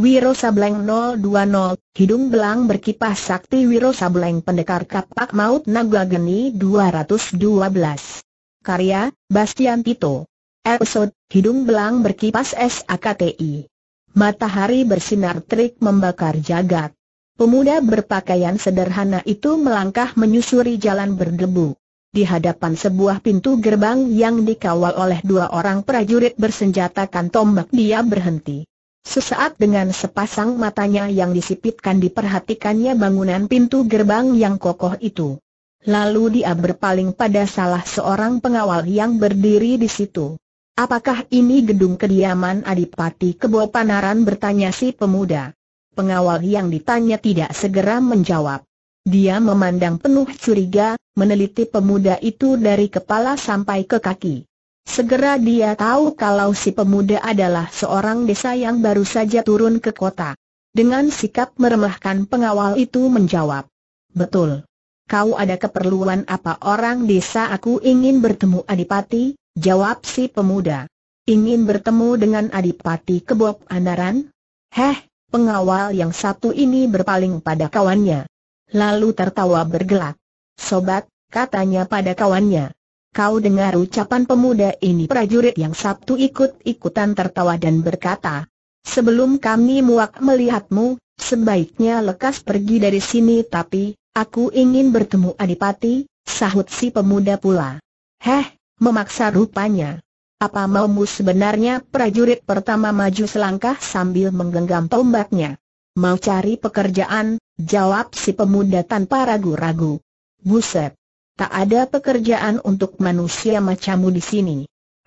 Wiro Sableng 020, Hidung Belang Berkipas Sakti Wiro Sableng Pendekar Kapak Maut Naga Geni 212. Karya, Bastian Tito. Episode, Hidung Belang Berkipas SAKTI. Matahari bersinar terik membakar jagat. Pemuda berpakaian sederhana itu melangkah menyusuri jalan berdebu. Di hadapan sebuah pintu gerbang yang dikawal oleh dua orang prajurit bersenjatakan tombak dia berhenti. Sesaat dengan sepasang matanya yang disipitkan diperhatikannya bangunan pintu gerbang yang kokoh itu. Lalu dia berpaling pada salah seorang pengawal yang berdiri di situ. Apakah ini gedung kediaman Adipati Kebo Panaran bertanya si pemuda. Pengawal yang ditanya tidak segera menjawab. Dia memandang penuh curiga, meneliti pemuda itu dari kepala sampai ke kaki. Segera dia tahu kalau si pemuda adalah seorang desa yang baru saja turun ke kota. Dengan sikap meremehkan pengawal itu menjawab, Betul. Kau ada keperluan apa orang desa aku ingin bertemu Adipati, jawab si pemuda. Ingin bertemu dengan Adipati kebob Andaran? Heh, pengawal yang satu ini berpaling pada kawannya. Lalu tertawa bergelak. Sobat, katanya pada kawannya. Kau dengar ucapan pemuda ini prajurit yang Sabtu ikut-ikutan tertawa dan berkata, Sebelum kami muak melihatmu, sebaiknya lekas pergi dari sini tapi, aku ingin bertemu Adipati, sahut si pemuda pula. Heh, memaksa rupanya. Apa maumu sebenarnya prajurit pertama maju selangkah sambil menggenggam tombaknya. Mau cari pekerjaan, jawab si pemuda tanpa ragu-ragu. Buset, tak ada pekerjaan untuk manusia macammu di sini.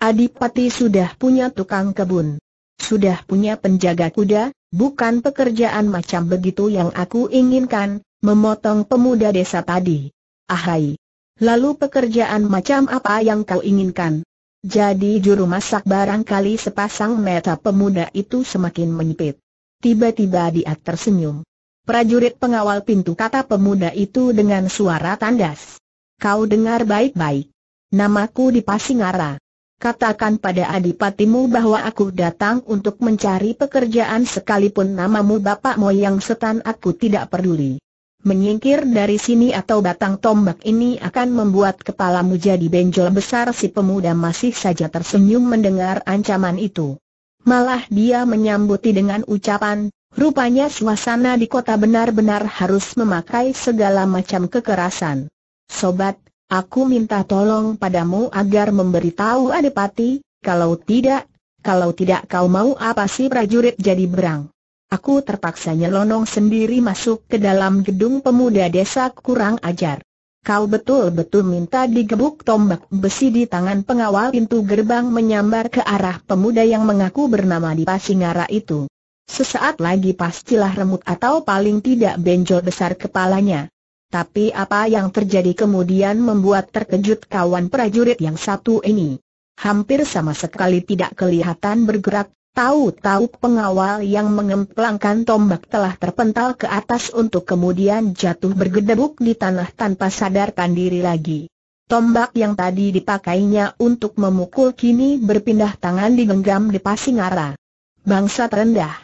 Adipati sudah punya tukang kebun. Sudah punya penjaga kuda, bukan pekerjaan macam begitu yang aku inginkan, memotong pemuda desa tadi. Ahai. Lalu pekerjaan macam apa yang kau inginkan? Jadi juru masak barangkali sepasang mata pemuda itu semakin menyipit. Tiba-tiba dia tersenyum. Prajurit pengawal pintu kata pemuda itu dengan suara tandas kau dengar baik-baik. Namaku di Pasingara. Katakan pada adipatimu bahwa aku datang untuk mencari pekerjaan sekalipun namamu bapak moyang setan aku tidak peduli. Menyingkir dari sini atau batang tombak ini akan membuat kepalamu jadi benjol besar si pemuda masih saja tersenyum mendengar ancaman itu. Malah dia menyambuti dengan ucapan, rupanya suasana di kota benar-benar harus memakai segala macam kekerasan. Sobat, aku minta tolong padamu agar memberitahu Adipati, kalau tidak, kalau tidak kau mau apa sih prajurit jadi berang? Aku terpaksa nyelonong sendiri masuk ke dalam gedung pemuda desa kurang ajar. Kau betul-betul minta digebuk tombak besi di tangan pengawal pintu gerbang menyambar ke arah pemuda yang mengaku bernama Dipasingara itu. Sesaat lagi pastilah remuk atau paling tidak benjol besar kepalanya. Tapi apa yang terjadi kemudian membuat terkejut kawan prajurit yang satu ini. Hampir sama sekali tidak kelihatan bergerak, tahu-tahu pengawal yang mengemplangkan tombak telah terpental ke atas untuk kemudian jatuh bergedebuk di tanah tanpa sadarkan diri lagi. Tombak yang tadi dipakainya untuk memukul kini berpindah tangan digenggam di pasingara. Bangsa terendah.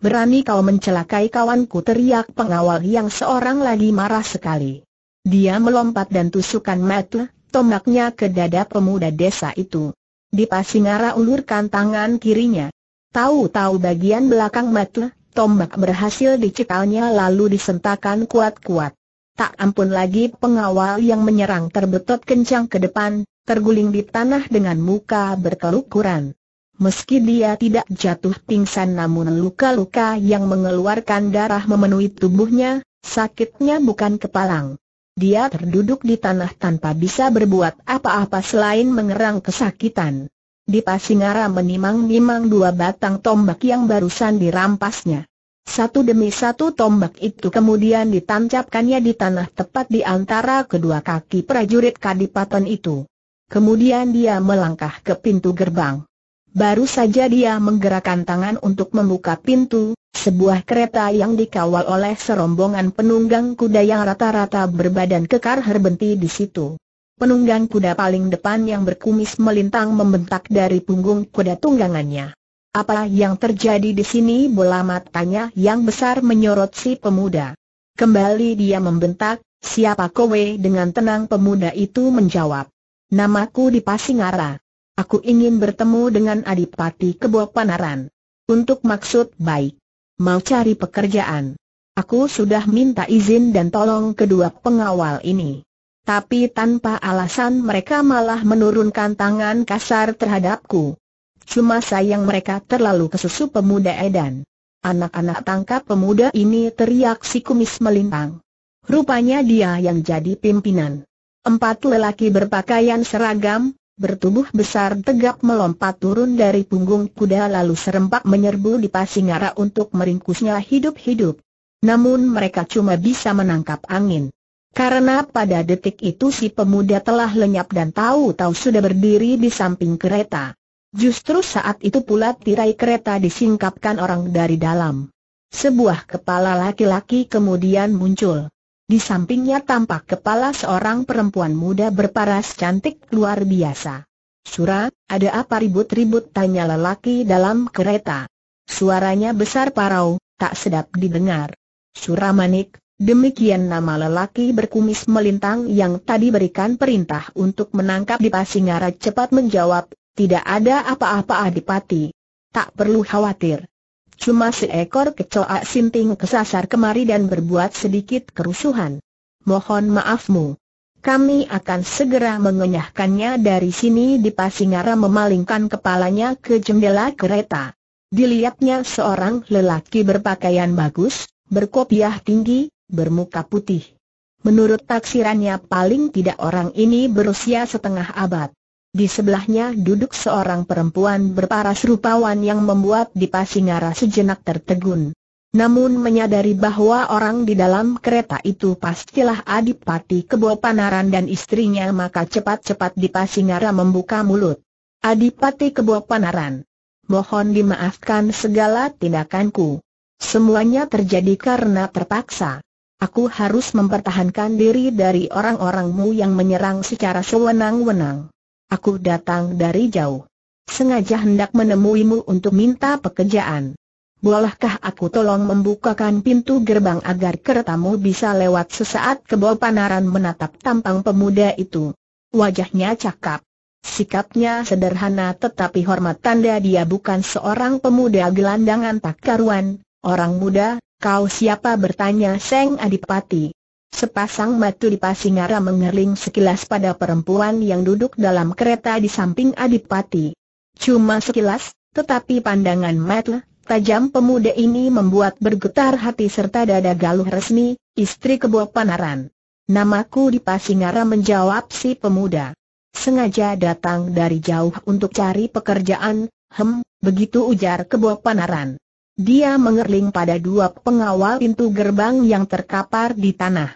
Berani kau mencelakai kawanku teriak pengawal yang seorang lagi marah sekali. Dia melompat dan tusukan mata, tombaknya ke dada pemuda desa itu. Dipasingara ulurkan tangan kirinya. Tahu-tahu bagian belakang mata, tombak berhasil dicekalnya lalu disentakan kuat-kuat. Tak ampun lagi pengawal yang menyerang terbetot kencang ke depan, terguling di tanah dengan muka berkelukuran. Meski dia tidak jatuh pingsan namun luka-luka yang mengeluarkan darah memenuhi tubuhnya, sakitnya bukan kepalang. Dia terduduk di tanah tanpa bisa berbuat apa-apa selain mengerang kesakitan. Di Pasingara menimang-nimang dua batang tombak yang barusan dirampasnya. Satu demi satu tombak itu kemudian ditancapkannya di tanah tepat di antara kedua kaki prajurit kadipaten itu. Kemudian dia melangkah ke pintu gerbang. Baru saja dia menggerakkan tangan untuk membuka pintu, sebuah kereta yang dikawal oleh serombongan penunggang kuda yang rata-rata berbadan kekar berhenti di situ. Penunggang kuda paling depan yang berkumis melintang membentak dari punggung kuda tunggangannya. Apa yang terjadi di sini bola matanya yang besar menyorot si pemuda. Kembali dia membentak, siapa kowe dengan tenang pemuda itu menjawab. Namaku di Pasingara." Aku ingin bertemu dengan Adipati Kebo Panaran. Untuk maksud baik. Mau cari pekerjaan. Aku sudah minta izin dan tolong kedua pengawal ini. Tapi tanpa alasan mereka malah menurunkan tangan kasar terhadapku. Cuma sayang mereka terlalu kesusu pemuda edan. Anak-anak tangkap pemuda ini teriak si kumis melintang. Rupanya dia yang jadi pimpinan. Empat lelaki berpakaian seragam, bertubuh besar tegap melompat turun dari punggung kuda lalu serempak menyerbu di Pasingara untuk meringkusnya hidup-hidup. Namun mereka cuma bisa menangkap angin. Karena pada detik itu si pemuda telah lenyap dan tahu-tahu sudah berdiri di samping kereta. Justru saat itu pula tirai kereta disingkapkan orang dari dalam. Sebuah kepala laki-laki kemudian muncul. Di sampingnya tampak kepala seorang perempuan muda berparas cantik luar biasa. Sura, ada apa ribut-ribut tanya lelaki dalam kereta. Suaranya besar parau, tak sedap didengar. Manik, demikian nama lelaki berkumis melintang yang tadi berikan perintah untuk menangkap di Pasingara cepat menjawab, tidak ada apa-apa Adipati. Tak perlu khawatir. Cuma seekor kecoa sinting kesasar kemari dan berbuat sedikit kerusuhan. Mohon maafmu. Kami akan segera mengenyahkannya dari sini di Pasingara memalingkan kepalanya ke jendela kereta. Dilihatnya seorang lelaki berpakaian bagus, berkopiah tinggi, bermuka putih. Menurut taksirannya paling tidak orang ini berusia setengah abad. Di sebelahnya duduk seorang perempuan berparas rupawan yang membuat Dipasingara sejenak tertegun. Namun menyadari bahwa orang di dalam kereta itu pastilah Adipati Kebo Panaran dan istrinya maka cepat-cepat Dipasingara membuka mulut. Adipati Kebo Panaran, mohon dimaafkan segala tindakanku. Semuanya terjadi karena terpaksa. Aku harus mempertahankan diri dari orang-orangmu yang menyerang secara sewenang-wenang. Aku datang dari jauh. Sengaja hendak menemuimu untuk minta pekerjaan. Bolehkah aku tolong membukakan pintu gerbang agar keretamu bisa lewat sesaat ke bawah panaran menatap tampang pemuda itu. Wajahnya cakap. Sikapnya sederhana tetapi hormat tanda dia bukan seorang pemuda gelandangan tak karuan, orang muda, kau siapa bertanya Seng Adipati. Sepasang mata di Pasingara mengerling sekilas pada perempuan yang duduk dalam kereta di samping Adipati. Cuma sekilas, tetapi pandangan mata tajam pemuda ini membuat bergetar hati serta dada galuh resmi, istri kebo panaran. Namaku di Pasingara," menjawab si pemuda. Sengaja datang dari jauh untuk cari pekerjaan, hem, begitu ujar kebo panaran. Dia mengerling pada dua pengawal pintu gerbang yang terkapar di tanah.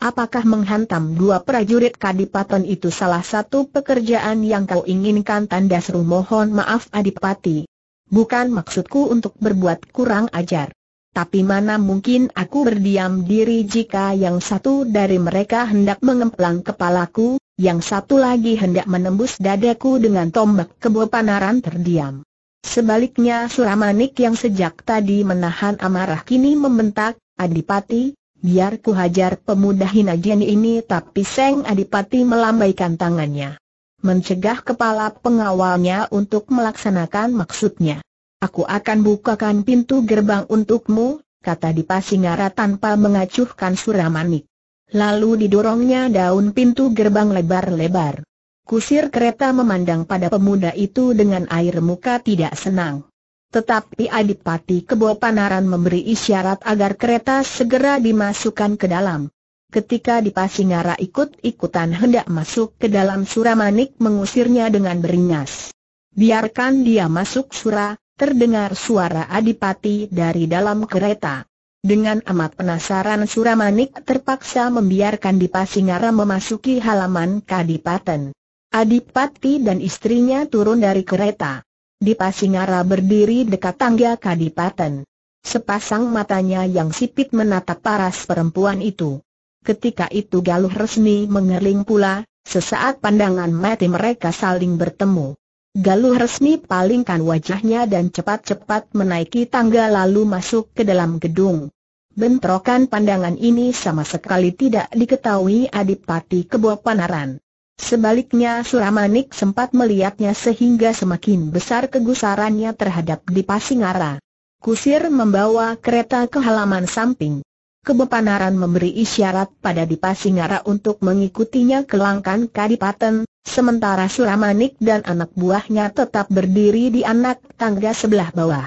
Apakah menghantam dua prajurit Kadipaten itu salah satu pekerjaan yang kau inginkan tanda seru mohon maaf Adipati? Bukan maksudku untuk berbuat kurang ajar. Tapi mana mungkin aku berdiam diri jika yang satu dari mereka hendak mengemplang kepalaku, yang satu lagi hendak menembus dadaku dengan tombak kebo panaran terdiam. Sebaliknya Suramanik yang sejak tadi menahan amarah kini membentak, Adipati, biar ku hajar pemuda hina Hinajeni ini tapi Seng Adipati melambaikan tangannya. Mencegah kepala pengawalnya untuk melaksanakan maksudnya. Aku akan bukakan pintu gerbang untukmu, kata Dipasingara tanpa mengacuhkan Suramanik. Lalu didorongnya daun pintu gerbang lebar-lebar. Kusir kereta memandang pada pemuda itu dengan air muka tidak senang. Tetapi Adipati Kebo Panaran memberi isyarat agar kereta segera dimasukkan ke dalam. Ketika Dipasingara ikut-ikutan hendak masuk ke dalam Suramanik mengusirnya dengan beringas. Biarkan dia masuk Sura, terdengar suara Adipati dari dalam kereta. Dengan amat penasaran Suramanik terpaksa membiarkan Dipasingara memasuki halaman Kadipaten. Adipati dan istrinya turun dari kereta. Di Pasingara berdiri dekat tangga kadipaten. Sepasang matanya yang sipit menatap paras perempuan itu. Ketika itu Galuh resmi mengerling pula, sesaat pandangan mati mereka saling bertemu. Galuh resmi palingkan wajahnya dan cepat-cepat menaiki tangga lalu masuk ke dalam gedung. Bentrokan pandangan ini sama sekali tidak diketahui Adipati Kebo Panaran. Sebaliknya Suramanik sempat melihatnya sehingga semakin besar kegusarannya terhadap Dipasingara. Kusir membawa kereta ke halaman samping. Kebepanaran memberi isyarat pada Dipasingara untuk mengikutinya ke langkan kadipaten, sementara Suramanik dan anak buahnya tetap berdiri di anak tangga sebelah bawah.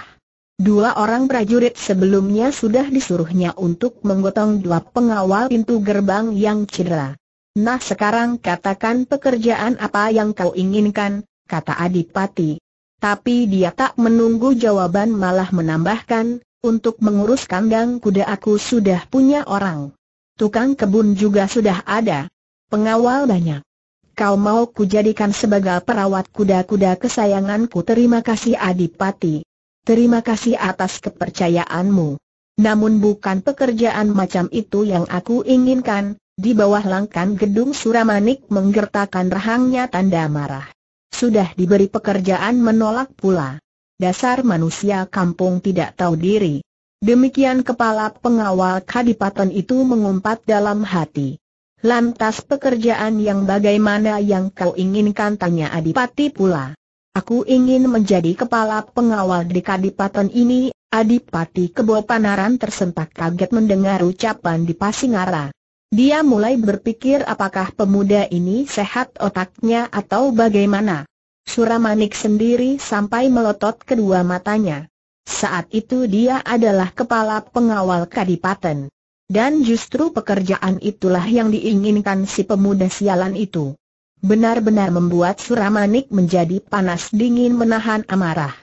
Dua orang prajurit sebelumnya sudah disuruhnya untuk menggotong dua pengawal pintu gerbang yang cedera. Nah sekarang katakan pekerjaan apa yang kau inginkan, kata Adipati. Tapi dia tak menunggu jawaban malah menambahkan, untuk mengurus kandang kuda aku sudah punya orang. Tukang kebun juga sudah ada. Pengawal banyak. Kau mau kujadikan sebagai perawat kuda-kuda kesayanganku terima kasih Adipati. Terima kasih atas kepercayaanmu. Namun bukan pekerjaan macam itu yang aku inginkan, di bawah langkan gedung Suramanik menggertakkan rahangnya tanda marah. Sudah diberi pekerjaan menolak pula. Dasar manusia kampung tidak tahu diri. Demikian kepala pengawal kadipaten itu mengumpat dalam hati. Lantas pekerjaan yang bagaimana yang kau inginkan tanya Adipati pula. Aku ingin menjadi kepala pengawal di kadipaten ini, Adipati Kebo Panaran tersentak kaget mendengar ucapan di Pasingara. Dia mulai berpikir apakah pemuda ini sehat otaknya atau bagaimana. Suramanik sendiri sampai melotot kedua matanya. Saat itu dia adalah kepala pengawal kadipaten. Dan justru pekerjaan itulah yang diinginkan si pemuda sialan itu. Benar-benar membuat Suramanik menjadi panas dingin menahan amarah.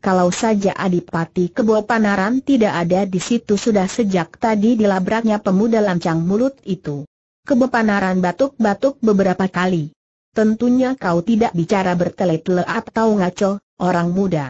Kalau saja Adipati Kebo Panaran tidak ada di situ sudah sejak tadi dilabraknya pemuda lancang mulut itu. Kebo Panaran batuk-batuk beberapa kali. Tentunya kau tidak bicara bertele-tele atau ngaco, orang muda.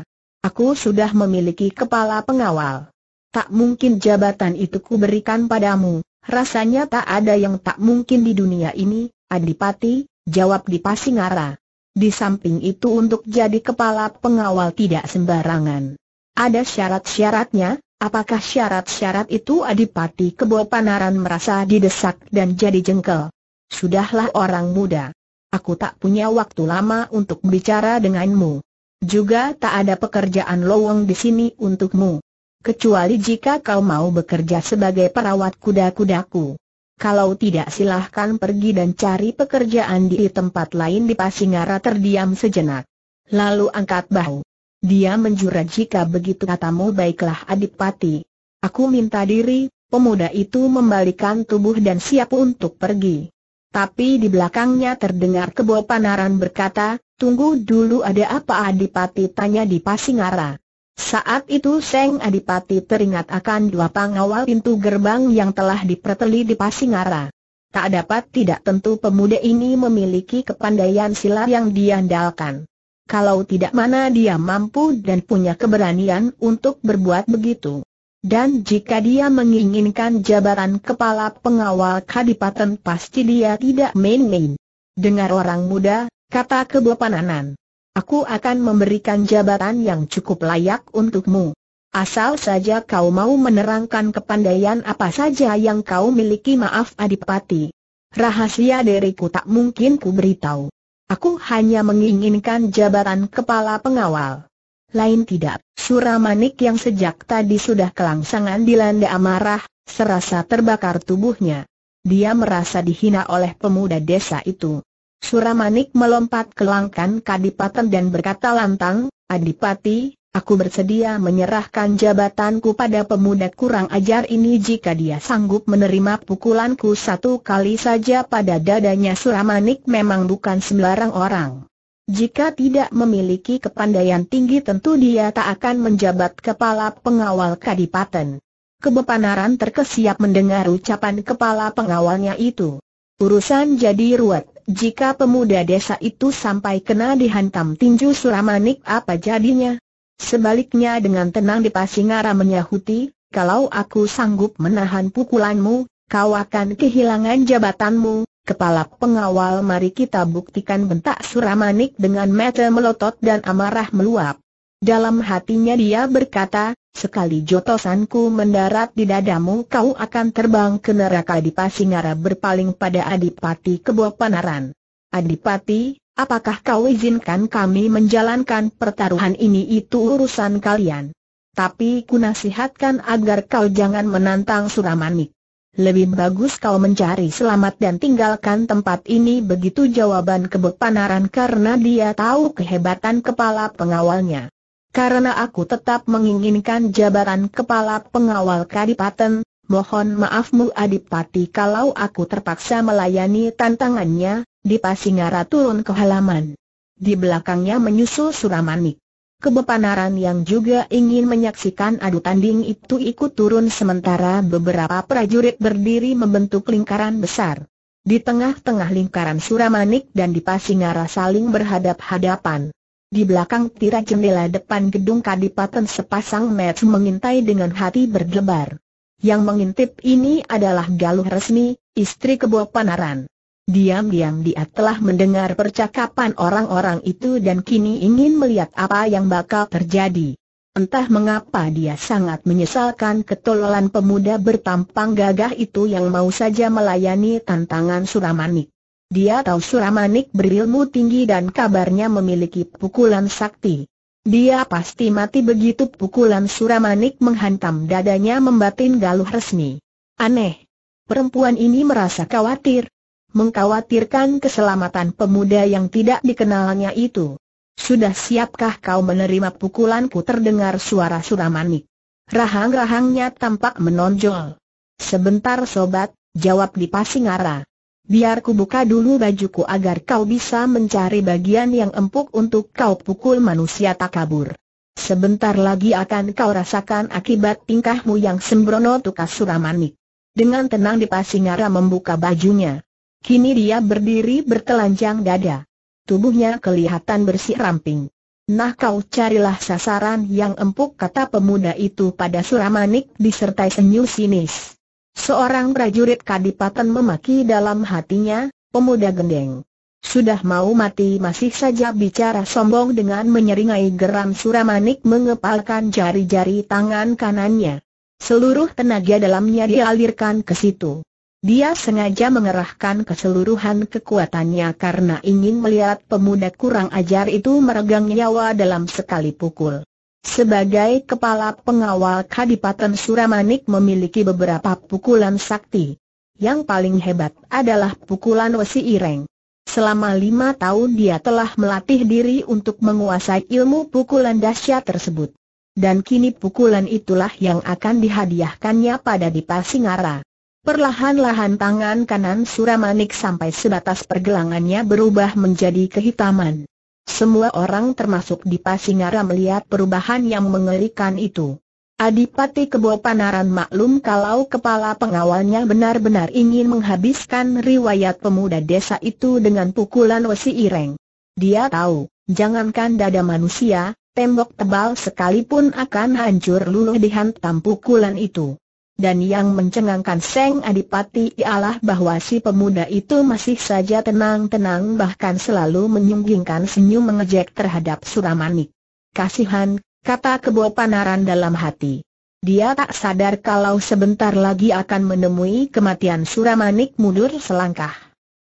Aku sudah memiliki kepala pengawal. Tak mungkin jabatan itu kuberikan padamu, rasanya tak ada yang tak mungkin di dunia ini, Adipati, jawab di Dipasingara. Di samping itu untuk jadi kepala pengawal tidak sembarangan. Ada syarat-syaratnya, apakah syarat-syarat itu Adipati Kebo Panaran merasa didesak dan jadi jengkel. Sudahlah orang muda. Aku tak punya waktu lama untuk bicara denganmu. Juga tak ada pekerjaan lowong di sini untukmu. Kecuali jika kau mau bekerja sebagai perawat kuda-kudaku. Kalau tidak silahkan pergi dan cari pekerjaan di tempat lain di Pasingara terdiam sejenak. Lalu angkat bahu. Dia menjura jika begitu katamu baiklah adipati. Aku minta diri, pemuda itu membalikan tubuh dan siap untuk pergi. Tapi di belakangnya terdengar kebo panaran berkata, tunggu dulu ada apa adipati tanya di Pasingara. Saat itu Seng Adipati teringat akan dua pengawal pintu gerbang yang telah diperteli di Pasingara. Tak dapat tidak tentu pemuda ini memiliki kepandaian silat yang diandalkan. Kalau tidak mana dia mampu dan punya keberanian untuk berbuat begitu. Dan jika dia menginginkan jabatan kepala pengawal kadipaten pasti dia tidak main-main. Dengar orang muda, kata pananan. Aku akan memberikan jabatan yang cukup layak untukmu. Asal saja kau mau menerangkan kepandaian apa saja yang kau miliki maaf Adipati. Rahasia diriku tak mungkin ku beritahu. Aku hanya menginginkan jabatan kepala pengawal. Lain tidak, Suramanik yang sejak tadi sudah kelangsangan dilanda amarah, serasa terbakar tubuhnya. Dia merasa dihina oleh pemuda desa itu. Suramanik melompat ke langkan kadipaten dan berkata lantang, Adipati, aku bersedia menyerahkan jabatanku pada pemuda kurang ajar ini jika dia sanggup menerima pukulanku satu kali saja pada dadanya Suramanik memang bukan sembarang orang. Jika tidak memiliki kepandaian tinggi tentu dia tak akan menjabat kepala pengawal kadipaten. Kebepanaran terkesiap mendengar ucapan kepala pengawalnya itu. Urusan jadi ruwet. Jika pemuda desa itu sampai kena dihantam tinju suramanik apa jadinya? Sebaliknya dengan tenang Dipasingara menyahuti, kalau aku sanggup menahan pukulanmu, kau akan kehilangan jabatanmu, Kepala pengawal mari kita buktikan bentak Suramanik dengan mata melotot dan amarah meluap. Dalam hatinya dia berkata, sekali jotosanku mendarat di dadamu kau akan terbang ke neraka di Pasingara berpaling pada Adipati Kebo Panaran. Adipati, apakah kau izinkan kami menjalankan pertaruhan ini itu urusan kalian? Tapi ku nasihatkan agar kau jangan menantang Suramanik. Lebih bagus kau mencari selamat dan tinggalkan tempat ini begitu jawaban kebepanaran karena dia tahu kehebatan kepala pengawalnya. Karena aku tetap menginginkan jabatan kepala pengawal kadipaten, mohon maafmu adipati kalau aku terpaksa melayani tantangannya, di Pasingara turun ke halaman. Di belakangnya menyusul Suramanik. Kebepanaran yang juga ingin menyaksikan adu tanding itu ikut turun sementara beberapa prajurit berdiri membentuk lingkaran besar. Di tengah-tengah lingkaran Suramanik dan Di Pasingara saling berhadap-hadapan. Di belakang tirai jendela depan gedung kadipaten sepasang match mengintai dengan hati berdebar. Yang mengintip ini adalah Galuh Resmi, istri Kebo Panaran. Diam-diam dia telah mendengar percakapan orang-orang itu dan kini ingin melihat apa yang bakal terjadi. Entah mengapa dia sangat menyesalkan ketololan pemuda bertampang gagah itu yang mau saja melayani tantangan Suramanik. Dia tahu Suramanik berilmu tinggi dan kabarnya memiliki pukulan sakti. Dia pasti mati begitu pukulan Suramanik menghantam dadanya membatin galuh resmi. Aneh. Perempuan ini merasa khawatir. Mengkhawatirkan keselamatan pemuda yang tidak dikenalnya itu. Sudah siapkah kau menerima pukulanku terdengar suara Suramanik. Rahang-rahangnya tampak menonjol. Sebentar sobat, jawab di Pasingara. Biar ku buka dulu bajuku agar kau bisa mencari bagian yang empuk untuk kau pukul manusia tak kabur. Sebentar lagi akan kau rasakan akibat tingkahmu yang sembrono tukas suramanik. Dengan tenang di Dipasingara membuka bajunya. Kini dia berdiri bertelanjang dada. Tubuhnya kelihatan bersih ramping. Nah kau carilah sasaran yang empuk kata pemuda itu pada Suramanik disertai senyum sinis. Seorang prajurit kadipaten memaki dalam hatinya, pemuda gendeng. Sudah mau mati masih saja bicara sombong dengan menyeringai geram Suramanik mengepalkan jari-jari tangan kanannya. Seluruh tenaga dalamnya dialirkan ke situ. Dia sengaja mengerahkan keseluruhan kekuatannya karena ingin melihat pemuda kurang ajar itu meregang nyawa dalam sekali pukul. Sebagai kepala pengawal Kadipaten Suramanik memiliki beberapa pukulan sakti. Yang paling hebat adalah pukulan Wesi Ireng. Selama lima tahun dia telah melatih diri untuk menguasai ilmu pukulan dahsyat tersebut. Dan kini pukulan itulah yang akan dihadiahkannya pada Dipa Singara. Perlahan-lahan tangan kanan Suramanik sampai sebatas pergelangannya berubah menjadi kehitaman. Semua orang termasuk di Pasingara melihat perubahan yang mengerikan itu. Adipati Kebo Panaran maklum kalau kepala pengawalnya benar-benar ingin menghabiskan riwayat pemuda desa itu dengan pukulan wesi ireng. Dia tahu, jangankan dada manusia, tembok tebal sekalipun akan hancur luluh dihantam pukulan itu. Dan yang mencengangkan Seng Adipati ialah bahwa si pemuda itu masih saja tenang-tenang bahkan selalu menyunggingkan senyum mengejek terhadap Suramanik. Kasihan, kata kebo panaran dalam hati. Dia tak sadar kalau sebentar lagi akan menemui kematian Suramanik mundur selangkah.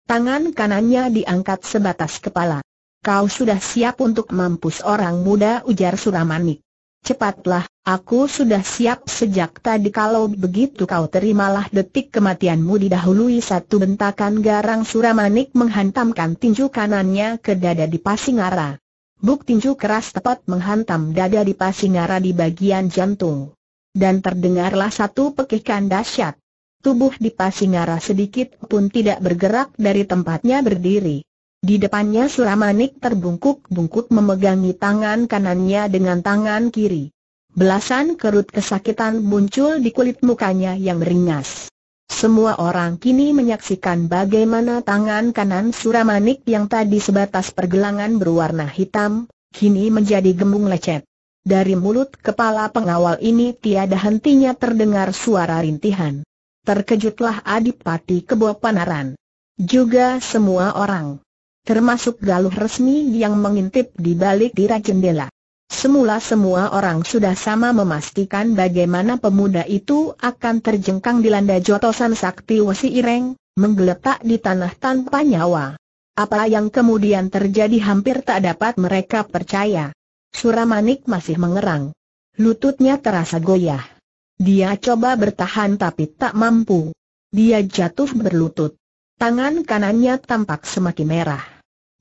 Tangan kanannya diangkat sebatas kepala. Kau sudah siap untuk mampus orang muda ujar Suramanik. Cepatlah, aku sudah siap sejak tadi kalau begitu kau terimalah detik kematianmu didahului satu bentakan garang Suramanik menghantamkan tinju kanannya ke dada di Pasingara. Buk tinju keras tepat menghantam dada di Pasingara di bagian jantung. Dan terdengarlah satu pekikan dahsyat. Tubuh di Pasingara sedikit pun tidak bergerak dari tempatnya berdiri. Di depannya Suramanik terbungkuk-bungkuk memegangi tangan kanannya dengan tangan kiri. Belasan kerut kesakitan muncul di kulit mukanya yang meringas. Semua orang kini menyaksikan bagaimana tangan kanan Suramanik yang tadi sebatas pergelangan berwarna hitam, kini menjadi gembung lecet. Dari mulut kepala pengawal ini tiada hentinya terdengar suara rintihan. Terkejutlah Adipati Kebopanaran. Juga semua orang termasuk galuh resmi yang mengintip di balik tirai jendela. Semula semua orang sudah sama memastikan bagaimana pemuda itu akan terjengkang dilanda jotosan sakti wasi ireng, menggeletak di tanah tanpa nyawa. Apa yang kemudian terjadi hampir tak dapat mereka percaya. Suramanik masih mengerang. Lututnya terasa goyah. Dia coba bertahan tapi tak mampu. Dia jatuh berlutut. Tangan kanannya tampak semakin merah.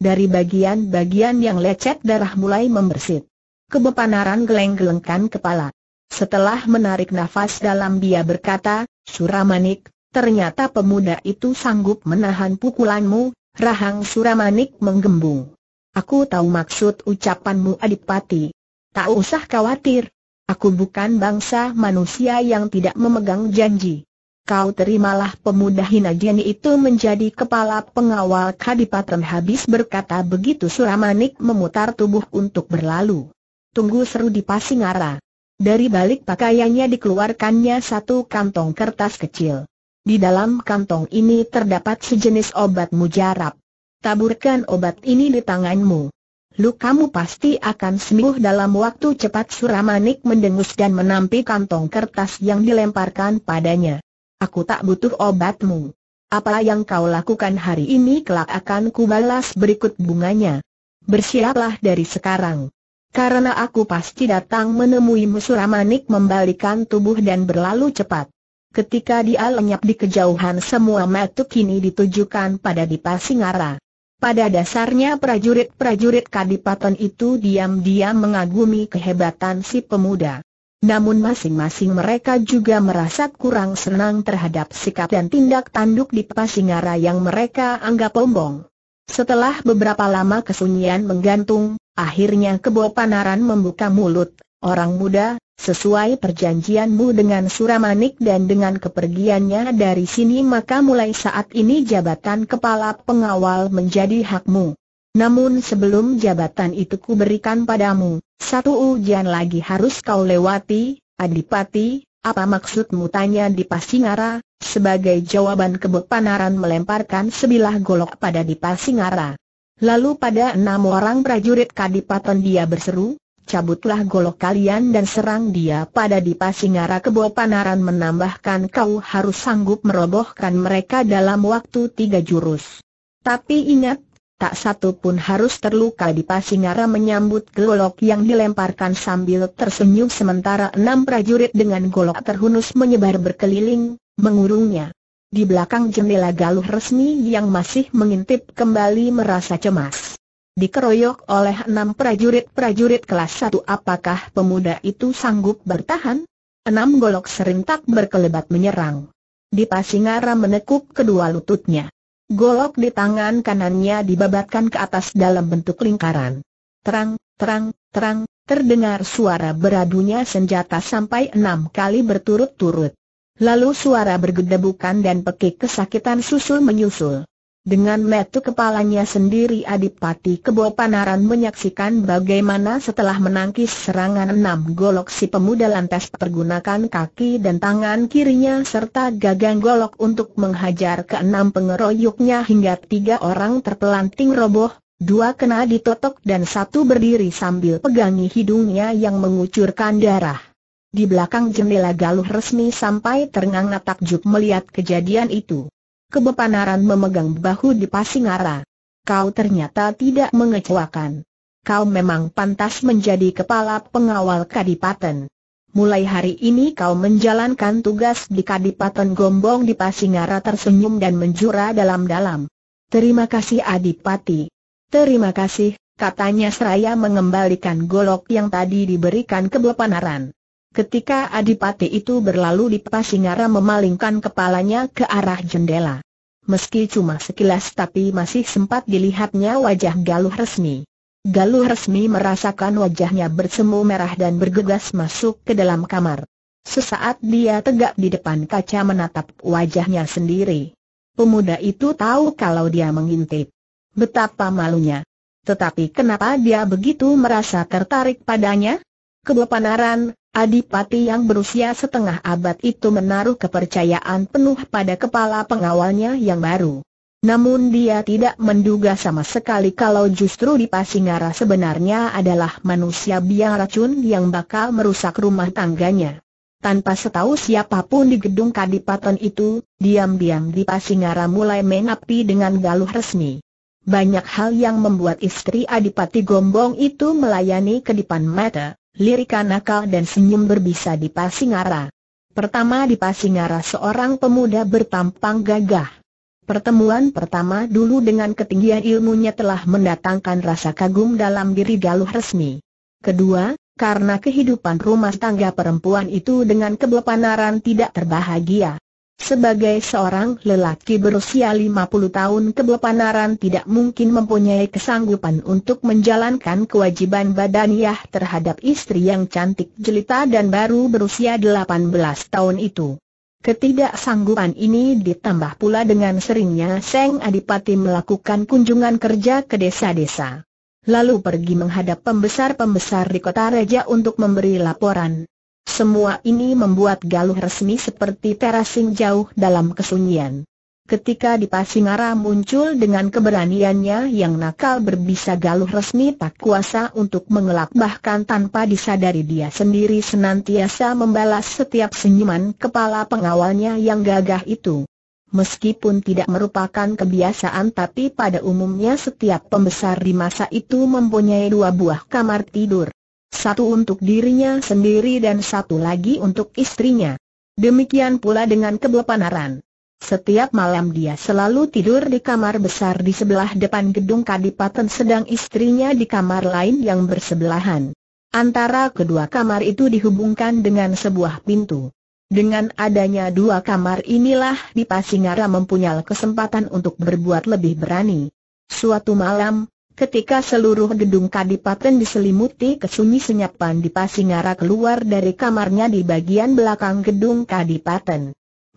Dari bagian-bagian yang lecet darah mulai membersit. Kebepanaran geleng-gelengkan kepala. Setelah menarik nafas dalam dia berkata, Suramanik, ternyata pemuda itu sanggup menahan pukulanmu, rahang Suramanik menggembung. Aku tahu maksud ucapanmu Adipati. Tak usah khawatir. Aku bukan bangsa manusia yang tidak memegang janji. Kau terimalah pemuda Hinajeni itu menjadi kepala pengawal Kadipaten habis berkata begitu Suramanik memutar tubuh untuk berlalu. Tunggu seru di Pasingara. Dari balik pakaiannya dikeluarkannya satu kantong kertas kecil. Di dalam kantong ini terdapat sejenis obat mujarab. Taburkan obat ini di tanganmu. Lukamu pasti akan sembuh dalam waktu cepat Suramanik mendengus dan menampi kantong kertas yang dilemparkan padanya. Aku tak butuh obatmu. Apa yang kau lakukan hari ini kelak akan kubalas berikut bunganya. Bersiaplah dari sekarang. Karena aku pasti datang menemuimu Suramanik membalikan tubuh dan berlalu cepat. Ketika dia lenyap di kejauhan semua metu kini ditujukan pada Dipa Singara. Pada dasarnya prajurit-prajurit kadipaten itu diam-diam mengagumi kehebatan si pemuda. Namun masing-masing mereka juga merasa kurang senang terhadap sikap dan tindak tanduk di Pasingara yang mereka anggap sombong. Setelah beberapa lama kesunyian menggantung, akhirnya Kebo Panaran membuka mulut, orang muda, sesuai perjanjianmu dengan Suramanik dan dengan kepergiannya dari sini maka mulai saat ini jabatan kepala pengawal menjadi hakmu. Namun sebelum jabatan itu kuberikan padamu, satu ujian lagi harus kau lewati, Adipati, apa maksudmu tanya di Pasingara? Sebagai jawaban kebuk panaran melemparkan sebilah golok pada di Pasingara. Lalu pada enam orang prajurit Kadipaten dia berseru, cabutlah golok kalian dan serang dia pada di Pasingara kebuk panaran menambahkan kau harus sanggup merobohkan mereka dalam waktu tiga jurus. Tapi ingat, tak satu pun harus terluka di Pasingara menyambut golok yang dilemparkan sambil tersenyum sementara enam prajurit dengan golok terhunus menyebar berkeliling, mengurungnya. Di belakang jendela galuh resmi yang masih mengintip kembali merasa cemas. Dikeroyok oleh enam prajurit-prajurit kelas satu apakah pemuda itu sanggup bertahan? Enam golok serintak berkelebat menyerang. Di Pasingara menekuk kedua lututnya. Golok di tangan kanannya dibabatkan ke atas dalam bentuk lingkaran. Terang, terang, terang, terdengar suara beradunya senjata sampai enam kali berturut-turut. Lalu suara bergedebukan dan pekik kesakitan susul menyusul. Dengan metu kepalanya sendiri Adipati Kebo Panaran menyaksikan bagaimana setelah menangkis serangan enam golok si pemuda lantas pergunakan kaki dan tangan kirinya serta gagang golok untuk menghajar ke enam pengeroyoknya hingga tiga orang terpelanting roboh, dua kena ditotok dan satu berdiri sambil pegangi hidungnya yang mengucurkan darah. Di belakang jendela galuh resmi sampai terengang takjub melihat kejadian itu. Kebepanaran memegang bahu di Pasingara. Kau ternyata tidak mengecewakan. Kau memang pantas menjadi kepala pengawal Kadipaten. Mulai hari ini kau menjalankan tugas di Kadipaten Gombong di Pasingara tersenyum dan menjura dalam-dalam. Terima kasih Adipati. Terima kasih, katanya seraya mengembalikan golok yang tadi diberikan kebepanaran. Ketika adipati itu berlalu di Pasingara memalingkan kepalanya ke arah jendela. Meski cuma sekilas tapi masih sempat dilihatnya wajah Galuh Resmi. Galuh Resmi merasakan wajahnya bersemu merah dan bergegas masuk ke dalam kamar. Sesaat dia tegak di depan kaca menatap wajahnya sendiri. Pemuda itu tahu kalau dia mengintip. Betapa malunya. Tetapi kenapa dia begitu merasa tertarik padanya? Kebepanaran, Adipati yang berusia setengah abad itu menaruh kepercayaan penuh pada kepala pengawalnya yang baru. Namun dia tidak menduga sama sekali kalau justru di Pasingara sebenarnya adalah manusia biang racun yang bakal merusak rumah tangganya. Tanpa setahu siapapun di gedung kadipaten itu, diam-diam di Pasingara mulai menapi dengan galuh resmi. Banyak hal yang membuat istri Adipati Gombong itu melayani kedipan mata lirikan nakal dan senyum berbisa di Pasingara. Pertama di Pasingara seorang pemuda bertampang gagah. Pertemuan pertama dulu dengan ketinggian ilmunya telah mendatangkan rasa kagum dalam diri Galuh resmi. Kedua, karena kehidupan rumah tangga perempuan itu dengan kebepanaran tidak terbahagia. Sebagai seorang lelaki berusia 50 tahun kebelpanaran tidak mungkin mempunyai kesanggupan untuk menjalankan kewajiban badaniah terhadap istri yang cantik jelita dan baru berusia 18 tahun itu. Ketidaksanggupan ini ditambah pula dengan seringnya Seng Adipati melakukan kunjungan kerja ke desa-desa. Lalu pergi menghadap pembesar-pembesar di kota Reja untuk memberi laporan. Semua ini membuat Galuh resmi seperti terasing jauh dalam kesunyian. Ketika di Pasingara muncul dengan keberaniannya yang nakal berbisa Galuh resmi tak kuasa untuk mengelak bahkan tanpa disadari dia sendiri senantiasa membalas setiap senyuman kepala pengawalnya yang gagah itu. Meskipun tidak merupakan kebiasaan tapi pada umumnya setiap pembesar di masa itu mempunyai dua buah kamar tidur. Satu untuk dirinya sendiri dan satu lagi untuk istrinya. Demikian pula dengan keblepanaran. Setiap malam dia selalu tidur di kamar besar di sebelah depan gedung kadipaten sedang istrinya di kamar lain yang bersebelahan. Antara kedua kamar itu dihubungkan dengan sebuah pintu. Dengan adanya dua kamar inilah Singara mempunyai kesempatan untuk berbuat lebih berani. Suatu malam, Ketika seluruh gedung kadipaten diselimuti kesunyi senyapan di Pasingara keluar dari kamarnya di bagian belakang gedung kadipaten.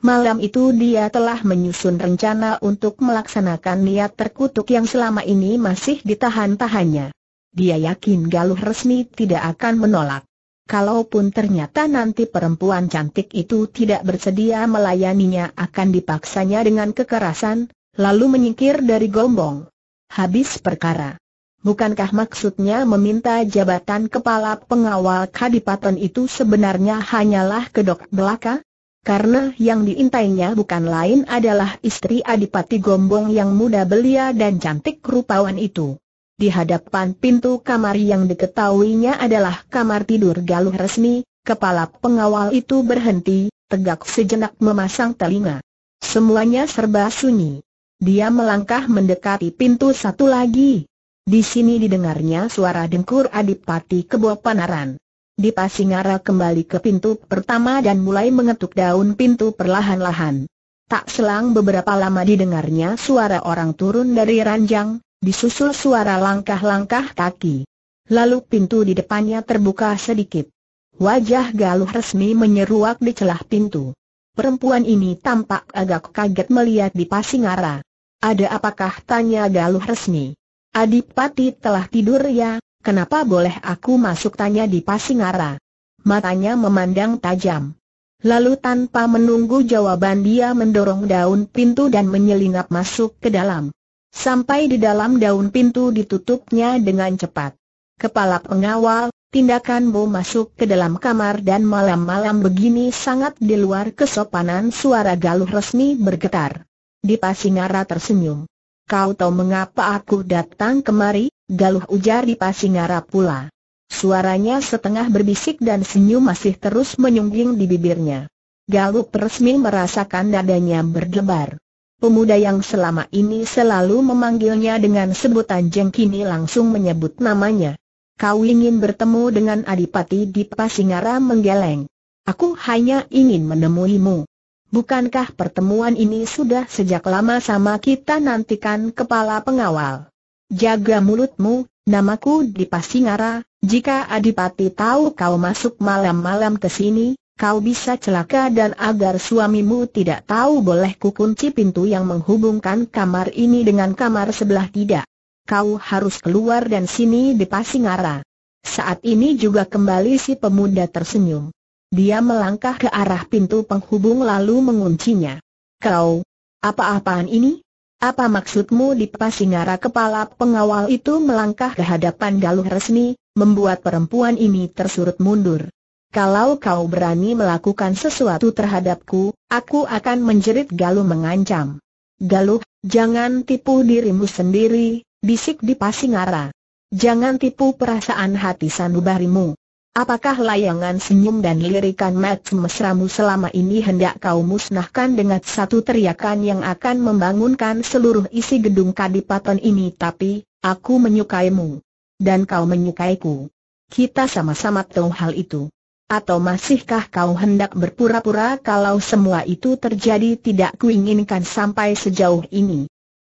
Malam itu dia telah menyusun rencana untuk melaksanakan niat terkutuk yang selama ini masih ditahan-tahannya. Dia yakin Galuh resmi tidak akan menolak. Kalaupun ternyata nanti perempuan cantik itu tidak bersedia melayaninya akan dipaksanya dengan kekerasan, lalu menyingkir dari gombong habis perkara. Bukankah maksudnya meminta jabatan kepala pengawal kadipaten itu sebenarnya hanyalah kedok belaka? Karena yang diintainya bukan lain adalah istri Adipati Gombong yang muda belia dan cantik rupawan itu. Di hadapan pintu kamar yang diketahuinya adalah kamar tidur galuh resmi, kepala pengawal itu berhenti, tegak sejenak memasang telinga. Semuanya serba sunyi. Dia melangkah mendekati pintu satu lagi. Di sini didengarnya suara dengkur Adipati Kebo Panaran. Dipasingara kembali ke pintu pertama dan mulai mengetuk daun pintu perlahan-lahan. Tak selang beberapa lama didengarnya suara orang turun dari ranjang, disusul suara langkah-langkah kaki. Lalu pintu di depannya terbuka sedikit. Wajah Galuh resmi menyeruak di celah pintu. Perempuan ini tampak agak kaget melihat di Pasingara. Ada apakah tanya Galuh resmi? Adipati telah tidur ya, kenapa boleh aku masuk tanya di Pasingara? Matanya memandang tajam. Lalu tanpa menunggu jawaban dia mendorong daun pintu dan menyelinap masuk ke dalam. Sampai di dalam daun pintu ditutupnya dengan cepat. Kepala pengawal, tindakanmu masuk ke dalam kamar dan malam-malam begini sangat di luar kesopanan suara galuh resmi bergetar. Dipasingara tersenyum. Kau tahu mengapa aku datang kemari? Galuh ujar Dipasingara pula. Suaranya setengah berbisik dan senyum masih terus menyungging di bibirnya. Galuh resmi merasakan dadanya berdebar. Pemuda yang selama ini selalu memanggilnya dengan sebutan jeng kini langsung menyebut namanya. Kau ingin bertemu dengan Adipati Dipa Singara menggeleng. Aku hanya ingin menemuimu. Bukankah pertemuan ini sudah sejak lama sama kita nantikan kepala pengawal? Jaga mulutmu, namaku Dipa Singara, jika Adipati tahu kau masuk malam-malam ke sini, kau bisa celaka dan agar suamimu tidak tahu boleh kukunci pintu yang menghubungkan kamar ini dengan kamar sebelah tidak kau harus keluar dan sini di Pasingara. Saat ini juga kembali si pemuda tersenyum. Dia melangkah ke arah pintu penghubung lalu menguncinya. Kau, apa-apaan ini? Apa maksudmu di Pasingara kepala pengawal itu melangkah ke hadapan Galuh resmi, membuat perempuan ini tersurut mundur. Kalau kau berani melakukan sesuatu terhadapku, aku akan menjerit Galuh mengancam. Galuh, jangan tipu dirimu sendiri, bisik di Pasingara. Jangan tipu perasaan hati sanubarimu. Apakah layangan senyum dan lirikan mat mesramu selama ini hendak kau musnahkan dengan satu teriakan yang akan membangunkan seluruh isi gedung kadipaten ini tapi, aku menyukaimu. Dan kau menyukaiku. Kita sama-sama tahu hal itu. Atau masihkah kau hendak berpura-pura kalau semua itu terjadi tidak kuinginkan sampai sejauh ini?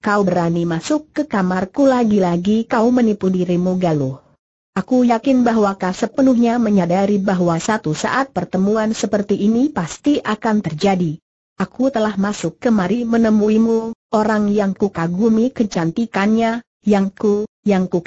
Kau berani masuk ke kamarku lagi-lagi kau menipu dirimu Galuh. Aku yakin bahwa kau sepenuhnya menyadari bahwa satu saat pertemuan seperti ini pasti akan terjadi. Aku telah masuk kemari menemuimu, orang yang ku kecantikannya, yang ku, yang ku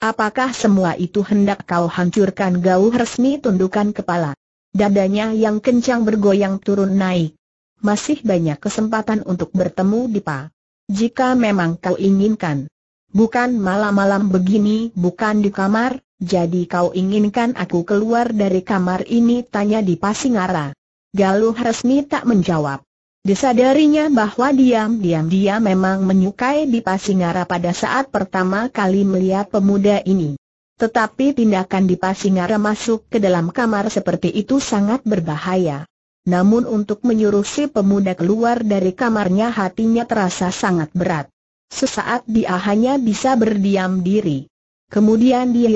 Apakah semua itu hendak kau hancurkan Gauh resmi tundukan kepala. Dadanya yang kencang bergoyang turun naik. Masih banyak kesempatan untuk bertemu Dipa. Jika memang kau inginkan. Bukan malam-malam begini, bukan di kamar, jadi kau inginkan aku keluar dari kamar ini tanya di Pasingara. Galuh resmi tak menjawab. Disadarinya bahwa diam-diam dia memang menyukai di Pasingara pada saat pertama kali melihat pemuda ini. Tetapi tindakan di Pasingara masuk ke dalam kamar seperti itu sangat berbahaya. Namun untuk menyuruh si pemuda keluar dari kamarnya hatinya terasa sangat berat. Sesaat dia hanya bisa berdiam diri. Kemudian dia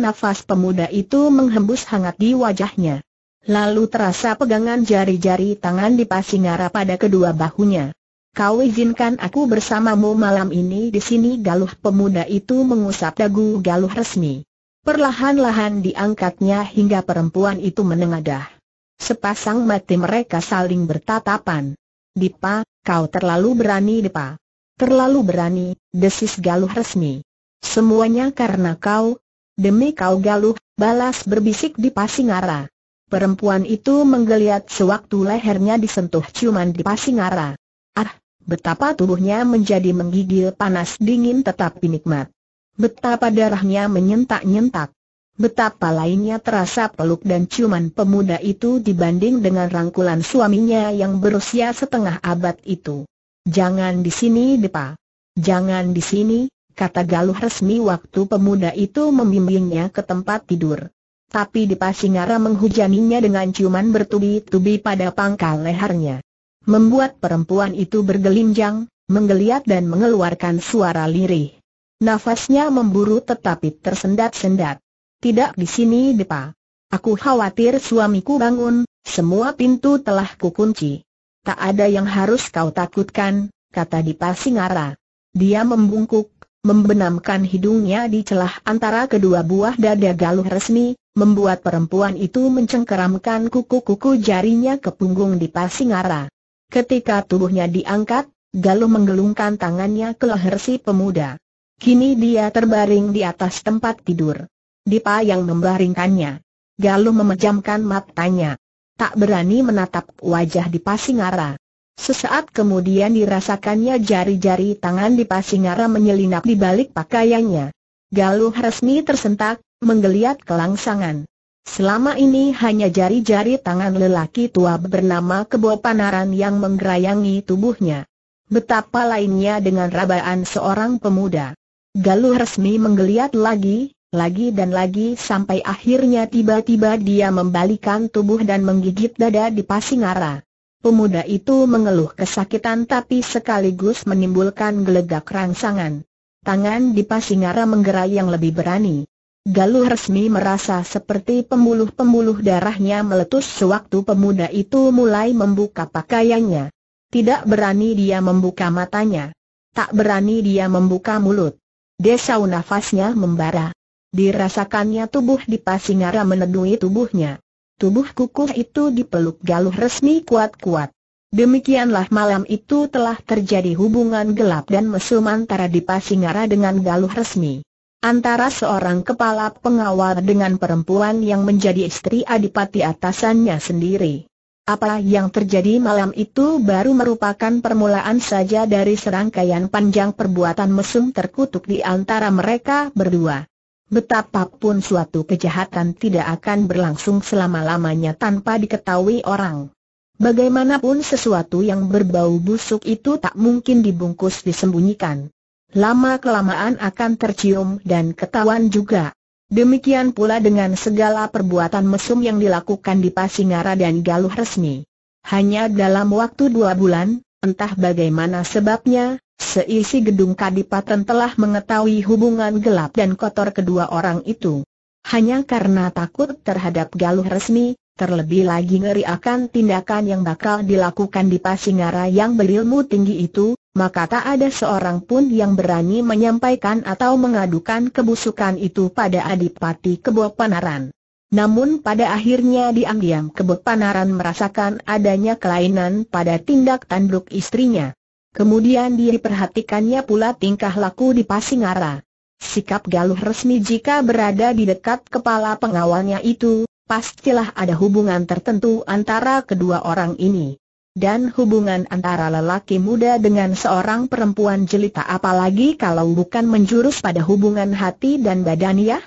nafas pemuda itu menghembus hangat di wajahnya. Lalu terasa pegangan jari-jari tangan di Pasingara pada kedua bahunya. Kau izinkan aku bersamamu malam ini di sini galuh pemuda itu mengusap dagu galuh resmi. Perlahan-lahan diangkatnya hingga perempuan itu menengadah. Sepasang mati mereka saling bertatapan. Dipa, kau terlalu berani Dipa. Terlalu berani, desis Galuh resmi. Semuanya karena kau. Demi kau Galuh, balas berbisik di Pasingara. Perempuan itu menggeliat sewaktu lehernya disentuh ciuman di Pasingara. Ah, betapa tubuhnya menjadi menggigil panas dingin tetapi nikmat. Betapa darahnya menyentak-nyentak. Betapa lainnya terasa peluk dan ciuman pemuda itu dibanding dengan rangkulan suaminya yang berusia setengah abad itu. Jangan di sini Depa. Jangan di sini, kata Galuh resmi waktu pemuda itu membimbingnya ke tempat tidur. Tapi Depa Singara menghujaninya dengan ciuman bertubi-tubi pada pangkal lehernya. Membuat perempuan itu bergelinjang, menggeliat dan mengeluarkan suara lirih. Nafasnya memburu tetapi tersendat-sendat tidak di sini depa. Aku khawatir suamiku bangun, semua pintu telah kukunci. Tak ada yang harus kau takutkan, kata Dipa Singara. Dia membungkuk, membenamkan hidungnya di celah antara kedua buah dada galuh resmi, membuat perempuan itu mencengkeramkan kuku-kuku jarinya ke punggung Dipa Singara. Ketika tubuhnya diangkat, Galuh menggelungkan tangannya ke leher si pemuda. Kini dia terbaring di atas tempat tidur. Dipa yang membaringkannya. Galuh memejamkan matanya. Tak berani menatap wajah Dipa Singara. Sesaat kemudian dirasakannya jari-jari tangan Dipa Singara menyelinap di balik pakaiannya. Galuh resmi tersentak, menggeliat kelangsangan. Selama ini hanya jari-jari tangan lelaki tua bernama Kebo Panaran yang menggerayangi tubuhnya. Betapa lainnya dengan rabaan seorang pemuda. Galuh resmi menggeliat lagi, lagi dan lagi sampai akhirnya tiba-tiba dia membalikan tubuh dan menggigit dada di Pasingara. Pemuda itu mengeluh kesakitan tapi sekaligus menimbulkan gelegak rangsangan. Tangan di Pasingara menggerai yang lebih berani. Galuh resmi merasa seperti pembuluh-pembuluh darahnya meletus sewaktu pemuda itu mulai membuka pakaiannya. Tidak berani dia membuka matanya. Tak berani dia membuka mulut. Desau nafasnya membara. Dirasakannya tubuh di Pasingara menedui tubuhnya. Tubuh kukuh itu dipeluk galuh resmi kuat-kuat. Demikianlah malam itu telah terjadi hubungan gelap dan mesum antara di Pasingara dengan Galuh Resmi. Antara seorang kepala pengawal dengan perempuan yang menjadi istri adipati atasannya sendiri. Apa yang terjadi malam itu baru merupakan permulaan saja dari serangkaian panjang perbuatan mesum terkutuk di antara mereka berdua. Betapapun suatu kejahatan tidak akan berlangsung selama-lamanya tanpa diketahui orang. Bagaimanapun sesuatu yang berbau busuk itu tak mungkin dibungkus disembunyikan. Lama-kelamaan akan tercium dan ketahuan juga. Demikian pula dengan segala perbuatan mesum yang dilakukan di Pasingara dan Galuh resmi. Hanya dalam waktu dua bulan, entah bagaimana sebabnya, Seisi gedung kadipaten telah mengetahui hubungan gelap dan kotor kedua orang itu. Hanya karena takut terhadap galuh resmi, terlebih lagi ngeri akan tindakan yang bakal dilakukan di Pasingara yang berilmu tinggi itu, maka tak ada seorang pun yang berani menyampaikan atau mengadukan kebusukan itu pada Adipati Kebo Panaran. Namun pada akhirnya diam-diam Kebo Panaran merasakan adanya kelainan pada tindak tanduk istrinya. Kemudian diperhatikannya pula tingkah laku di Pasingara. Sikap Galuh resmi jika berada di dekat kepala pengawalnya itu, pastilah ada hubungan tertentu antara kedua orang ini. Dan hubungan antara lelaki muda dengan seorang perempuan jelita apalagi kalau bukan menjurus pada hubungan hati dan badan ya?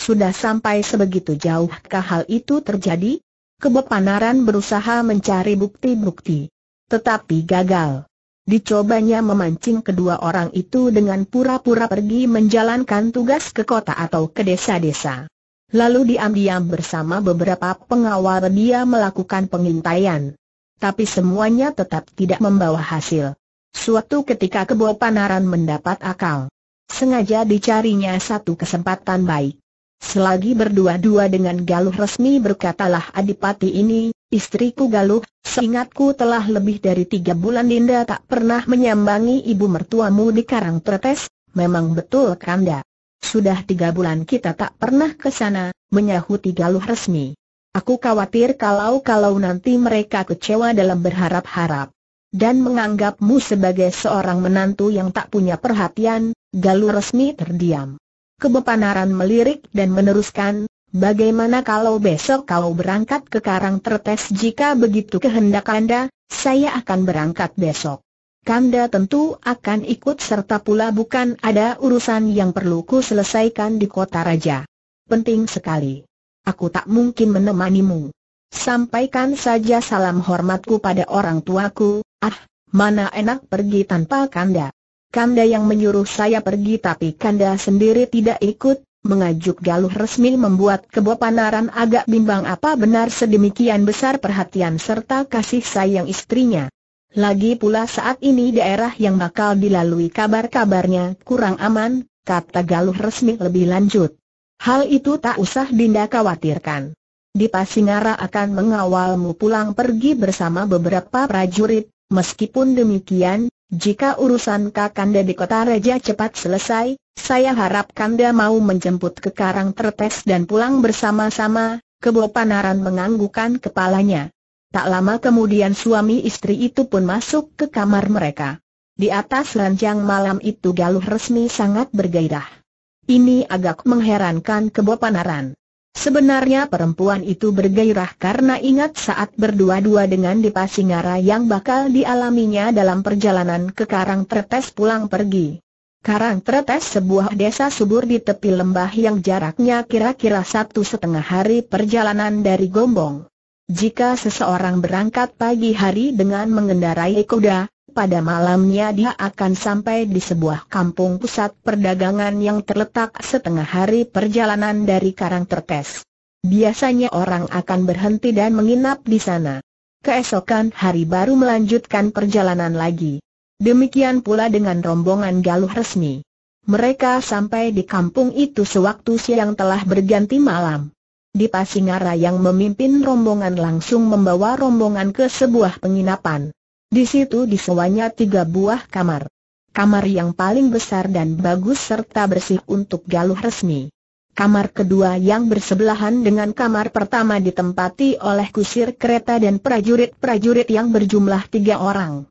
Sudah sampai sebegitu jauhkah hal itu terjadi? Kebepanaran berusaha mencari bukti-bukti. Tetapi gagal. Dicobanya memancing kedua orang itu dengan pura-pura pergi menjalankan tugas ke kota atau ke desa-desa. Lalu diam-diam bersama beberapa pengawal dia melakukan pengintaian. Tapi semuanya tetap tidak membawa hasil. Suatu ketika kebo panaran mendapat akal. Sengaja dicarinya satu kesempatan baik. Selagi berdua-dua dengan galuh resmi berkatalah adipati ini, Istriku Galuh, seingatku telah lebih dari tiga bulan Dinda tak pernah menyambangi ibu mertuamu di Karang Tretes, memang betul Kanda. Sudah tiga bulan kita tak pernah ke sana, menyahuti Galuh resmi. Aku khawatir kalau-kalau nanti mereka kecewa dalam berharap-harap. Dan menganggapmu sebagai seorang menantu yang tak punya perhatian, Galuh resmi terdiam. Kebepanaran melirik dan meneruskan, Bagaimana kalau besok kau berangkat ke Karang Tertes jika begitu kehendak Anda, saya akan berangkat besok. Kanda tentu akan ikut serta pula bukan ada urusan yang perlu ku selesaikan di kota raja. Penting sekali. Aku tak mungkin menemanimu. Sampaikan saja salam hormatku pada orang tuaku, ah, mana enak pergi tanpa Kanda. Kanda yang menyuruh saya pergi tapi Kanda sendiri tidak ikut, Mengajuk Galuh resmi membuat kebo panaran agak bimbang apa benar sedemikian besar perhatian serta kasih sayang istrinya. Lagi pula saat ini daerah yang bakal dilalui kabar-kabarnya kurang aman, kata Galuh resmi lebih lanjut. Hal itu tak usah Dinda khawatirkan. Di Pasingara akan mengawalmu pulang pergi bersama beberapa prajurit, meskipun demikian, jika urusan Kakanda di kota Raja cepat selesai, saya harap Kanda mau menjemput ke Karang Tertes dan pulang bersama-sama, Kebo Panaran menganggukkan kepalanya. Tak lama kemudian suami istri itu pun masuk ke kamar mereka. Di atas ranjang malam itu galuh resmi sangat bergairah. Ini agak mengherankan Kebo Panaran. Sebenarnya perempuan itu bergairah karena ingat saat berdua-dua dengan Dipasingara yang bakal dialaminya dalam perjalanan ke Karang Tertes pulang pergi. Karang Tretes sebuah desa subur di tepi lembah yang jaraknya kira-kira satu setengah hari perjalanan dari Gombong. Jika seseorang berangkat pagi hari dengan mengendarai kuda, pada malamnya dia akan sampai di sebuah kampung pusat perdagangan yang terletak setengah hari perjalanan dari Karang Tretes. Biasanya orang akan berhenti dan menginap di sana. Keesokan hari baru melanjutkan perjalanan lagi. Demikian pula dengan rombongan galuh resmi. Mereka sampai di kampung itu sewaktu siang telah berganti malam. Di Pasingara yang memimpin rombongan langsung membawa rombongan ke sebuah penginapan. Di situ disewanya tiga buah kamar. Kamar yang paling besar dan bagus serta bersih untuk galuh resmi. Kamar kedua yang bersebelahan dengan kamar pertama ditempati oleh kusir kereta dan prajurit-prajurit yang berjumlah tiga orang.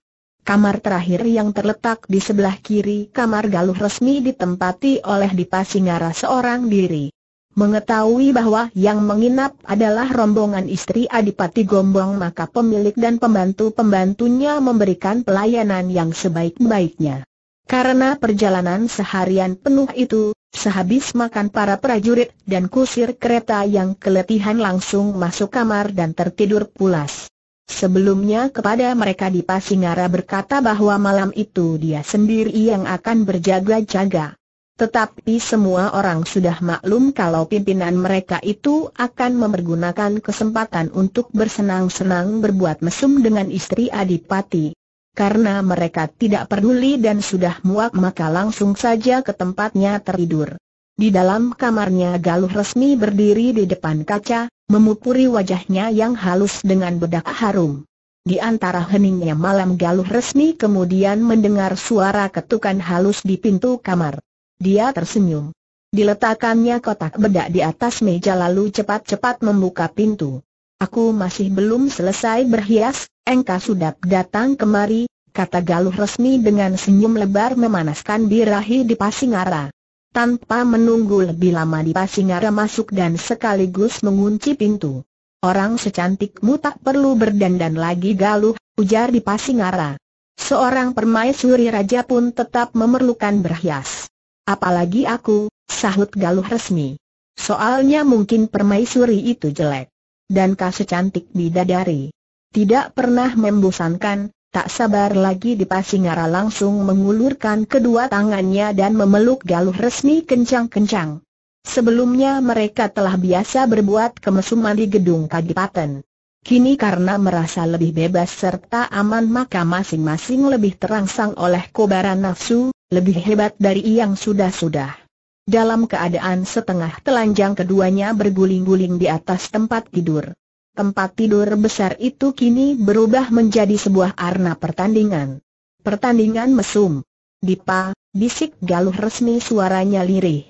Kamar terakhir yang terletak di sebelah kiri kamar galuh resmi ditempati oleh Dipasingara seorang diri. Mengetahui bahwa yang menginap adalah rombongan istri Adipati Gombong maka pemilik dan pembantu-pembantunya memberikan pelayanan yang sebaik-baiknya. Karena perjalanan seharian penuh itu, sehabis makan para prajurit dan kusir kereta yang keletihan langsung masuk kamar dan tertidur pulas. Sebelumnya kepada mereka di Pasingara berkata bahwa malam itu dia sendiri yang akan berjaga-jaga. Tetapi semua orang sudah maklum kalau pimpinan mereka itu akan memergunakan kesempatan untuk bersenang-senang berbuat mesum dengan istri Adipati. Karena mereka tidak peduli dan sudah muak maka langsung saja ke tempatnya tertidur. Di dalam kamarnya Galuh resmi berdiri di depan kaca, memupuri wajahnya yang halus dengan bedak harum. Di antara heningnya malam galuh resmi kemudian mendengar suara ketukan halus di pintu kamar. Dia tersenyum. Diletakkannya kotak bedak di atas meja lalu cepat-cepat membuka pintu. Aku masih belum selesai berhias, engkau sudah datang kemari, kata galuh resmi dengan senyum lebar memanaskan birahi di Pasingara tanpa menunggu lebih lama di Dipasingara masuk dan sekaligus mengunci pintu. Orang secantikmu tak perlu berdandan lagi galuh, ujar di Dipasingara. Seorang permaisuri raja pun tetap memerlukan berhias. Apalagi aku, sahut galuh resmi. Soalnya mungkin permaisuri itu jelek. Dan kau secantik bidadari. Tidak pernah membosankan, Tak sabar lagi Dipasingara langsung mengulurkan kedua tangannya dan memeluk Galuh Resmi kencang-kencang. Sebelumnya mereka telah biasa berbuat kemesuman di gedung kadipaten. Kini karena merasa lebih bebas serta aman maka masing-masing lebih terangsang oleh kobaran nafsu, lebih hebat dari yang sudah-sudah. Dalam keadaan setengah telanjang keduanya berguling-guling di atas tempat tidur. Tempat tidur besar itu kini berubah menjadi sebuah arena pertandingan. Pertandingan mesum. Dipa, bisik galuh resmi suaranya lirih.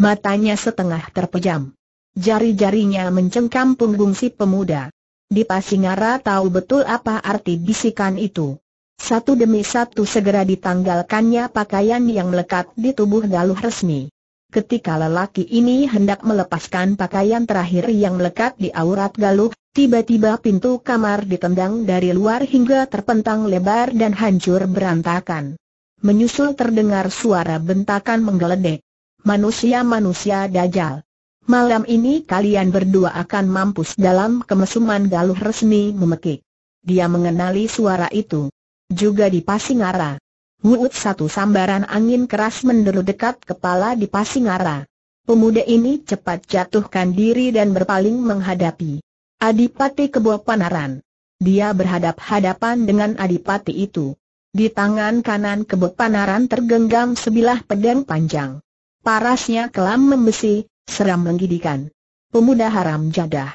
Matanya setengah terpejam. Jari-jarinya mencengkam punggung si pemuda. Dipa Singara tahu betul apa arti bisikan itu. Satu demi satu segera ditanggalkannya pakaian yang melekat di tubuh galuh resmi. Ketika lelaki ini hendak melepaskan pakaian terakhir yang melekat di aurat galuh, Tiba-tiba pintu kamar ditendang dari luar hingga terpentang lebar dan hancur berantakan. Menyusul terdengar suara bentakan menggeledek. Manusia-manusia dajal. Malam ini kalian berdua akan mampus dalam kemesuman galuh resmi memekik. Dia mengenali suara itu. Juga di Pasingara. Wuut satu sambaran angin keras menderu dekat kepala di Pasingara. Pemuda ini cepat jatuhkan diri dan berpaling menghadapi. Adipati Kebo Panaran. Dia berhadap-hadapan dengan adipati itu. Di tangan kanan Kebo Panaran tergenggam sebilah pedang panjang. Parasnya kelam membesi, seram menggidikan. Pemuda haram jadah.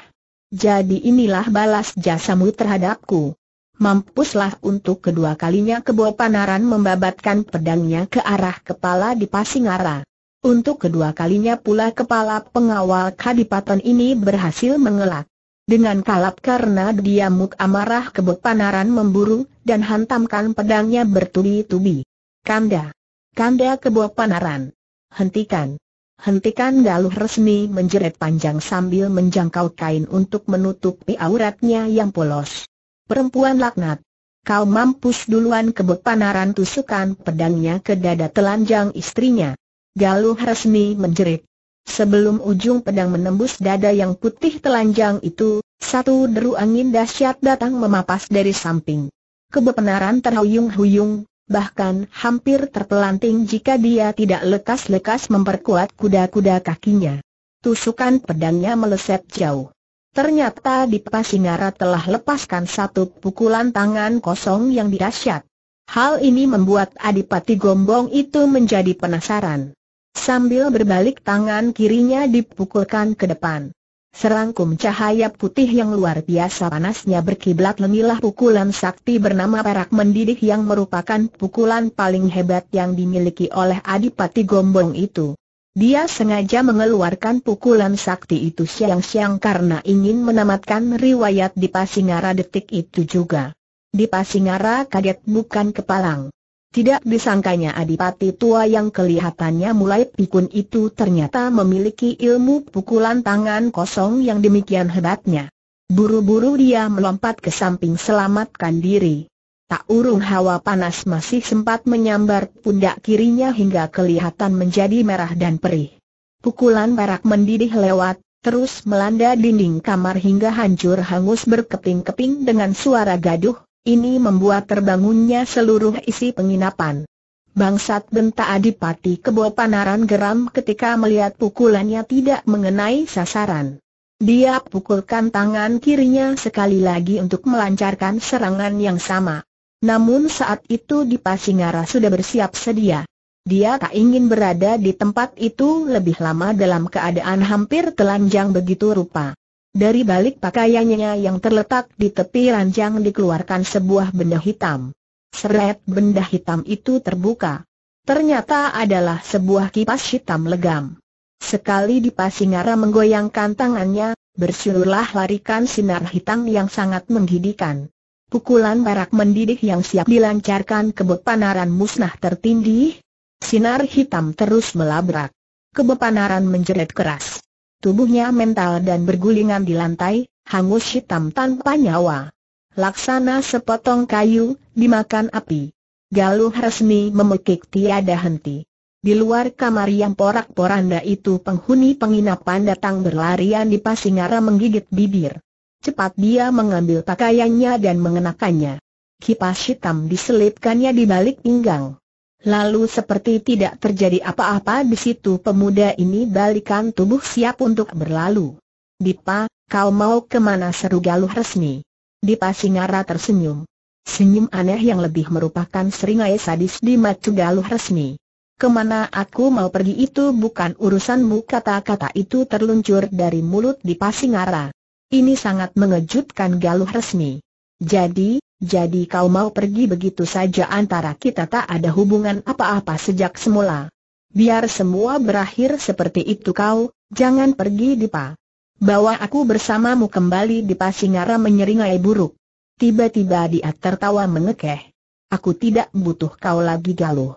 Jadi inilah balas jasamu terhadapku. Mampuslah untuk kedua kalinya Kebo Panaran membabatkan pedangnya ke arah kepala di Pasingara. Untuk kedua kalinya pula kepala pengawal kadipaton ini berhasil mengelak. Dengan kalap karena dia muk amarah kebut panaran memburu, dan hantamkan pedangnya bertubi-tubi. Kanda. Kanda kebut panaran. Hentikan. Hentikan galuh resmi menjerit panjang sambil menjangkau kain untuk menutupi auratnya yang polos. Perempuan laknat. Kau mampus duluan kebut panaran tusukan pedangnya ke dada telanjang istrinya. Galuh resmi menjerit. Sebelum ujung pedang menembus dada yang putih telanjang itu, satu deru angin dahsyat datang memapas dari samping. Kebenaran terhuyung-huyung, bahkan hampir terpelanting jika dia tidak lekas-lekas memperkuat kuda-kuda kakinya. Tusukan pedangnya meleset jauh. Ternyata di Pasingara telah lepaskan satu pukulan tangan kosong yang dahsyat. Hal ini membuat Adipati Gombong itu menjadi penasaran. Sambil berbalik tangan kirinya dipukulkan ke depan. Serangkum cahaya putih yang luar biasa panasnya berkiblat lemilah pukulan sakti bernama Perak Mendidih yang merupakan pukulan paling hebat yang dimiliki oleh Adipati Gombong itu. Dia sengaja mengeluarkan pukulan sakti itu siang-siang karena ingin menamatkan riwayat di Pasingara detik itu juga. Di Pasingara kaget bukan kepalang. Tidak disangkanya adipati tua yang kelihatannya mulai pikun itu ternyata memiliki ilmu pukulan tangan kosong yang demikian hebatnya. Buru-buru dia melompat ke samping selamatkan diri. Tak urung hawa panas masih sempat menyambar pundak kirinya hingga kelihatan menjadi merah dan perih. Pukulan perak mendidih lewat, terus melanda dinding kamar hingga hancur hangus berkeping-keping dengan suara gaduh, ini membuat terbangunnya seluruh isi penginapan. Bangsat bentak Adipati Kebo Panaran geram ketika melihat pukulannya tidak mengenai sasaran. Dia pukulkan tangan kirinya sekali lagi untuk melancarkan serangan yang sama. Namun saat itu di Pasingara sudah bersiap sedia. Dia tak ingin berada di tempat itu lebih lama dalam keadaan hampir telanjang begitu rupa. Dari balik pakaiannya yang terletak di tepi ranjang dikeluarkan sebuah benda hitam. Seret benda hitam itu terbuka. Ternyata adalah sebuah kipas hitam legam. Sekali di Dipasingara menggoyangkan tangannya, bersiullah larikan sinar hitam yang sangat menggidikan. Pukulan barak mendidih yang siap dilancarkan ke bepanaran musnah tertindih. Sinar hitam terus melabrak. Kebepanaran menjerit keras. Tubuhnya mental dan bergulingan di lantai, hangus hitam tanpa nyawa. Laksana sepotong kayu, dimakan api. Galuh resmi memekik tiada henti. Di luar kamar yang porak-poranda itu penghuni penginapan datang berlarian di pasingara menggigit bibir. Cepat dia mengambil pakaiannya dan mengenakannya. Kipas hitam diselipkannya di balik pinggang. Lalu seperti tidak terjadi apa-apa di situ pemuda ini balikan tubuh siap untuk berlalu. Dipa, kau mau kemana seru galuh resmi? Dipa Singara tersenyum. Senyum aneh yang lebih merupakan seringai sadis di macu galuh resmi. Kemana aku mau pergi itu bukan urusanmu kata-kata itu terluncur dari mulut Dipa Singara. Ini sangat mengejutkan galuh resmi. Jadi, jadi kau mau pergi begitu saja antara kita tak ada hubungan apa-apa sejak semula. Biar semua berakhir seperti itu kau, jangan pergi Dipa. Bawa aku bersamamu kembali Dipa Singara menyeringai buruk. Tiba-tiba dia tertawa mengekeh. Aku tidak butuh kau lagi galuh.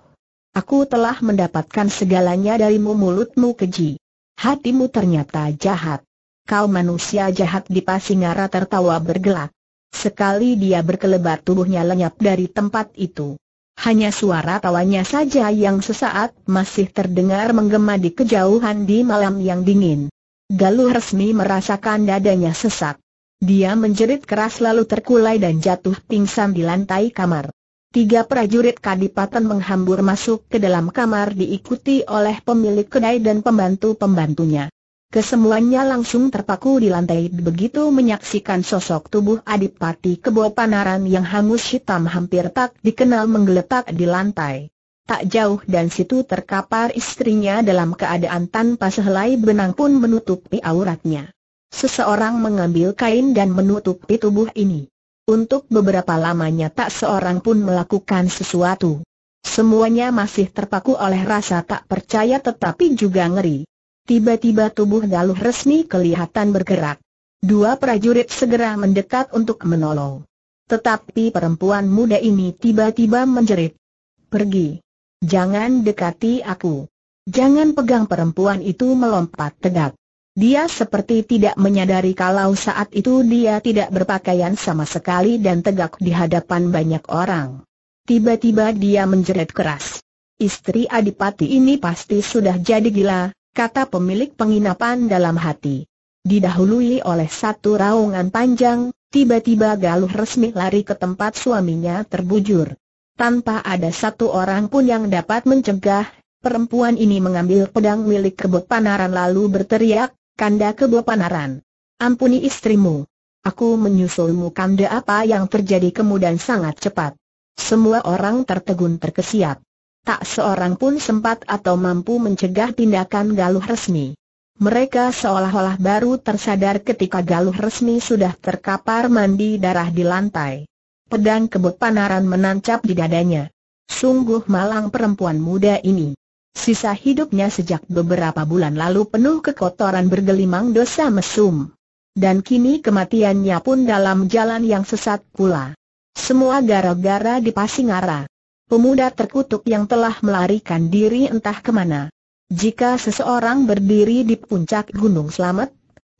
Aku telah mendapatkan segalanya darimu mulutmu keji. Hatimu ternyata jahat. Kau manusia jahat Dipa Singara tertawa bergelak. Sekali dia berkelebat tubuhnya lenyap dari tempat itu. Hanya suara tawanya saja yang sesaat masih terdengar menggema di kejauhan di malam yang dingin. Galuh resmi merasakan dadanya sesak. Dia menjerit keras lalu terkulai dan jatuh pingsan di lantai kamar. Tiga prajurit kadipaten menghambur masuk ke dalam kamar diikuti oleh pemilik kedai dan pembantu-pembantunya. Kesemuanya langsung terpaku di lantai begitu menyaksikan sosok tubuh Adipati Kebo Panaran yang hangus hitam hampir tak dikenal menggeletak di lantai. Tak jauh dan situ terkapar istrinya dalam keadaan tanpa sehelai benang pun menutupi auratnya. Seseorang mengambil kain dan menutupi tubuh ini. Untuk beberapa lamanya tak seorang pun melakukan sesuatu. Semuanya masih terpaku oleh rasa tak percaya tetapi juga ngeri. Tiba-tiba tubuh Galuh resmi kelihatan bergerak. Dua prajurit segera mendekat untuk menolong. Tetapi perempuan muda ini tiba-tiba menjerit. Pergi. Jangan dekati aku. Jangan pegang perempuan itu melompat tegak. Dia seperti tidak menyadari kalau saat itu dia tidak berpakaian sama sekali dan tegak di hadapan banyak orang. Tiba-tiba dia menjerit keras. Istri Adipati ini pasti sudah jadi gila, kata pemilik penginapan dalam hati. Didahului oleh satu raungan panjang, tiba-tiba Galuh resmi lari ke tempat suaminya terbujur. Tanpa ada satu orang pun yang dapat mencegah, perempuan ini mengambil pedang milik kebot panaran lalu berteriak, Kanda kebot panaran. Ampuni istrimu. Aku menyusulmu kanda apa yang terjadi kemudian sangat cepat. Semua orang tertegun terkesiap tak seorang pun sempat atau mampu mencegah tindakan galuh resmi. Mereka seolah-olah baru tersadar ketika galuh resmi sudah terkapar mandi darah di lantai. Pedang kebut panaran menancap di dadanya. Sungguh malang perempuan muda ini. Sisa hidupnya sejak beberapa bulan lalu penuh kekotoran bergelimang dosa mesum. Dan kini kematiannya pun dalam jalan yang sesat pula. Semua gara-gara di Pasingara pemuda terkutuk yang telah melarikan diri entah kemana. Jika seseorang berdiri di puncak Gunung Selamat,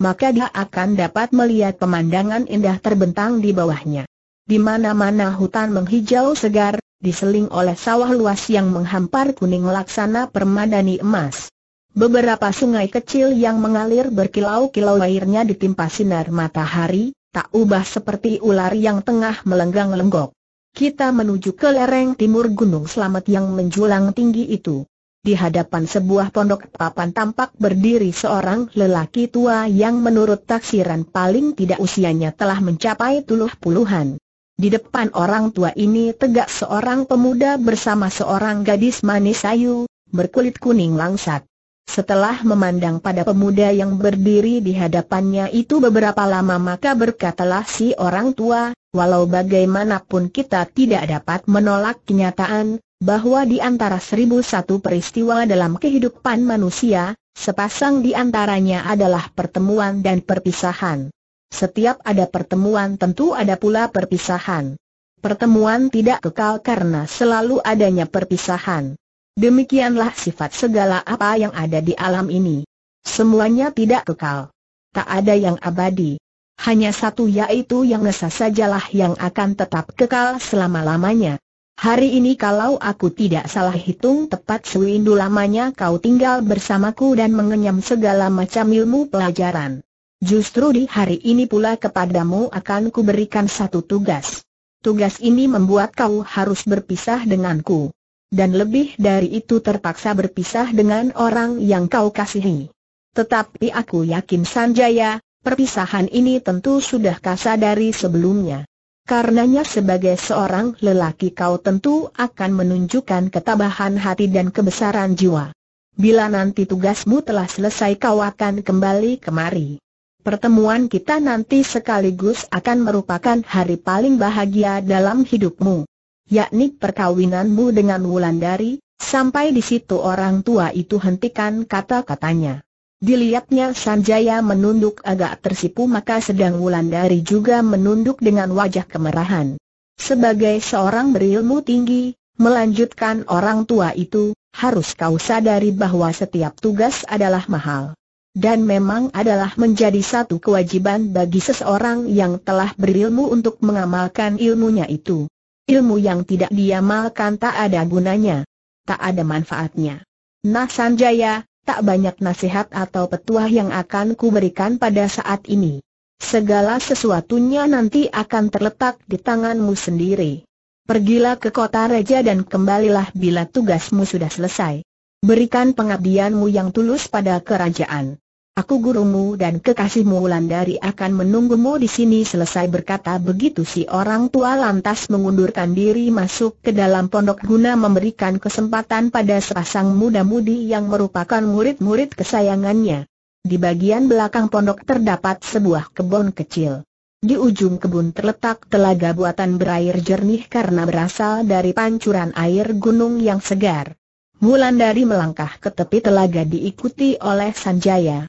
maka dia akan dapat melihat pemandangan indah terbentang di bawahnya. Di mana-mana hutan menghijau segar, diseling oleh sawah luas yang menghampar kuning laksana permadani emas. Beberapa sungai kecil yang mengalir berkilau-kilau airnya ditimpa sinar matahari, tak ubah seperti ular yang tengah melenggang-lenggok kita menuju ke lereng timur Gunung Selamat yang menjulang tinggi itu. Di hadapan sebuah pondok papan tampak berdiri seorang lelaki tua yang menurut taksiran paling tidak usianya telah mencapai tuluh puluhan. Di depan orang tua ini tegak seorang pemuda bersama seorang gadis manis ayu, berkulit kuning langsat. Setelah memandang pada pemuda yang berdiri di hadapannya itu beberapa lama maka berkatalah si orang tua, walau bagaimanapun kita tidak dapat menolak kenyataan, bahwa di antara seribu satu peristiwa dalam kehidupan manusia, sepasang di antaranya adalah pertemuan dan perpisahan. Setiap ada pertemuan tentu ada pula perpisahan. Pertemuan tidak kekal karena selalu adanya perpisahan. Demikianlah sifat segala apa yang ada di alam ini. Semuanya tidak kekal. Tak ada yang abadi. Hanya satu yaitu yang nesa sajalah yang akan tetap kekal selama-lamanya. Hari ini kalau aku tidak salah hitung tepat sewindu lamanya kau tinggal bersamaku dan mengenyam segala macam ilmu pelajaran. Justru di hari ini pula kepadamu akan kuberikan satu tugas. Tugas ini membuat kau harus berpisah denganku dan lebih dari itu terpaksa berpisah dengan orang yang kau kasihi. Tetapi aku yakin Sanjaya, perpisahan ini tentu sudah kau sadari sebelumnya. Karenanya sebagai seorang lelaki kau tentu akan menunjukkan ketabahan hati dan kebesaran jiwa. Bila nanti tugasmu telah selesai kau akan kembali kemari. Pertemuan kita nanti sekaligus akan merupakan hari paling bahagia dalam hidupmu yakni perkawinanmu dengan Wulandari, sampai di situ orang tua itu hentikan kata-katanya. Dilihatnya Sanjaya menunduk agak tersipu maka sedang Wulandari juga menunduk dengan wajah kemerahan. Sebagai seorang berilmu tinggi, melanjutkan orang tua itu, harus kau sadari bahwa setiap tugas adalah mahal. Dan memang adalah menjadi satu kewajiban bagi seseorang yang telah berilmu untuk mengamalkan ilmunya itu. Ilmu yang tidak diamalkan tak ada gunanya. Tak ada manfaatnya. Nah Sanjaya, tak banyak nasihat atau petuah yang akan kuberikan pada saat ini. Segala sesuatunya nanti akan terletak di tanganmu sendiri. Pergilah ke kota raja dan kembalilah bila tugasmu sudah selesai. Berikan pengabdianmu yang tulus pada kerajaan. Aku gurumu dan kekasihmu Wulandari akan menunggumu di sini selesai berkata begitu si orang tua lantas mengundurkan diri masuk ke dalam pondok guna memberikan kesempatan pada sepasang muda-mudi yang merupakan murid-murid kesayangannya. Di bagian belakang pondok terdapat sebuah kebun kecil. Di ujung kebun terletak telaga buatan berair jernih karena berasal dari pancuran air gunung yang segar. Wulandari melangkah ke tepi telaga diikuti oleh Sanjaya.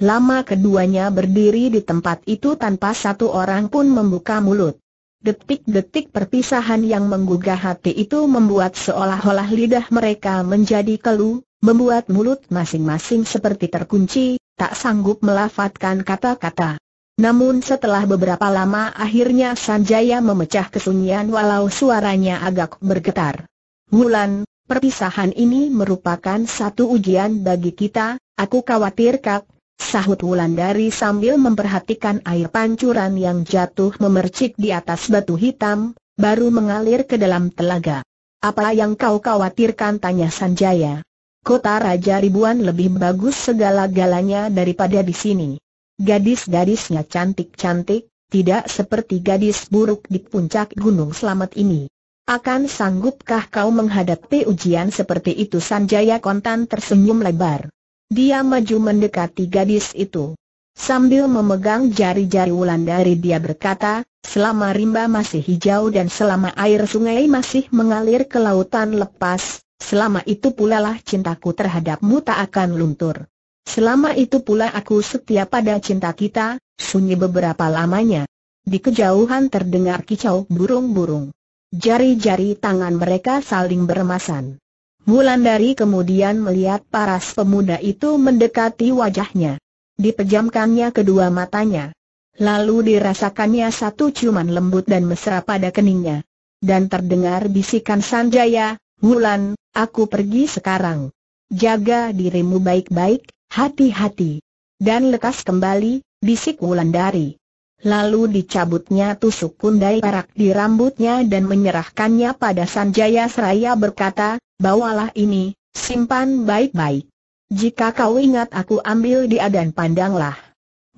Lama keduanya berdiri di tempat itu tanpa satu orang pun membuka mulut. Detik-detik perpisahan yang menggugah hati itu membuat seolah-olah lidah mereka menjadi kelu, membuat mulut masing-masing seperti terkunci, tak sanggup melafatkan kata-kata. Namun setelah beberapa lama akhirnya Sanjaya memecah kesunyian walau suaranya agak bergetar. Wulan, perpisahan ini merupakan satu ujian bagi kita, aku khawatir kak, sahut Wulandari sambil memperhatikan air pancuran yang jatuh memercik di atas batu hitam, baru mengalir ke dalam telaga. Apa yang kau khawatirkan tanya Sanjaya. Kota Raja Ribuan lebih bagus segala-galanya daripada di sini. Gadis-gadisnya cantik-cantik, tidak seperti gadis buruk di puncak gunung selamat ini. Akan sanggupkah kau menghadapi ujian seperti itu Sanjaya Kontan tersenyum lebar. Dia maju mendekati gadis itu. Sambil memegang jari-jari Wulandari dia berkata, selama rimba masih hijau dan selama air sungai masih mengalir ke lautan lepas, selama itu pula lah cintaku terhadapmu tak akan luntur. Selama itu pula aku setia pada cinta kita, sunyi beberapa lamanya. Di kejauhan terdengar kicau burung-burung. Jari-jari tangan mereka saling beremasan. Wulandari kemudian melihat paras pemuda itu mendekati wajahnya. Dipejamkannya kedua matanya. Lalu dirasakannya satu ciuman lembut dan mesra pada keningnya. Dan terdengar bisikan Sanjaya, Wulan, aku pergi sekarang. Jaga dirimu baik-baik, hati-hati. Dan lekas kembali, bisik Wulandari. Lalu dicabutnya tusuk kundai perak di rambutnya dan menyerahkannya pada Sanjaya seraya berkata, bawalah ini, simpan baik-baik. Jika kau ingat aku ambil dia dan pandanglah.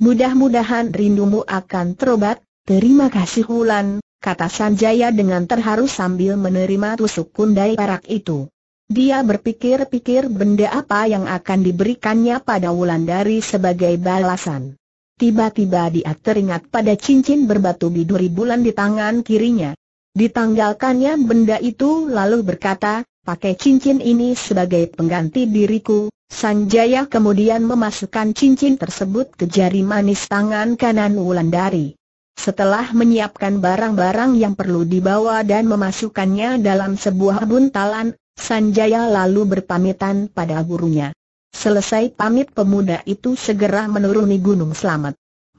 Mudah-mudahan rindumu akan terobat, terima kasih Wulan, kata Sanjaya dengan terharu sambil menerima tusuk kundai perak itu. Dia berpikir-pikir benda apa yang akan diberikannya pada Wulan dari sebagai balasan. Tiba-tiba dia teringat pada cincin berbatu biduri bulan di tangan kirinya. Ditanggalkannya benda itu lalu berkata, pakai cincin ini sebagai pengganti diriku. Sanjaya kemudian memasukkan cincin tersebut ke jari manis tangan kanan Wulandari. Setelah menyiapkan barang-barang yang perlu dibawa dan memasukkannya dalam sebuah buntalan, Sanjaya lalu berpamitan pada gurunya. Selesai pamit pemuda itu segera menuruni Gunung Selamat.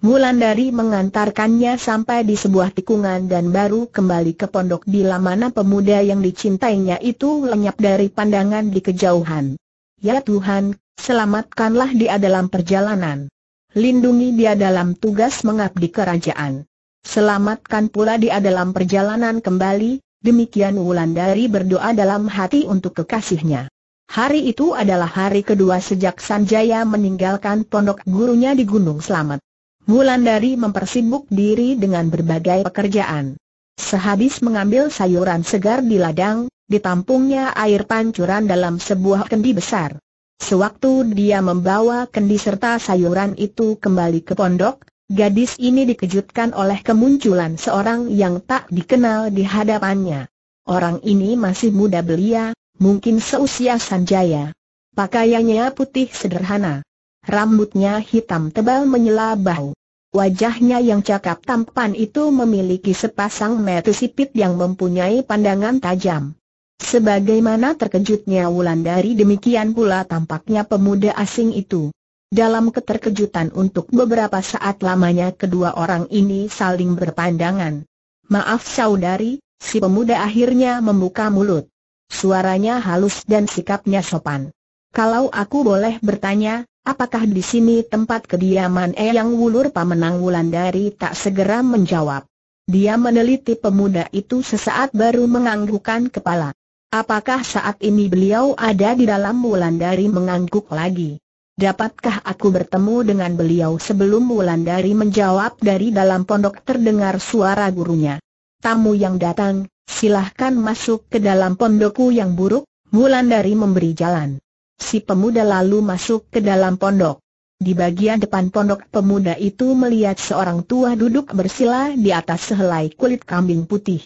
Wulandari mengantarkannya sampai di sebuah tikungan dan baru kembali ke pondok bila mana pemuda yang dicintainya itu lenyap dari pandangan di kejauhan. Ya Tuhan, selamatkanlah dia dalam perjalanan. Lindungi dia dalam tugas mengabdi kerajaan. Selamatkan pula dia dalam perjalanan kembali, demikian Wulandari berdoa dalam hati untuk kekasihnya. Hari itu adalah hari kedua sejak Sanjaya meninggalkan pondok gurunya di Gunung Selamat. Wulandari mempersibuk diri dengan berbagai pekerjaan. Sehabis mengambil sayuran segar di ladang, ditampungnya air pancuran dalam sebuah kendi besar. Sewaktu dia membawa kendi serta sayuran itu kembali ke pondok, gadis ini dikejutkan oleh kemunculan seorang yang tak dikenal di hadapannya. Orang ini masih muda belia, mungkin seusia Sanjaya. Pakaiannya putih sederhana rambutnya hitam tebal menyela bahu. Wajahnya yang cakap tampan itu memiliki sepasang mata sipit yang mempunyai pandangan tajam. Sebagaimana terkejutnya Wulan dari, demikian pula tampaknya pemuda asing itu. Dalam keterkejutan untuk beberapa saat lamanya kedua orang ini saling berpandangan. Maaf saudari, si pemuda akhirnya membuka mulut. Suaranya halus dan sikapnya sopan. Kalau aku boleh bertanya, apakah di sini tempat kediaman Eyang Wulur Pamenang Wulandari tak segera menjawab. Dia meneliti pemuda itu sesaat baru menganggukkan kepala. Apakah saat ini beliau ada di dalam Wulandari mengangguk lagi? Dapatkah aku bertemu dengan beliau sebelum Wulandari menjawab dari dalam pondok terdengar suara gurunya. Tamu yang datang, silahkan masuk ke dalam pondokku yang buruk, Wulandari memberi jalan. Si pemuda lalu masuk ke dalam pondok. Di bagian depan pondok pemuda itu melihat seorang tua duduk bersila di atas sehelai kulit kambing putih.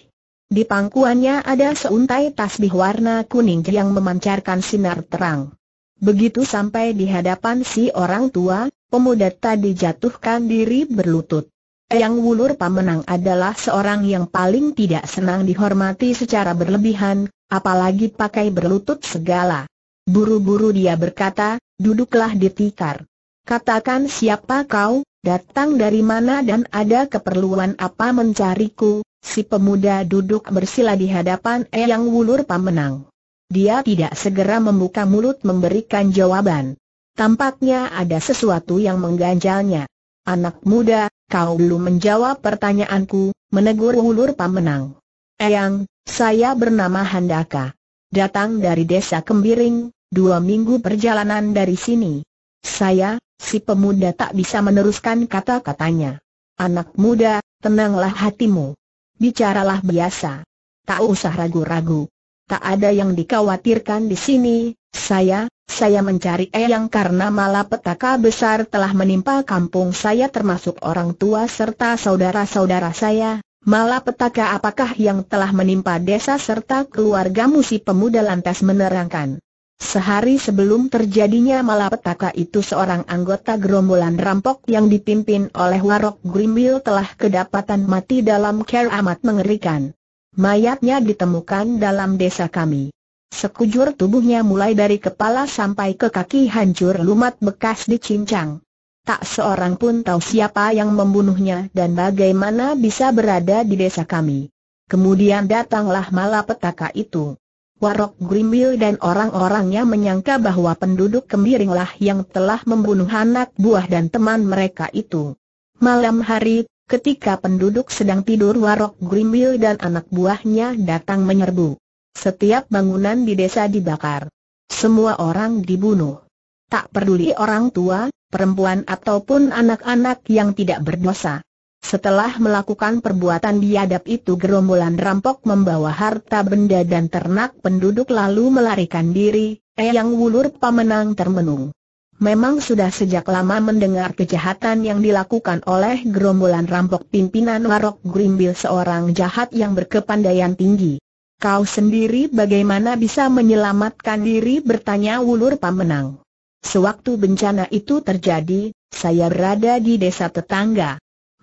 Di pangkuannya ada seuntai tasbih warna kuning yang memancarkan sinar terang. Begitu sampai di hadapan si orang tua, pemuda tadi jatuhkan diri berlutut. Yang Wulur Pamenang adalah seorang yang paling tidak senang dihormati secara berlebihan, apalagi pakai berlutut segala. Buru-buru dia berkata, duduklah di tikar. Katakan siapa kau, datang dari mana dan ada keperluan apa mencariku, si pemuda duduk bersila di hadapan Eyang Wulur Pamenang. Dia tidak segera membuka mulut memberikan jawaban. Tampaknya ada sesuatu yang mengganjalnya. Anak muda, kau belum menjawab pertanyaanku, menegur Wulur Pamenang. Eyang, saya bernama Handaka. Datang dari desa Kembiring, dua minggu perjalanan dari sini. Saya, si pemuda tak bisa meneruskan kata-katanya. Anak muda, tenanglah hatimu. Bicaralah biasa. Tak usah ragu-ragu. Tak ada yang dikhawatirkan di sini, saya, saya mencari Eyang karena malapetaka besar telah menimpa kampung saya termasuk orang tua serta saudara-saudara saya. Malah petaka apakah yang telah menimpa desa serta keluargamu si pemuda lantas menerangkan. Sehari sebelum terjadinya malapetaka itu seorang anggota gerombolan rampok yang dipimpin oleh Warok Grimbil telah kedapatan mati dalam care amat mengerikan. Mayatnya ditemukan dalam desa kami. Sekujur tubuhnya mulai dari kepala sampai ke kaki hancur lumat bekas dicincang. Tak seorang pun tahu siapa yang membunuhnya dan bagaimana bisa berada di desa kami. Kemudian datanglah malapetaka itu. Warok Grimil dan orang-orangnya menyangka bahwa penduduk kemiringlah yang telah membunuh anak buah dan teman mereka itu. Malam hari, ketika penduduk sedang tidur Warok Grimil dan anak buahnya datang menyerbu. Setiap bangunan di desa dibakar. Semua orang dibunuh. Tak peduli orang tua, perempuan ataupun anak-anak yang tidak berdosa. Setelah melakukan perbuatan biadab itu gerombolan rampok membawa harta benda dan ternak penduduk lalu melarikan diri, yang Wulur Pamenang termenung. Memang sudah sejak lama mendengar kejahatan yang dilakukan oleh gerombolan rampok pimpinan Warok Grimbil seorang jahat yang berkepandaian tinggi. Kau sendiri bagaimana bisa menyelamatkan diri bertanya Wulur Pamenang. Sewaktu bencana itu terjadi, saya berada di desa tetangga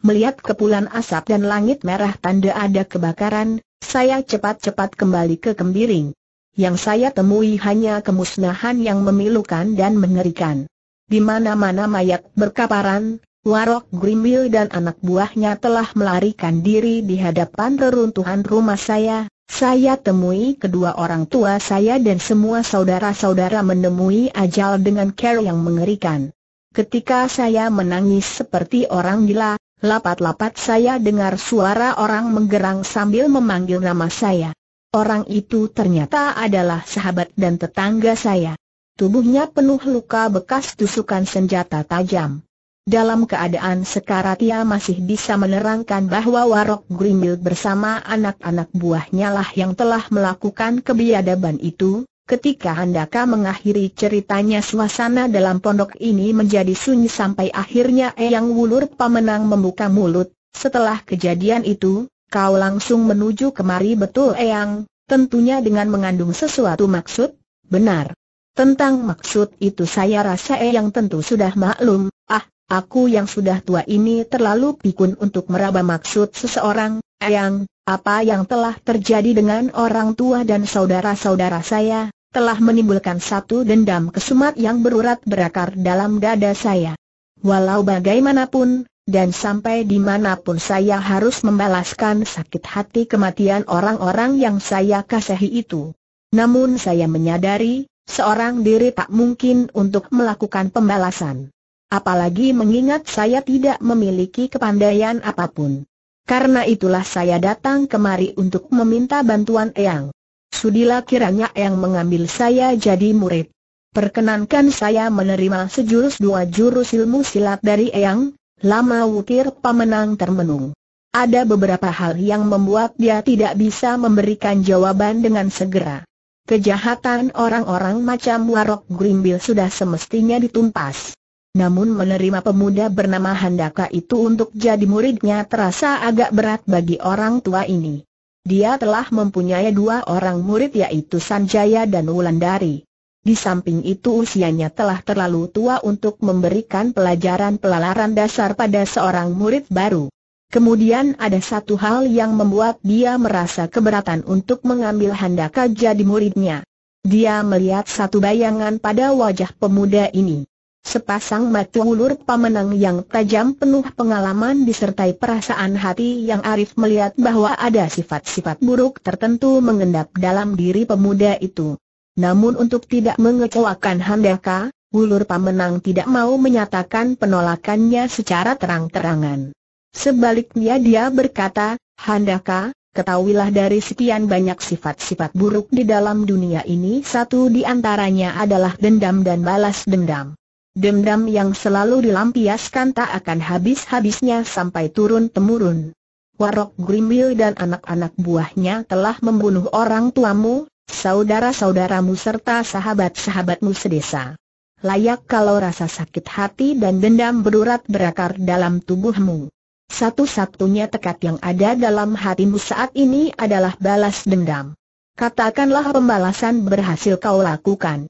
melihat kepulan asap dan langit merah tanda ada kebakaran, saya cepat-cepat kembali ke Kembiring. Yang saya temui hanya kemusnahan yang memilukan dan mengerikan. Di mana-mana mayat berkaparan, Warok Grimil dan anak buahnya telah melarikan diri di hadapan reruntuhan rumah saya, saya temui kedua orang tua saya dan semua saudara-saudara menemui ajal dengan cara yang mengerikan. Ketika saya menangis seperti orang gila, Lapat-lapat saya dengar suara orang menggerang sambil memanggil nama saya. Orang itu ternyata adalah sahabat dan tetangga saya. Tubuhnya penuh luka bekas tusukan senjata tajam. Dalam keadaan sekarat ia masih bisa menerangkan bahwa Warok Grimil bersama anak-anak buahnya lah yang telah melakukan kebiadaban itu, Ketika Handaka mengakhiri ceritanya suasana dalam pondok ini menjadi sunyi sampai akhirnya Eyang Wulur Pamenang membuka mulut, setelah kejadian itu, kau langsung menuju kemari betul Eyang, tentunya dengan mengandung sesuatu maksud, benar. Tentang maksud itu saya rasa Eyang tentu sudah maklum, ah, aku yang sudah tua ini terlalu pikun untuk meraba maksud seseorang, Eyang, apa yang telah terjadi dengan orang tua dan saudara-saudara saya, telah menimbulkan satu dendam kesumat yang berurat berakar dalam dada saya. Walau bagaimanapun, dan sampai dimanapun saya harus membalaskan sakit hati kematian orang-orang yang saya kasihi itu. Namun saya menyadari, seorang diri tak mungkin untuk melakukan pembalasan. Apalagi mengingat saya tidak memiliki kepandaian apapun. Karena itulah saya datang kemari untuk meminta bantuan Eyang. Sudilah kiranya yang mengambil saya jadi murid. Perkenankan saya menerima sejurus dua jurus ilmu silat dari Eyang, lama wukir pemenang termenung. Ada beberapa hal yang membuat dia tidak bisa memberikan jawaban dengan segera. Kejahatan orang-orang macam Warok Grimbil sudah semestinya ditumpas. Namun menerima pemuda bernama Handaka itu untuk jadi muridnya terasa agak berat bagi orang tua ini. Dia telah mempunyai dua orang murid yaitu Sanjaya dan Wulandari. Di samping itu usianya telah terlalu tua untuk memberikan pelajaran pelalaran dasar pada seorang murid baru. Kemudian ada satu hal yang membuat dia merasa keberatan untuk mengambil Handaka jadi muridnya. Dia melihat satu bayangan pada wajah pemuda ini. Sepasang mata ulur pemenang yang tajam penuh pengalaman disertai perasaan hati yang arif melihat bahwa ada sifat-sifat buruk tertentu mengendap dalam diri pemuda itu. Namun untuk tidak mengecewakan Handaka, ulur pemenang tidak mau menyatakan penolakannya secara terang-terangan. Sebaliknya dia berkata, Handaka, Ketahuilah dari sekian banyak sifat-sifat buruk di dalam dunia ini satu di antaranya adalah dendam dan balas dendam. Dendam yang selalu dilampiaskan tak akan habis-habisnya sampai turun-temurun. Warok Grimil dan anak-anak buahnya telah membunuh orang tuamu, saudara-saudaramu serta sahabat-sahabatmu sedesa. Layak kalau rasa sakit hati dan dendam berurat berakar dalam tubuhmu. Satu-satunya tekad yang ada dalam hatimu saat ini adalah balas dendam. Katakanlah pembalasan berhasil kau lakukan.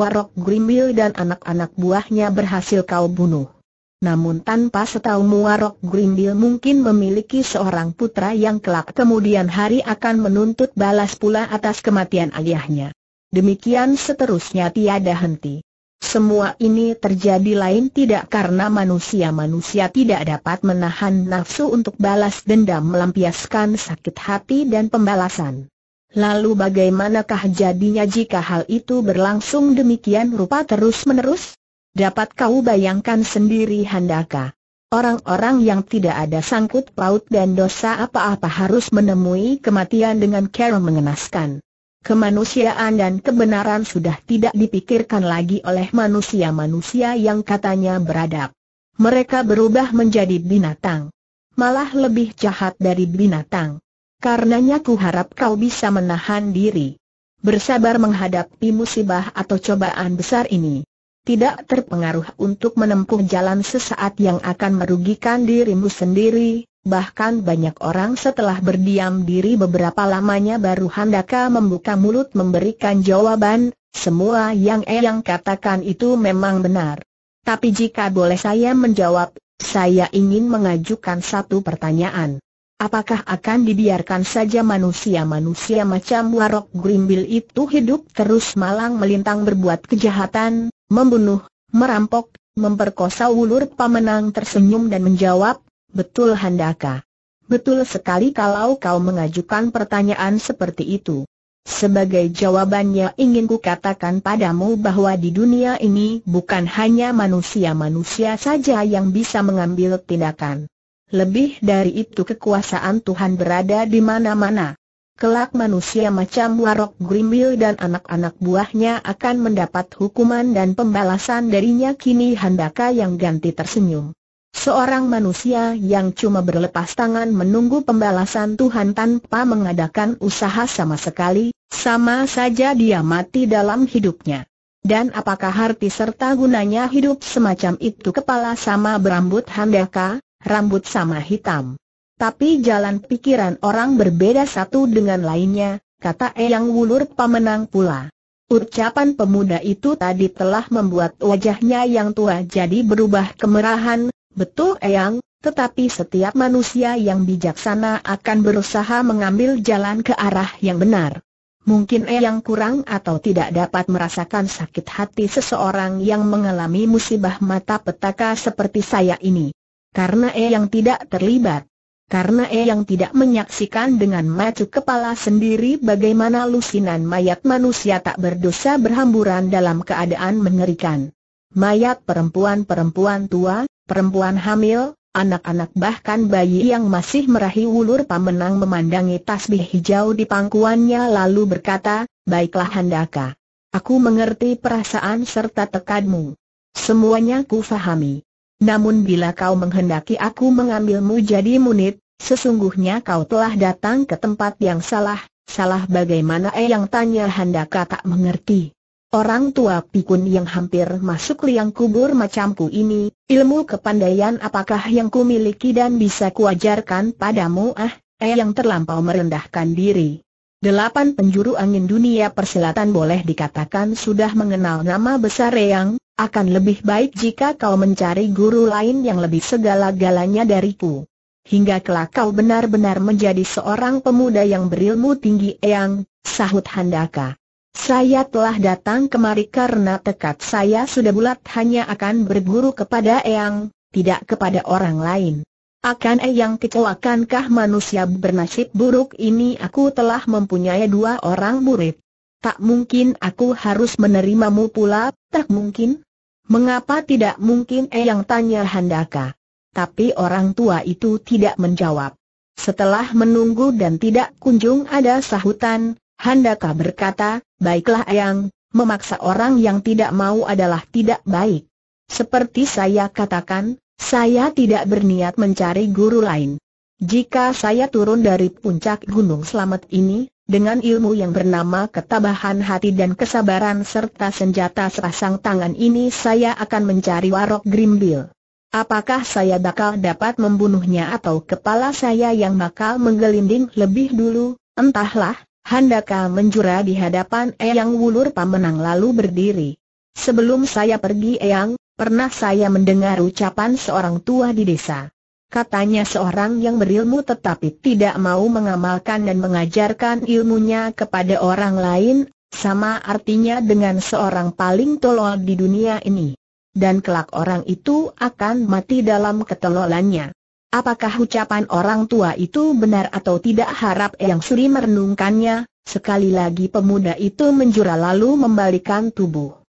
Warok Grimbil dan anak-anak buahnya berhasil kau bunuh. Namun tanpa setahumu muarok Grimbil mungkin memiliki seorang putra yang kelak kemudian hari akan menuntut balas pula atas kematian ayahnya. Demikian seterusnya tiada henti. Semua ini terjadi lain tidak karena manusia-manusia tidak dapat menahan nafsu untuk balas dendam melampiaskan sakit hati dan pembalasan. Lalu bagaimanakah jadinya jika hal itu berlangsung demikian rupa terus-menerus? Dapat kau bayangkan sendiri handaka. Orang-orang yang tidak ada sangkut paut dan dosa apa-apa harus menemui kematian dengan cara mengenaskan. Kemanusiaan dan kebenaran sudah tidak dipikirkan lagi oleh manusia-manusia yang katanya beradab. Mereka berubah menjadi binatang. Malah lebih jahat dari binatang. Karenanya ku harap kau bisa menahan diri. Bersabar menghadapi musibah atau cobaan besar ini. Tidak terpengaruh untuk menempuh jalan sesaat yang akan merugikan dirimu sendiri, bahkan banyak orang setelah berdiam diri beberapa lamanya baru handaka membuka mulut memberikan jawaban, semua yang Eyang katakan itu memang benar. Tapi jika boleh saya menjawab, saya ingin mengajukan satu pertanyaan. Apakah akan dibiarkan saja manusia-manusia macam warok grimbil itu hidup terus malang melintang berbuat kejahatan, membunuh, merampok, memperkosa ulur pamenang tersenyum dan menjawab, betul handaka. Betul sekali kalau kau mengajukan pertanyaan seperti itu. Sebagai jawabannya ingin katakan padamu bahwa di dunia ini bukan hanya manusia-manusia saja yang bisa mengambil tindakan. Lebih dari itu kekuasaan Tuhan berada di mana-mana. Kelak manusia macam Warok Grimil dan anak-anak buahnya akan mendapat hukuman dan pembalasan darinya kini Handaka yang ganti tersenyum. Seorang manusia yang cuma berlepas tangan menunggu pembalasan Tuhan tanpa mengadakan usaha sama sekali, sama saja dia mati dalam hidupnya. Dan apakah arti serta gunanya hidup semacam itu kepala sama berambut handaka? rambut sama hitam. Tapi jalan pikiran orang berbeda satu dengan lainnya, kata Eyang Wulur pemenang pula. Ucapan pemuda itu tadi telah membuat wajahnya yang tua jadi berubah kemerahan, betul Eyang, tetapi setiap manusia yang bijaksana akan berusaha mengambil jalan ke arah yang benar. Mungkin Eyang kurang atau tidak dapat merasakan sakit hati seseorang yang mengalami musibah mata petaka seperti saya ini. Karena E yang tidak terlibat. Karena E yang tidak menyaksikan dengan mata kepala sendiri bagaimana lusinan mayat manusia tak berdosa berhamburan dalam keadaan mengerikan. Mayat perempuan-perempuan tua, perempuan hamil, Anak-anak bahkan bayi yang masih merahi ulur pamenang memandangi tasbih hijau di pangkuannya lalu berkata, Baiklah Handaka. Aku mengerti perasaan serta tekadmu. Semuanya ku fahami. Namun bila kau menghendaki aku mengambilmu jadi munit, sesungguhnya kau telah datang ke tempat yang salah, salah bagaimana eh yang tanya handaka tak mengerti. Orang tua pikun yang hampir masuk liang kubur macamku ini, ilmu kepandaian apakah yang kumiliki dan bisa kuajarkan padamu ah, eh yang terlampau merendahkan diri. Delapan penjuru angin dunia perselatan boleh dikatakan sudah mengenal nama besar Eyang, akan lebih baik jika kau mencari guru lain yang lebih segala-galanya dariku. Hingga kelak kau benar-benar menjadi seorang pemuda yang berilmu tinggi Eyang, sahut Handaka. Saya telah datang kemari karena tekad saya sudah bulat hanya akan berguru kepada Eyang, tidak kepada orang lain. Akan Eyang kecewakankah manusia bernasib buruk ini aku telah mempunyai dua orang murid. Tak mungkin aku harus menerimamu pula, tak mungkin? Mengapa tidak mungkin Eyang tanya Handaka? Tapi orang tua itu tidak menjawab. Setelah menunggu dan tidak kunjung ada sahutan, Handaka berkata, baiklah Eyang, memaksa orang yang tidak mau adalah tidak baik. Seperti saya katakan, saya tidak berniat mencari guru lain. Jika saya turun dari puncak gunung selamat ini, dengan ilmu yang bernama ketabahan hati dan kesabaran serta senjata sepasang tangan ini saya akan mencari warok Grimbil. Apakah saya bakal dapat membunuhnya atau kepala saya yang bakal menggelinding lebih dulu, entahlah, Handaka menjura di hadapan Eyang Wulur Pamenang lalu berdiri. Sebelum saya pergi Eyang, pernah saya mendengar ucapan seorang tua di desa katanya seorang yang berilmu tetapi tidak mau mengamalkan dan mengajarkan ilmunya kepada orang lain, sama artinya dengan seorang paling tolol di dunia ini. Dan kelak orang itu akan mati dalam ketololannya. Apakah ucapan orang tua itu benar atau tidak harap yang suri merenungkannya, sekali lagi pemuda itu menjura lalu membalikan tubuh.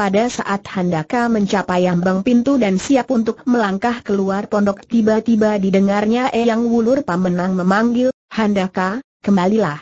Pada saat Handaka mencapai ambang pintu dan siap untuk melangkah keluar pondok tiba-tiba didengarnya Eyang Wulur Pamenang memanggil, Handaka, kembalilah.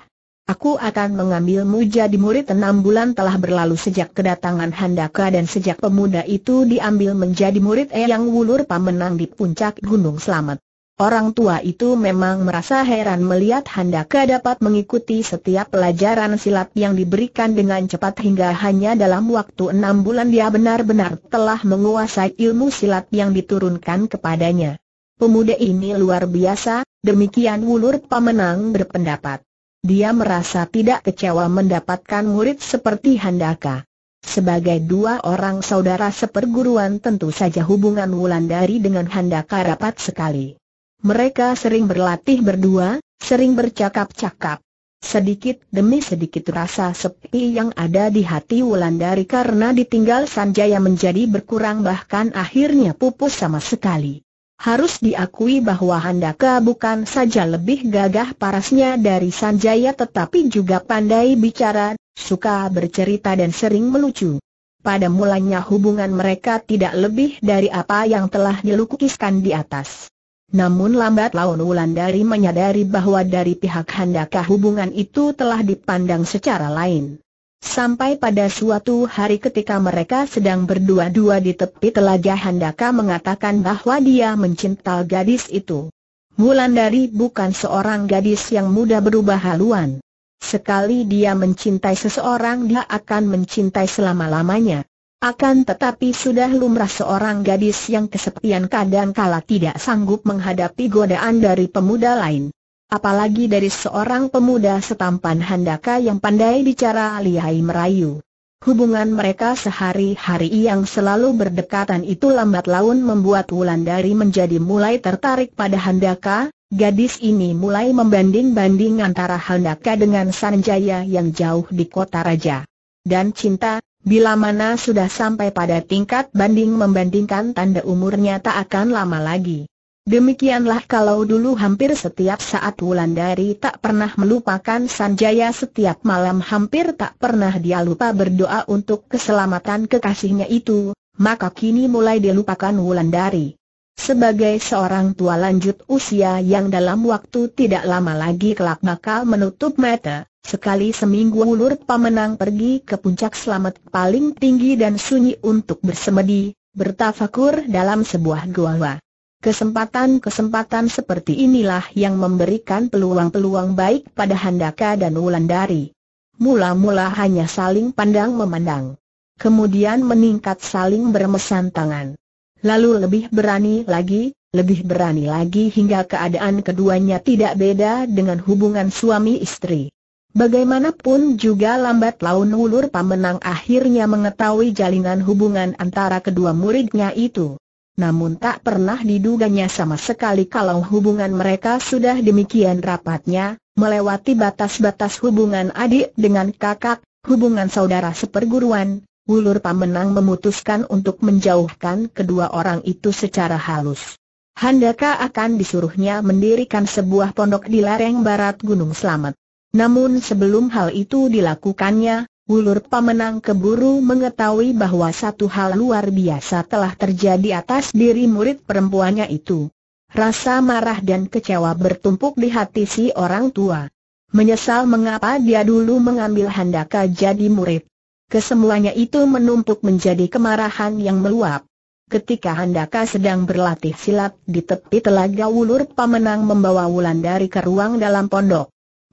Aku akan mengambilmu jadi murid enam bulan telah berlalu sejak kedatangan Handaka dan sejak pemuda itu diambil menjadi murid Eyang Wulur Pamenang di puncak Gunung Selamat. Orang tua itu memang merasa heran melihat Handaka dapat mengikuti setiap pelajaran silat yang diberikan dengan cepat hingga hanya dalam waktu enam bulan dia benar-benar telah menguasai ilmu silat yang diturunkan kepadanya. Pemuda ini luar biasa, demikian wulur pemenang berpendapat. Dia merasa tidak kecewa mendapatkan murid seperti Handaka. Sebagai dua orang saudara seperguruan tentu saja hubungan Wulandari dengan Handaka rapat sekali. Mereka sering berlatih berdua, sering bercakap-cakap. Sedikit demi sedikit rasa sepi yang ada di hati Wulandari karena ditinggal Sanjaya menjadi berkurang bahkan akhirnya pupus sama sekali. Harus diakui bahwa Handaka bukan saja lebih gagah parasnya dari Sanjaya tetapi juga pandai bicara, suka bercerita dan sering melucu. Pada mulanya hubungan mereka tidak lebih dari apa yang telah dilukiskan di atas. Namun lambat laun Wulandari menyadari bahwa dari pihak Handaka hubungan itu telah dipandang secara lain. Sampai pada suatu hari ketika mereka sedang berdua-dua di tepi telaga Handaka mengatakan bahwa dia mencinta gadis itu. Wulandari bukan seorang gadis yang mudah berubah haluan. Sekali dia mencintai seseorang dia akan mencintai selama-lamanya. Akan tetapi sudah lumrah seorang gadis yang kesepian kadang kala tidak sanggup menghadapi godaan dari pemuda lain. Apalagi dari seorang pemuda setampan handaka yang pandai bicara lihai merayu. Hubungan mereka sehari-hari yang selalu berdekatan itu lambat laun membuat Wulandari menjadi mulai tertarik pada handaka, gadis ini mulai membanding-banding antara handaka dengan Sanjaya yang jauh di kota raja. Dan cinta, Bila mana sudah sampai pada tingkat banding membandingkan tanda umurnya tak akan lama lagi. Demikianlah kalau dulu hampir setiap saat Wulandari tak pernah melupakan Sanjaya setiap malam hampir tak pernah dia lupa berdoa untuk keselamatan kekasihnya itu, maka kini mulai dilupakan Wulandari. Sebagai seorang tua lanjut usia yang dalam waktu tidak lama lagi kelak bakal menutup mata, Sekali seminggu ulur pamenang pergi ke puncak selamat paling tinggi dan sunyi untuk bersemedi, bertafakur dalam sebuah gua-gua. Kesempatan-kesempatan seperti inilah yang memberikan peluang-peluang baik pada Handaka dan Wulandari. Mula-mula hanya saling pandang memandang. Kemudian meningkat saling bermesan tangan. Lalu lebih berani lagi, lebih berani lagi hingga keadaan keduanya tidak beda dengan hubungan suami istri. Bagaimanapun juga lambat laun ulur pamenang akhirnya mengetahui jalinan hubungan antara kedua muridnya itu. Namun tak pernah diduganya sama sekali kalau hubungan mereka sudah demikian rapatnya, melewati batas-batas hubungan adik dengan kakak, hubungan saudara seperguruan, Wulur Pamenang memutuskan untuk menjauhkan kedua orang itu secara halus. Handaka akan disuruhnya mendirikan sebuah pondok di lereng barat Gunung Selamat. Namun sebelum hal itu dilakukannya, Wulur Pamenang keburu mengetahui bahwa satu hal luar biasa telah terjadi atas diri murid perempuannya itu. Rasa marah dan kecewa bertumpuk di hati si orang tua. Menyesal mengapa dia dulu mengambil handaka jadi murid. Kesemuanya itu menumpuk menjadi kemarahan yang meluap. Ketika Handaka sedang berlatih silat di tepi telaga Wulur Pamenang membawa Wulandari ke ruang dalam pondok.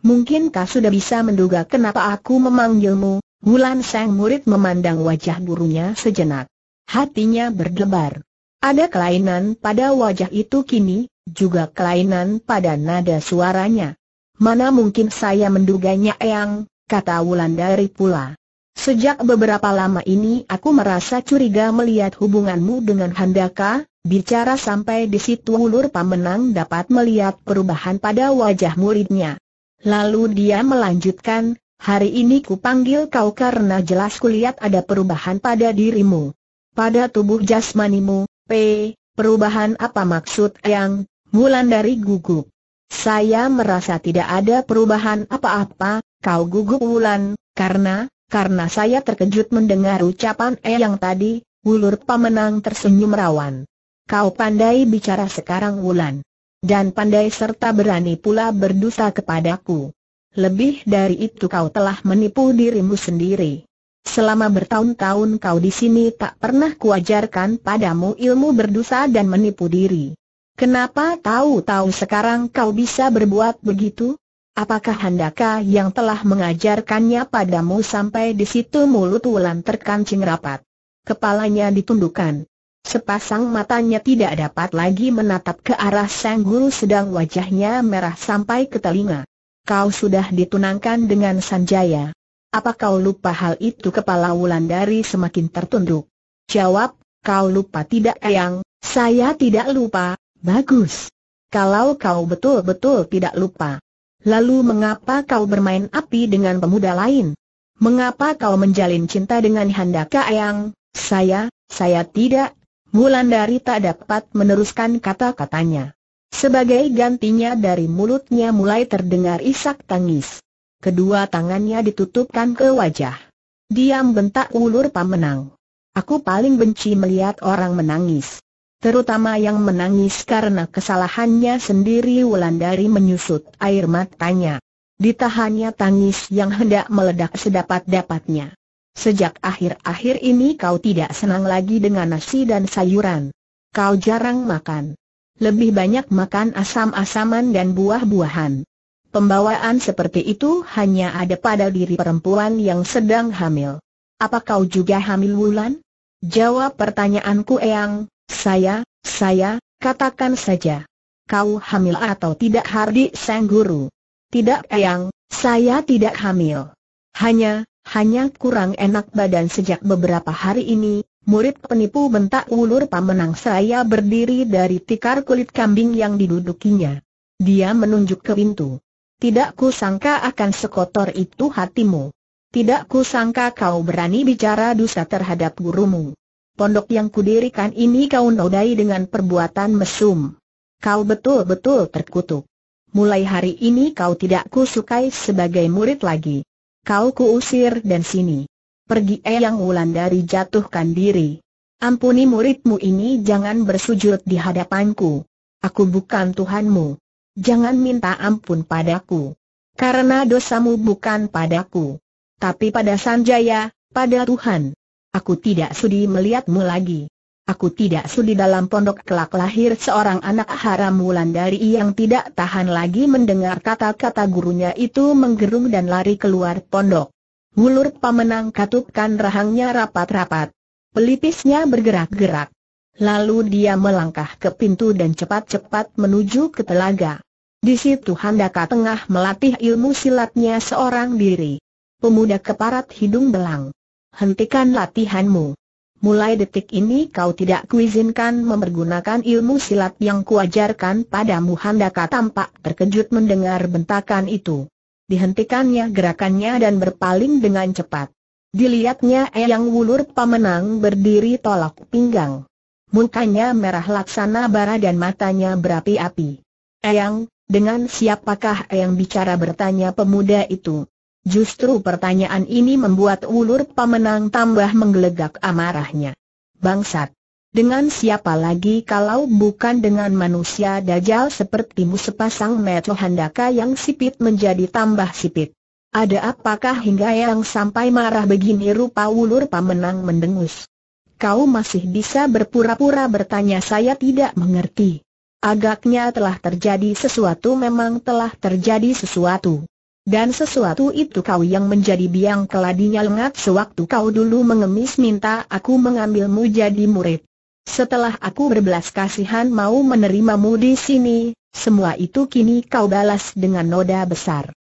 Mungkinkah sudah bisa menduga kenapa aku memanggilmu? Wulan Sang murid memandang wajah gurunya sejenak. Hatinya berdebar. Ada kelainan pada wajah itu kini, juga kelainan pada nada suaranya. Mana mungkin saya menduganya Eyang, kata Wulan Dari pula. Sejak beberapa lama ini aku merasa curiga melihat hubunganmu dengan Handaka, bicara sampai di situ ulur pamenang dapat melihat perubahan pada wajah muridnya. Lalu dia melanjutkan, hari ini kupanggil kau karena jelas kulihat ada perubahan pada dirimu. Pada tubuh jasmanimu, P, perubahan apa maksud yang, Mulan dari gugup. Saya merasa tidak ada perubahan apa-apa, kau gugup Wulan, karena, karena saya terkejut mendengar ucapan e Yang tadi, Wulur Pamenang tersenyum rawan. Kau pandai bicara sekarang Wulan dan pandai serta berani pula berdusta kepadaku. Lebih dari itu kau telah menipu dirimu sendiri. Selama bertahun-tahun kau di sini tak pernah kuajarkan padamu ilmu berdusta dan menipu diri. Kenapa tahu-tahu sekarang kau bisa berbuat begitu? Apakah handaka yang telah mengajarkannya padamu sampai di situ mulut Wulan terkancing rapat? Kepalanya ditundukkan. Sepasang matanya tidak dapat lagi menatap ke arah sang guru sedang wajahnya merah sampai ke telinga. Kau sudah ditunangkan dengan Sanjaya. Apa kau lupa hal itu kepala Wulandari semakin tertunduk? Jawab, kau lupa tidak Eyang, saya tidak lupa, bagus. Kalau kau betul-betul tidak lupa. Lalu mengapa kau bermain api dengan pemuda lain? Mengapa kau menjalin cinta dengan Handaka Eyang? Saya, saya tidak, Wulandari tak dapat meneruskan kata-katanya. Sebagai gantinya dari mulutnya mulai terdengar isak tangis. Kedua tangannya ditutupkan ke wajah. Diam bentak ulur pamenang. Aku paling benci melihat orang menangis. Terutama yang menangis karena kesalahannya sendiri Wulandari menyusut air matanya. Ditahannya tangis yang hendak meledak sedapat-dapatnya. Sejak akhir-akhir ini kau tidak senang lagi dengan nasi dan sayuran. Kau jarang makan. Lebih banyak makan asam-asaman dan buah-buahan. Pembawaan seperti itu hanya ada pada diri perempuan yang sedang hamil. Apa kau juga hamil Wulan? Jawab pertanyaanku Eyang, saya, saya, katakan saja. Kau hamil atau tidak Hardi Sang Guru? Tidak Eyang, saya tidak hamil. Hanya, hanya kurang enak badan sejak beberapa hari ini, murid penipu bentak ulur pamenang saya berdiri dari tikar kulit kambing yang didudukinya. Dia menunjuk ke pintu. Tidak kusangka akan sekotor itu hatimu. Tidak kusangka kau berani bicara dusta terhadap gurumu. Pondok yang kudirikan ini kau nodai dengan perbuatan mesum. Kau betul-betul terkutuk. Mulai hari ini kau tidak kusukai sebagai murid lagi. Kau kuusir dan sini. Pergi Eyang wulan dari jatuhkan diri. Ampuni muridmu ini jangan bersujud di hadapanku. Aku bukan Tuhanmu. Jangan minta ampun padaku. Karena dosamu bukan padaku. Tapi pada Sanjaya, pada Tuhan. Aku tidak sudi melihatmu lagi. Aku tidak sudi dalam pondok kelak lahir seorang anak haram Wulandari yang tidak tahan lagi mendengar kata-kata gurunya itu menggerung dan lari keluar pondok. Wulur pamenang katupkan rahangnya rapat-rapat. Pelipisnya bergerak-gerak. Lalu dia melangkah ke pintu dan cepat-cepat menuju ke telaga. Di situ Handaka tengah melatih ilmu silatnya seorang diri. Pemuda keparat hidung belang. Hentikan latihanmu. Mulai detik ini kau tidak kuizinkan mempergunakan ilmu silat yang kuajarkan padamu Handaka tampak terkejut mendengar bentakan itu. Dihentikannya gerakannya dan berpaling dengan cepat. Dilihatnya Eyang Wulur Pamenang berdiri tolak pinggang. Mukanya merah laksana bara dan matanya berapi-api. Eyang, dengan siapakah Eyang bicara bertanya pemuda itu? Justru pertanyaan ini membuat ulur pemenang tambah menggelegak amarahnya. Bangsat! Dengan siapa lagi kalau bukan dengan manusia dajal sepertimu sepasang metu handaka yang sipit menjadi tambah sipit. Ada apakah hingga yang sampai marah begini rupa ulur pemenang mendengus? Kau masih bisa berpura-pura bertanya saya tidak mengerti. Agaknya telah terjadi sesuatu memang telah terjadi sesuatu. Dan sesuatu itu kau yang menjadi biang keladinya lengat sewaktu kau dulu mengemis minta aku mengambilmu jadi murid. Setelah aku berbelas kasihan mau menerimamu di sini, semua itu kini kau balas dengan noda besar.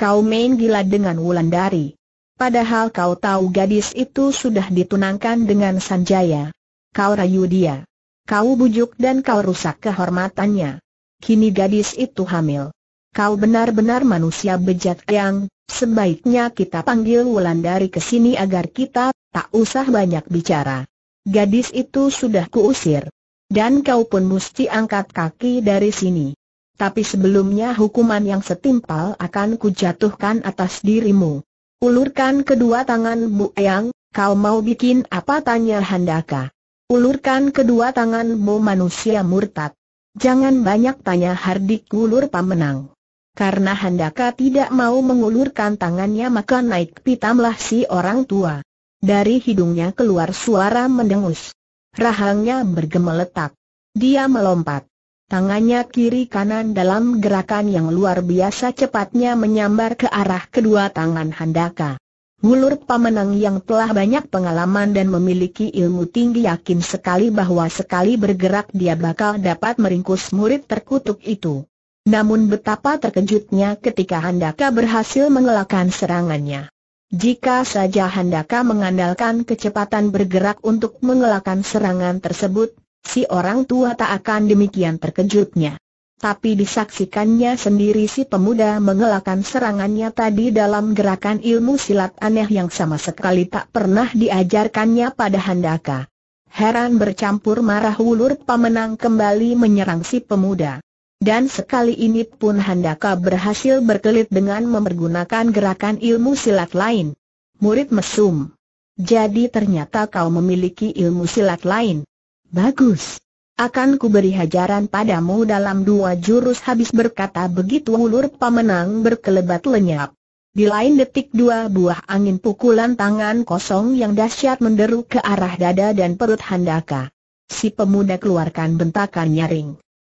Kau main gila dengan Wulandari. Padahal kau tahu gadis itu sudah ditunangkan dengan Sanjaya. Kau rayu dia. Kau bujuk dan kau rusak kehormatannya. Kini gadis itu hamil kau benar-benar manusia bejat yang, sebaiknya kita panggil Wulan dari ke sini agar kita, tak usah banyak bicara. Gadis itu sudah kuusir. Dan kau pun mesti angkat kaki dari sini. Tapi sebelumnya hukuman yang setimpal akan kujatuhkan atas dirimu. Ulurkan kedua tangan Bu Eyang, kau mau bikin apa tanya Handaka. Ulurkan kedua tanganmu manusia murtad. Jangan banyak tanya Hardik Gulur Pamenang. Karena Handaka tidak mau mengulurkan tangannya maka naik pitamlah si orang tua. Dari hidungnya keluar suara mendengus. Rahangnya bergemeletak. Dia melompat. Tangannya kiri kanan dalam gerakan yang luar biasa cepatnya menyambar ke arah kedua tangan Handaka. Wulur pemenang yang telah banyak pengalaman dan memiliki ilmu tinggi yakin sekali bahwa sekali bergerak dia bakal dapat meringkus murid terkutuk itu. Namun betapa terkejutnya ketika Handaka berhasil mengelakkan serangannya. Jika saja Handaka mengandalkan kecepatan bergerak untuk mengelakkan serangan tersebut, si orang tua tak akan demikian terkejutnya. Tapi disaksikannya sendiri si pemuda mengelakkan serangannya tadi dalam gerakan ilmu silat aneh yang sama sekali tak pernah diajarkannya pada Handaka. Heran bercampur marah ulur pemenang kembali menyerang si pemuda dan sekali ini pun Handaka berhasil berkelit dengan mempergunakan gerakan ilmu silat lain. Murid mesum. Jadi ternyata kau memiliki ilmu silat lain. Bagus. Akan kuberi hajaran padamu dalam dua jurus habis berkata begitu ulur pemenang berkelebat lenyap. Di lain detik dua buah angin pukulan tangan kosong yang dahsyat menderu ke arah dada dan perut Handaka. Si pemuda keluarkan bentakan nyaring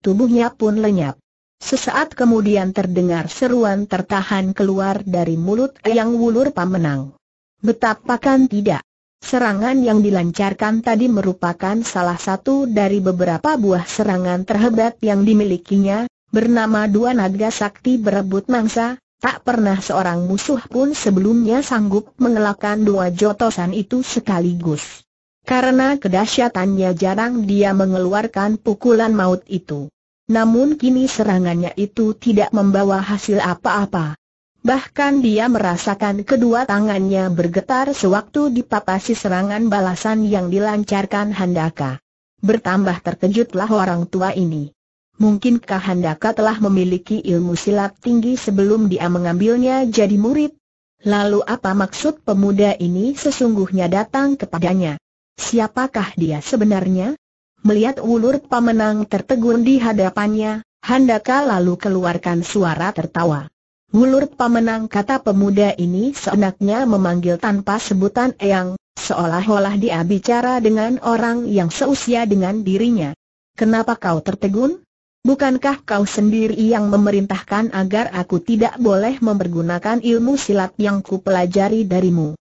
tubuhnya pun lenyap. Sesaat kemudian terdengar seruan tertahan keluar dari mulut Eyang Wulur Pamenang. Betapakan tidak. Serangan yang dilancarkan tadi merupakan salah satu dari beberapa buah serangan terhebat yang dimilikinya, bernama Dua Naga Sakti Berebut Mangsa, tak pernah seorang musuh pun sebelumnya sanggup mengelakkan dua jotosan itu sekaligus. Karena kedahsyatannya jarang dia mengeluarkan pukulan maut itu. Namun kini serangannya itu tidak membawa hasil apa-apa. Bahkan dia merasakan kedua tangannya bergetar sewaktu dipapasi serangan balasan yang dilancarkan Handaka. Bertambah terkejutlah orang tua ini. Mungkinkah Handaka telah memiliki ilmu silat tinggi sebelum dia mengambilnya jadi murid? Lalu apa maksud pemuda ini sesungguhnya datang kepadanya? Siapakah dia sebenarnya? Melihat ulur pemenang tertegun di hadapannya, Handaka lalu keluarkan suara tertawa. Ulur pemenang kata pemuda ini seenaknya memanggil tanpa sebutan Eyang, seolah-olah dia bicara dengan orang yang seusia dengan dirinya. Kenapa kau tertegun? Bukankah kau sendiri yang memerintahkan agar aku tidak boleh mempergunakan ilmu silat yang kupelajari darimu?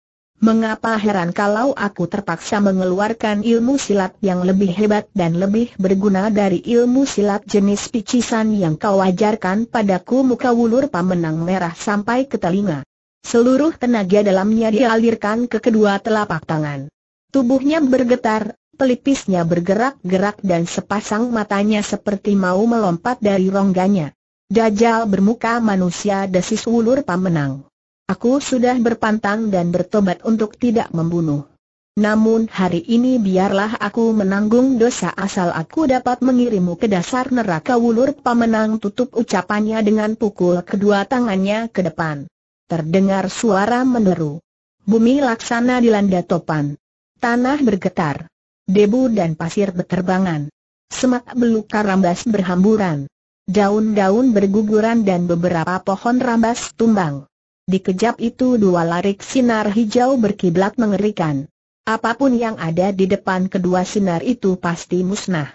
Mengapa heran kalau aku terpaksa mengeluarkan ilmu silat yang lebih hebat dan lebih berguna dari ilmu silat jenis picisan yang kau ajarkan padaku muka wulur pamenang merah sampai ke telinga. Seluruh tenaga dalamnya dialirkan ke kedua telapak tangan. Tubuhnya bergetar, pelipisnya bergerak-gerak dan sepasang matanya seperti mau melompat dari rongganya. Dajjal bermuka manusia desis wulur pamenang. Aku sudah berpantang dan bertobat untuk tidak membunuh. Namun hari ini biarlah aku menanggung dosa asal aku dapat mengirimu ke dasar neraka wulur pamenang tutup ucapannya dengan pukul kedua tangannya ke depan. Terdengar suara meneru. Bumi laksana dilanda topan. Tanah bergetar. Debu dan pasir berterbangan. Semak belukar rambas berhamburan. Daun-daun berguguran dan beberapa pohon rambas tumbang. Di kejap itu dua larik sinar hijau berkiblat mengerikan. Apapun yang ada di depan kedua sinar itu pasti musnah.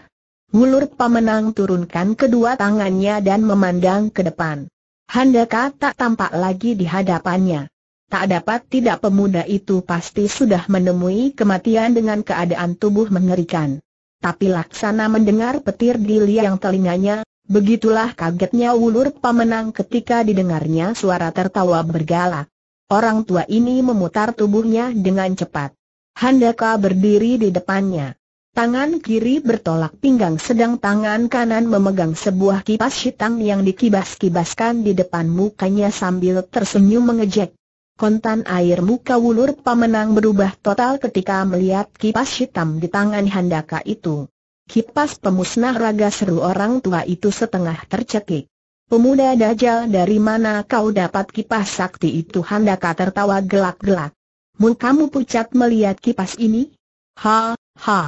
Wulur pemenang turunkan kedua tangannya dan memandang ke depan. Handaka tak tampak lagi di hadapannya. Tak dapat tidak pemuda itu pasti sudah menemui kematian dengan keadaan tubuh mengerikan. Tapi laksana mendengar petir di liang telinganya, Begitulah kagetnya ulur pemenang ketika didengarnya suara tertawa bergalak. Orang tua ini memutar tubuhnya dengan cepat. Handaka berdiri di depannya. Tangan kiri bertolak pinggang sedang tangan kanan memegang sebuah kipas hitam yang dikibas-kibaskan di depan mukanya sambil tersenyum mengejek. Kontan air muka Wulur pemenang berubah total ketika melihat kipas hitam di tangan handaka itu. Kipas pemusnah raga seru orang tua itu setengah tercekik. Pemuda Dajjal dari mana kau dapat kipas sakti itu handaka tertawa gelak-gelak. Mun kamu pucat melihat kipas ini? Ha, ha.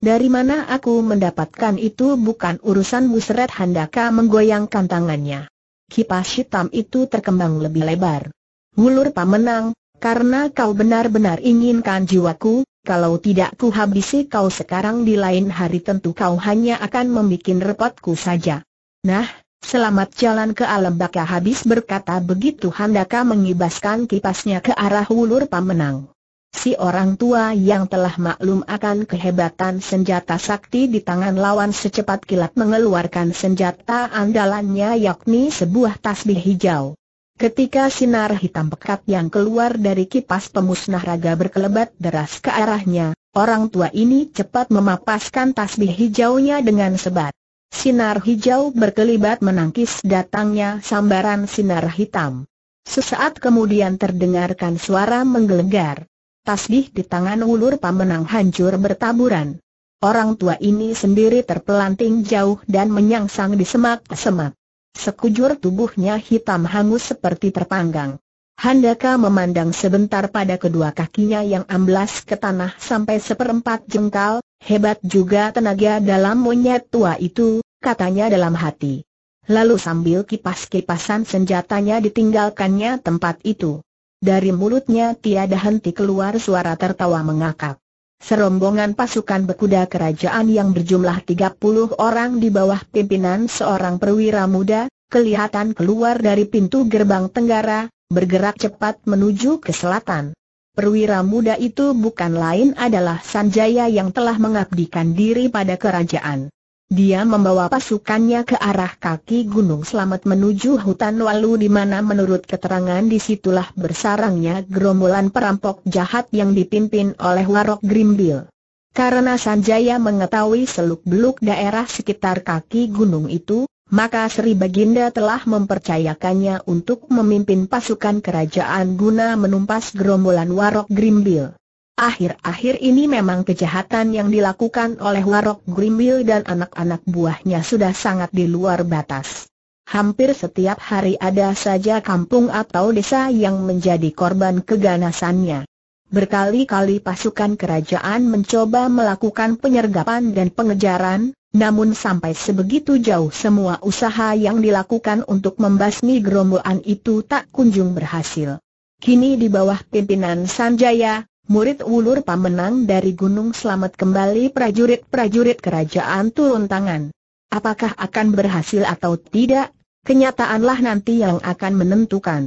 Dari mana aku mendapatkan itu bukan urusan musret handaka menggoyangkan tangannya. Kipas hitam itu terkembang lebih lebar. Ngulur pamenang, karena kau benar-benar inginkan jiwaku, kalau tidak ku habisi kau sekarang di lain hari tentu kau hanya akan membuat repotku saja. Nah, selamat jalan ke alam baka habis berkata begitu Handaka mengibaskan kipasnya ke arah ulur pamenang. Si orang tua yang telah maklum akan kehebatan senjata sakti di tangan lawan secepat kilat mengeluarkan senjata andalannya yakni sebuah tasbih hijau. Ketika sinar hitam pekat yang keluar dari kipas pemusnah raga berkelebat deras ke arahnya, orang tua ini cepat memapaskan tasbih hijaunya dengan sebat. Sinar hijau berkelibat menangkis datangnya sambaran sinar hitam. Sesaat kemudian terdengarkan suara menggelegar. Tasbih di tangan ulur pamenang hancur bertaburan. Orang tua ini sendiri terpelanting jauh dan menyangsang di semak-semak sekujur tubuhnya hitam hangus seperti terpanggang. Handaka memandang sebentar pada kedua kakinya yang amblas ke tanah sampai seperempat jengkal, hebat juga tenaga dalam monyet tua itu, katanya dalam hati. Lalu sambil kipas-kipasan senjatanya ditinggalkannya tempat itu. Dari mulutnya tiada henti keluar suara tertawa mengakap. Serombongan pasukan berkuda kerajaan yang berjumlah 30 orang di bawah pimpinan seorang perwira muda, kelihatan keluar dari pintu gerbang tenggara, bergerak cepat menuju ke selatan. Perwira muda itu bukan lain adalah Sanjaya yang telah mengabdikan diri pada kerajaan. Dia membawa pasukannya ke arah kaki Gunung Selamat menuju hutan Walu di mana menurut keterangan disitulah bersarangnya gerombolan perampok jahat yang dipimpin oleh Warok Grimbil. Karena Sanjaya mengetahui seluk-beluk daerah sekitar kaki gunung itu, maka Sri Baginda telah mempercayakannya untuk memimpin pasukan kerajaan guna menumpas gerombolan Warok Grimbil. Akhir-akhir ini memang kejahatan yang dilakukan oleh Warok Grimbil dan anak-anak buahnya sudah sangat di luar batas. Hampir setiap hari ada saja kampung atau desa yang menjadi korban keganasannya. Berkali-kali pasukan kerajaan mencoba melakukan penyergapan dan pengejaran, namun sampai sebegitu jauh semua usaha yang dilakukan untuk membasmi gerombolan itu tak kunjung berhasil. Kini di bawah pimpinan Sanjaya, murid ulur pamenang dari Gunung Selamat kembali prajurit-prajurit kerajaan turun tangan. Apakah akan berhasil atau tidak, kenyataanlah nanti yang akan menentukan.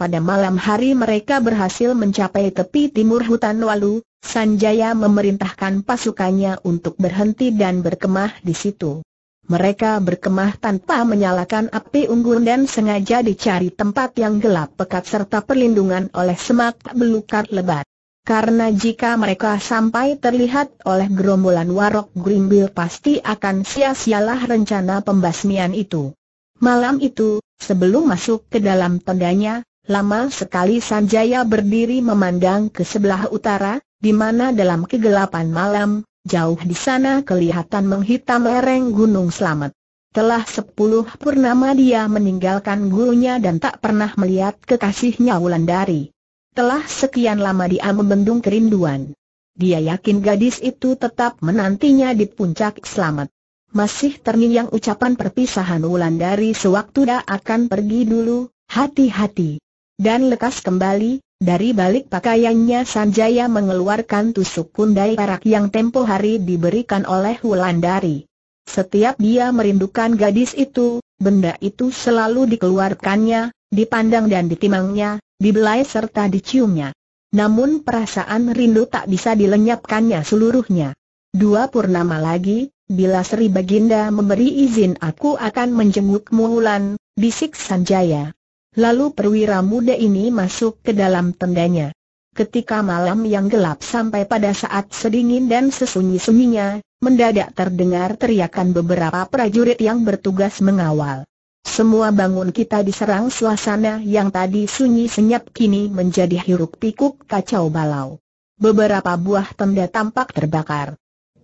Pada malam hari mereka berhasil mencapai tepi timur hutan Walu, Sanjaya memerintahkan pasukannya untuk berhenti dan berkemah di situ. Mereka berkemah tanpa menyalakan api unggun dan sengaja dicari tempat yang gelap pekat serta perlindungan oleh semak belukar lebat. Karena jika mereka sampai terlihat oleh gerombolan warok Grimbil pasti akan sia-sialah rencana pembasmian itu. Malam itu, sebelum masuk ke dalam tendanya, lama sekali Sanjaya berdiri memandang ke sebelah utara, di mana dalam kegelapan malam, jauh di sana kelihatan menghitam lereng Gunung Slamet. Telah sepuluh purnama dia meninggalkan gurunya dan tak pernah melihat kekasihnya Wulandari. Telah sekian lama dia membendung kerinduan. Dia yakin gadis itu tetap menantinya di puncak selamat. Masih terngiang ucapan perpisahan Wulan dari sewaktu dia akan pergi dulu, hati-hati. Dan lekas kembali, dari balik pakaiannya Sanjaya mengeluarkan tusuk kundai perak yang tempo hari diberikan oleh Wulandari. Setiap dia merindukan gadis itu, benda itu selalu dikeluarkannya, dipandang dan ditimangnya, dibelai serta diciumnya. Namun perasaan rindu tak bisa dilenyapkannya seluruhnya. Dua purnama lagi, bila Sri Baginda memberi izin aku akan menjengukmu Wulan, bisik Sanjaya. Lalu perwira muda ini masuk ke dalam tendanya. Ketika malam yang gelap sampai pada saat sedingin dan sesunyi-sunyinya, mendadak terdengar teriakan beberapa prajurit yang bertugas mengawal. Semua bangun kita diserang suasana yang tadi sunyi senyap kini menjadi hiruk pikuk kacau balau. Beberapa buah tenda tampak terbakar.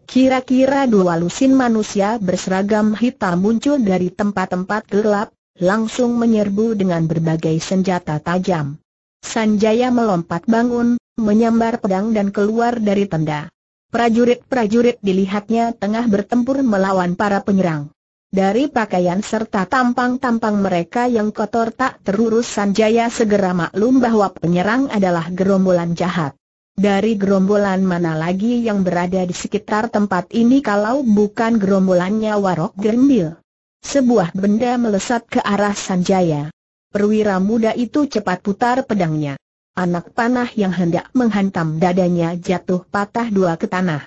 Kira-kira dua lusin manusia berseragam hitam muncul dari tempat-tempat gelap, langsung menyerbu dengan berbagai senjata tajam. Sanjaya melompat bangun, menyambar pedang dan keluar dari tenda. Prajurit-prajurit dilihatnya tengah bertempur melawan para penyerang. Dari pakaian serta tampang-tampang mereka yang kotor tak terurus Sanjaya segera maklum bahwa penyerang adalah gerombolan jahat. Dari gerombolan mana lagi yang berada di sekitar tempat ini kalau bukan gerombolannya Warok Gendil. Sebuah benda melesat ke arah Sanjaya. Perwira muda itu cepat putar pedangnya. Anak panah yang hendak menghantam dadanya jatuh patah dua ke tanah.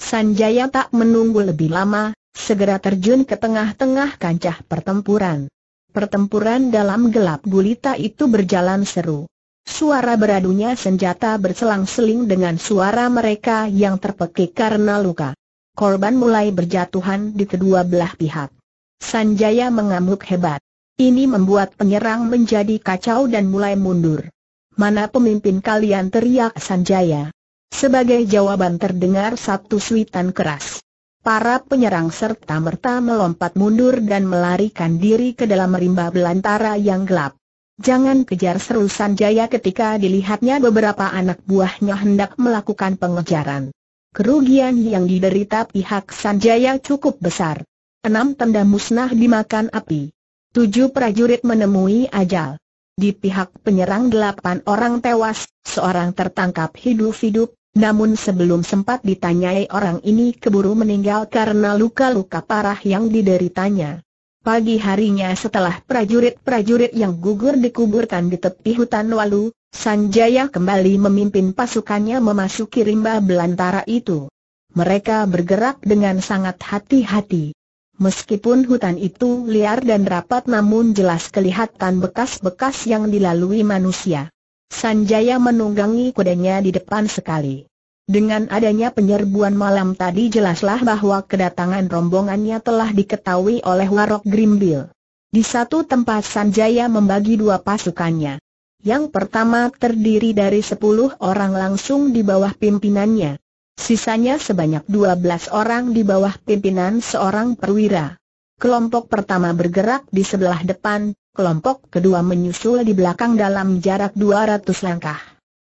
Sanjaya tak menunggu lebih lama, segera terjun ke tengah-tengah kancah pertempuran. Pertempuran dalam gelap gulita itu berjalan seru. Suara beradunya senjata berselang-seling dengan suara mereka yang terpekik karena luka. Korban mulai berjatuhan di kedua belah pihak. Sanjaya mengamuk hebat. Ini membuat penyerang menjadi kacau dan mulai mundur. Mana pemimpin kalian teriak Sanjaya? Sebagai jawaban terdengar satu suitan keras para penyerang serta merta melompat mundur dan melarikan diri ke dalam rimba belantara yang gelap. Jangan kejar seru Sanjaya ketika dilihatnya beberapa anak buahnya hendak melakukan pengejaran. Kerugian yang diderita pihak Sanjaya cukup besar. Enam tenda musnah dimakan api. Tujuh prajurit menemui ajal. Di pihak penyerang delapan orang tewas, seorang tertangkap hidup-hidup, namun sebelum sempat ditanyai orang ini keburu meninggal karena luka-luka parah yang dideritanya. Pagi harinya setelah prajurit-prajurit yang gugur dikuburkan di tepi hutan Walu, Sanjaya kembali memimpin pasukannya memasuki rimba belantara itu. Mereka bergerak dengan sangat hati-hati. Meskipun hutan itu liar dan rapat namun jelas kelihatan bekas-bekas yang dilalui manusia. Sanjaya menunggangi kudanya di depan sekali. Dengan adanya penyerbuan malam tadi jelaslah bahwa kedatangan rombongannya telah diketahui oleh Warok Grimbil. Di satu tempat Sanjaya membagi dua pasukannya. Yang pertama terdiri dari sepuluh orang langsung di bawah pimpinannya. Sisanya sebanyak dua belas orang di bawah pimpinan seorang perwira. Kelompok pertama bergerak di sebelah depan, kelompok kedua menyusul di belakang dalam jarak 200 langkah.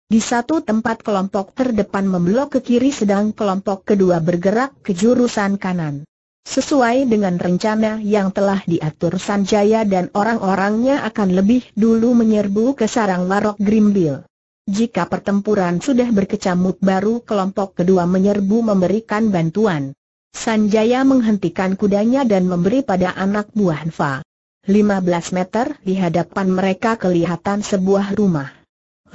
Di satu tempat kelompok terdepan membelok ke kiri sedang kelompok kedua bergerak ke jurusan kanan. Sesuai dengan rencana yang telah diatur Sanjaya dan orang-orangnya akan lebih dulu menyerbu ke sarang Warok Grimbil. Jika pertempuran sudah berkecamuk baru kelompok kedua menyerbu memberikan bantuan. Sanjaya menghentikan kudanya dan memberi pada anak buah Hanfa. 15 meter di hadapan mereka kelihatan sebuah rumah.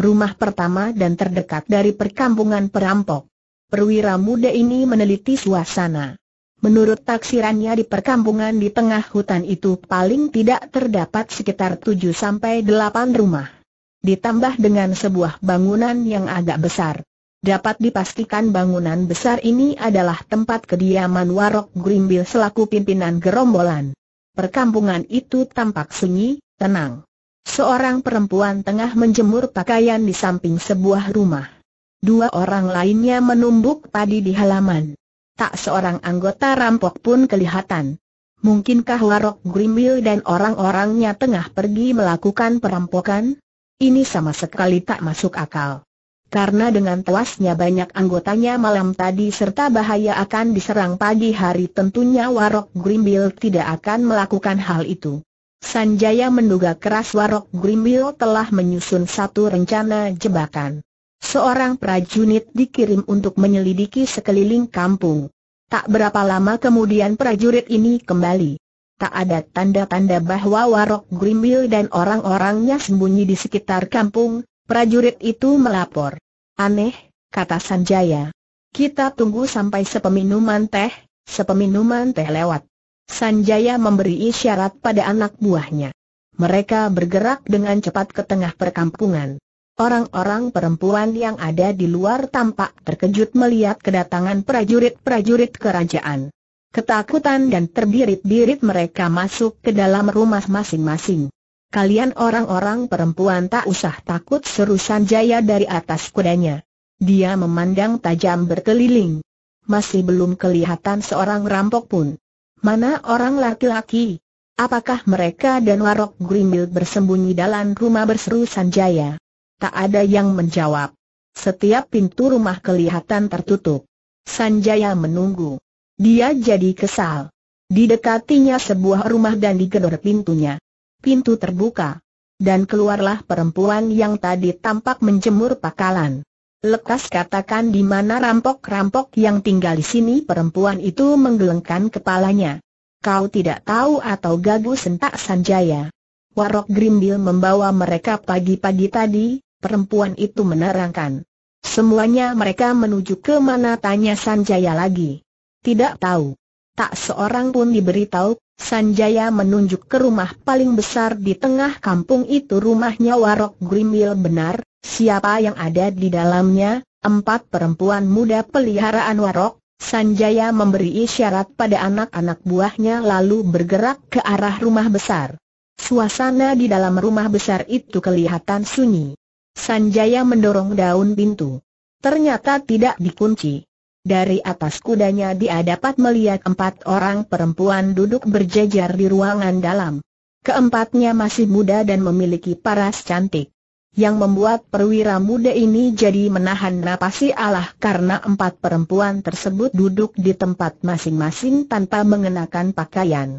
Rumah pertama dan terdekat dari perkampungan perampok. Perwira muda ini meneliti suasana. Menurut taksirannya di perkampungan di tengah hutan itu paling tidak terdapat sekitar 7-8 rumah. Ditambah dengan sebuah bangunan yang agak besar. Dapat dipastikan bangunan besar ini adalah tempat kediaman Warok Grimbil selaku pimpinan gerombolan. Perkampungan itu tampak sunyi, tenang. Seorang perempuan tengah menjemur pakaian di samping sebuah rumah. Dua orang lainnya menumbuk padi di halaman. Tak seorang anggota rampok pun kelihatan. Mungkinkah Warok Grimil dan orang-orangnya tengah pergi melakukan perampokan? Ini sama sekali tak masuk akal karena dengan tewasnya banyak anggotanya malam tadi serta bahaya akan diserang pagi hari tentunya Warok Grimbil tidak akan melakukan hal itu. Sanjaya menduga keras Warok Grimbil telah menyusun satu rencana jebakan. Seorang prajurit dikirim untuk menyelidiki sekeliling kampung. Tak berapa lama kemudian prajurit ini kembali. Tak ada tanda-tanda bahwa Warok Grimbil dan orang-orangnya sembunyi di sekitar kampung, prajurit itu melapor. Aneh, kata Sanjaya. Kita tunggu sampai sepeminuman teh, sepeminuman teh lewat. Sanjaya memberi isyarat pada anak buahnya. Mereka bergerak dengan cepat ke tengah perkampungan. Orang-orang perempuan yang ada di luar tampak terkejut melihat kedatangan prajurit-prajurit kerajaan. Ketakutan dan terbirit-birit mereka masuk ke dalam rumah masing-masing. Kalian orang-orang perempuan tak usah takut seru Sanjaya dari atas kudanya. Dia memandang tajam berkeliling. Masih belum kelihatan seorang rampok pun. Mana orang laki-laki? Apakah mereka dan Warok Grimil bersembunyi dalam rumah berseru Sanjaya? Tak ada yang menjawab. Setiap pintu rumah kelihatan tertutup. Sanjaya menunggu. Dia jadi kesal. Didekatinya sebuah rumah dan digedor pintunya pintu terbuka. Dan keluarlah perempuan yang tadi tampak menjemur pakalan. Lekas katakan di mana rampok-rampok yang tinggal di sini perempuan itu menggelengkan kepalanya. Kau tidak tahu atau gagu sentak Sanjaya. Warok Grimbil membawa mereka pagi-pagi tadi, perempuan itu menerangkan. Semuanya mereka menuju ke mana tanya Sanjaya lagi. Tidak tahu. Tak seorang pun diberitahu, Sanjaya menunjuk ke rumah paling besar di tengah kampung itu rumahnya Warok Grimil benar, siapa yang ada di dalamnya, empat perempuan muda peliharaan Warok, Sanjaya memberi isyarat pada anak-anak buahnya lalu bergerak ke arah rumah besar. Suasana di dalam rumah besar itu kelihatan sunyi. Sanjaya mendorong daun pintu. Ternyata tidak dikunci. Dari atas kudanya dia dapat melihat empat orang perempuan duduk berjejer di ruangan dalam. Keempatnya masih muda dan memiliki paras cantik. Yang membuat perwira muda ini jadi menahan si Allah karena empat perempuan tersebut duduk di tempat masing-masing tanpa mengenakan pakaian.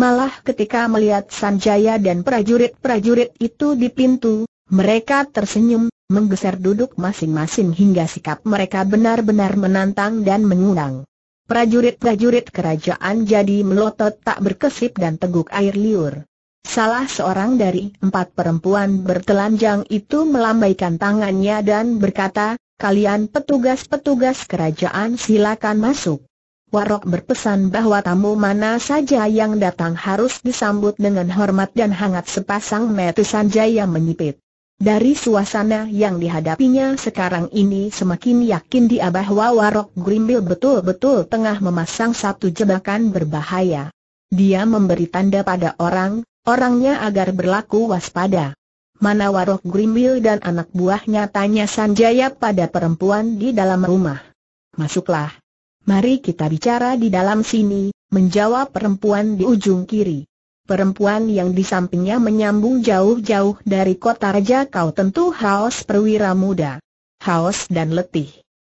Malah ketika melihat Sanjaya dan prajurit-prajurit itu di pintu, mereka tersenyum, menggeser duduk masing-masing hingga sikap mereka benar-benar menantang dan mengundang. Prajurit-prajurit kerajaan jadi melotot tak berkesip dan teguk air liur. Salah seorang dari empat perempuan bertelanjang itu melambaikan tangannya dan berkata, kalian petugas-petugas kerajaan silakan masuk. Warok berpesan bahwa tamu mana saja yang datang harus disambut dengan hormat dan hangat sepasang metu sanjaya menyipit. Dari suasana yang dihadapinya sekarang ini semakin yakin dia bahwa Warok Grimbil betul-betul tengah memasang satu jebakan berbahaya. Dia memberi tanda pada orang, orangnya agar berlaku waspada. Mana Warok Grimbil dan anak buahnya tanya Sanjaya pada perempuan di dalam rumah. Masuklah. Mari kita bicara di dalam sini, menjawab perempuan di ujung kiri. Perempuan yang di sampingnya menyambung jauh-jauh dari kota raja kau tentu haus perwira muda. Haus dan letih.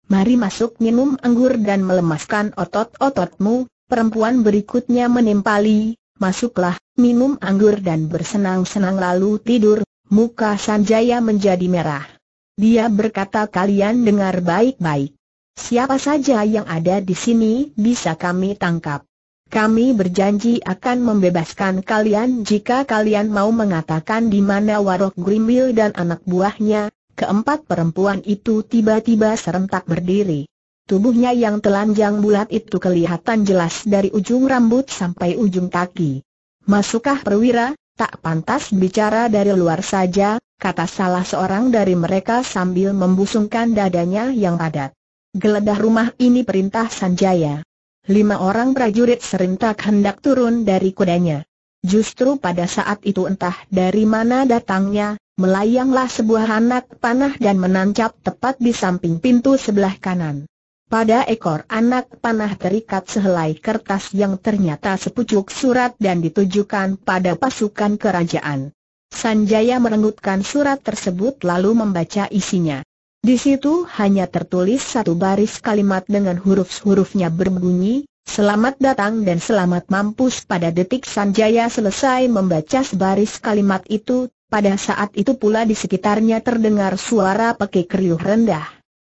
Mari masuk minum anggur dan melemaskan otot-ototmu, perempuan berikutnya menimpali, masuklah, minum anggur dan bersenang-senang lalu tidur, muka Sanjaya menjadi merah. Dia berkata kalian dengar baik-baik. Siapa saja yang ada di sini bisa kami tangkap. Kami berjanji akan membebaskan kalian jika kalian mau mengatakan di mana Warok Grimil dan anak buahnya, keempat perempuan itu tiba-tiba serentak berdiri. Tubuhnya yang telanjang bulat itu kelihatan jelas dari ujung rambut sampai ujung kaki. Masukah perwira, tak pantas bicara dari luar saja, kata salah seorang dari mereka sambil membusungkan dadanya yang padat. Geledah rumah ini perintah Sanjaya lima orang prajurit serentak hendak turun dari kudanya. Justru pada saat itu entah dari mana datangnya, melayanglah sebuah anak panah dan menancap tepat di samping pintu sebelah kanan. Pada ekor anak panah terikat sehelai kertas yang ternyata sepucuk surat dan ditujukan pada pasukan kerajaan. Sanjaya merenggutkan surat tersebut lalu membaca isinya. Di situ hanya tertulis satu baris kalimat dengan huruf-hurufnya berbunyi, Selamat datang dan selamat mampus pada detik Sanjaya selesai membaca baris kalimat itu, pada saat itu pula di sekitarnya terdengar suara pekik keriuh rendah.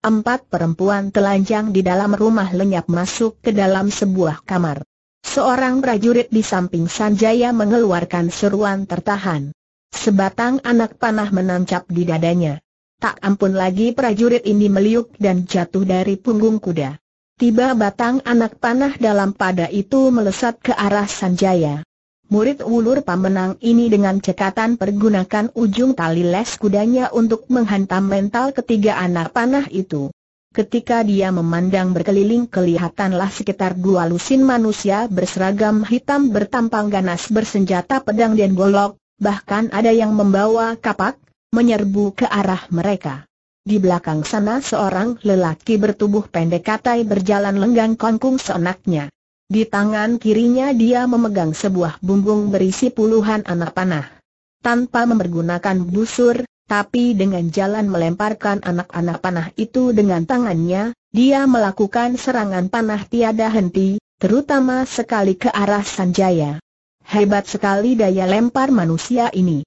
Empat perempuan telanjang di dalam rumah lenyap masuk ke dalam sebuah kamar. Seorang prajurit di samping Sanjaya mengeluarkan seruan tertahan. Sebatang anak panah menancap di dadanya. Tak ampun lagi prajurit ini meliuk dan jatuh dari punggung kuda. Tiba batang anak panah dalam pada itu melesat ke arah Sanjaya. Murid ulur pamenang ini dengan cekatan pergunakan ujung tali les kudanya untuk menghantam mental ketiga anak panah itu. Ketika dia memandang berkeliling kelihatanlah sekitar dua lusin manusia berseragam hitam bertampang ganas bersenjata pedang dan golok, bahkan ada yang membawa kapak, menyerbu ke arah mereka. Di belakang sana seorang lelaki bertubuh pendek katai berjalan lenggang kongkung seenaknya. Di tangan kirinya dia memegang sebuah bumbung berisi puluhan anak panah. Tanpa mempergunakan busur, tapi dengan jalan melemparkan anak-anak panah itu dengan tangannya, dia melakukan serangan panah tiada henti, terutama sekali ke arah Sanjaya. Hebat sekali daya lempar manusia ini.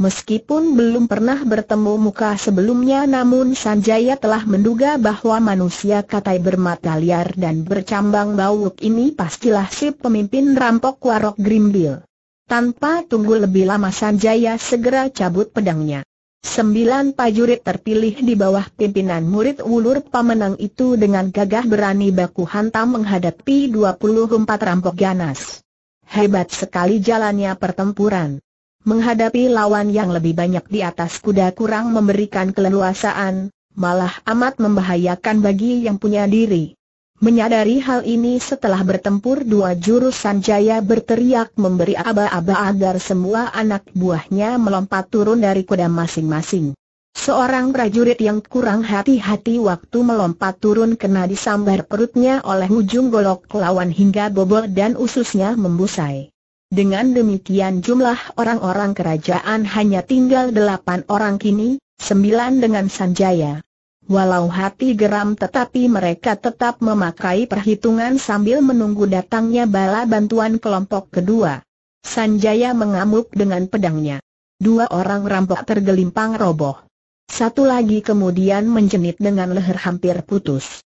Meskipun belum pernah bertemu muka sebelumnya namun Sanjaya telah menduga bahwa manusia katai bermata liar dan bercambang bauk ini pastilah si pemimpin rampok warok Grimbil. Tanpa tunggu lebih lama Sanjaya segera cabut pedangnya. Sembilan prajurit terpilih di bawah pimpinan murid ulur pemenang itu dengan gagah berani baku hantam menghadapi 24 rampok ganas. Hebat sekali jalannya pertempuran. Menghadapi lawan yang lebih banyak di atas kuda kurang memberikan keleluasaan, malah amat membahayakan bagi yang punya diri. Menyadari hal ini setelah bertempur dua jurus Sanjaya berteriak memberi aba-aba agar semua anak buahnya melompat turun dari kuda masing-masing. Seorang prajurit yang kurang hati-hati waktu melompat turun kena disambar perutnya oleh ujung golok lawan hingga bobol dan ususnya membusai. Dengan demikian jumlah orang-orang kerajaan hanya tinggal delapan orang kini, sembilan dengan Sanjaya. Walau hati geram tetapi mereka tetap memakai perhitungan sambil menunggu datangnya bala bantuan kelompok kedua. Sanjaya mengamuk dengan pedangnya. Dua orang rampok tergelimpang roboh. Satu lagi kemudian menjenit dengan leher hampir putus.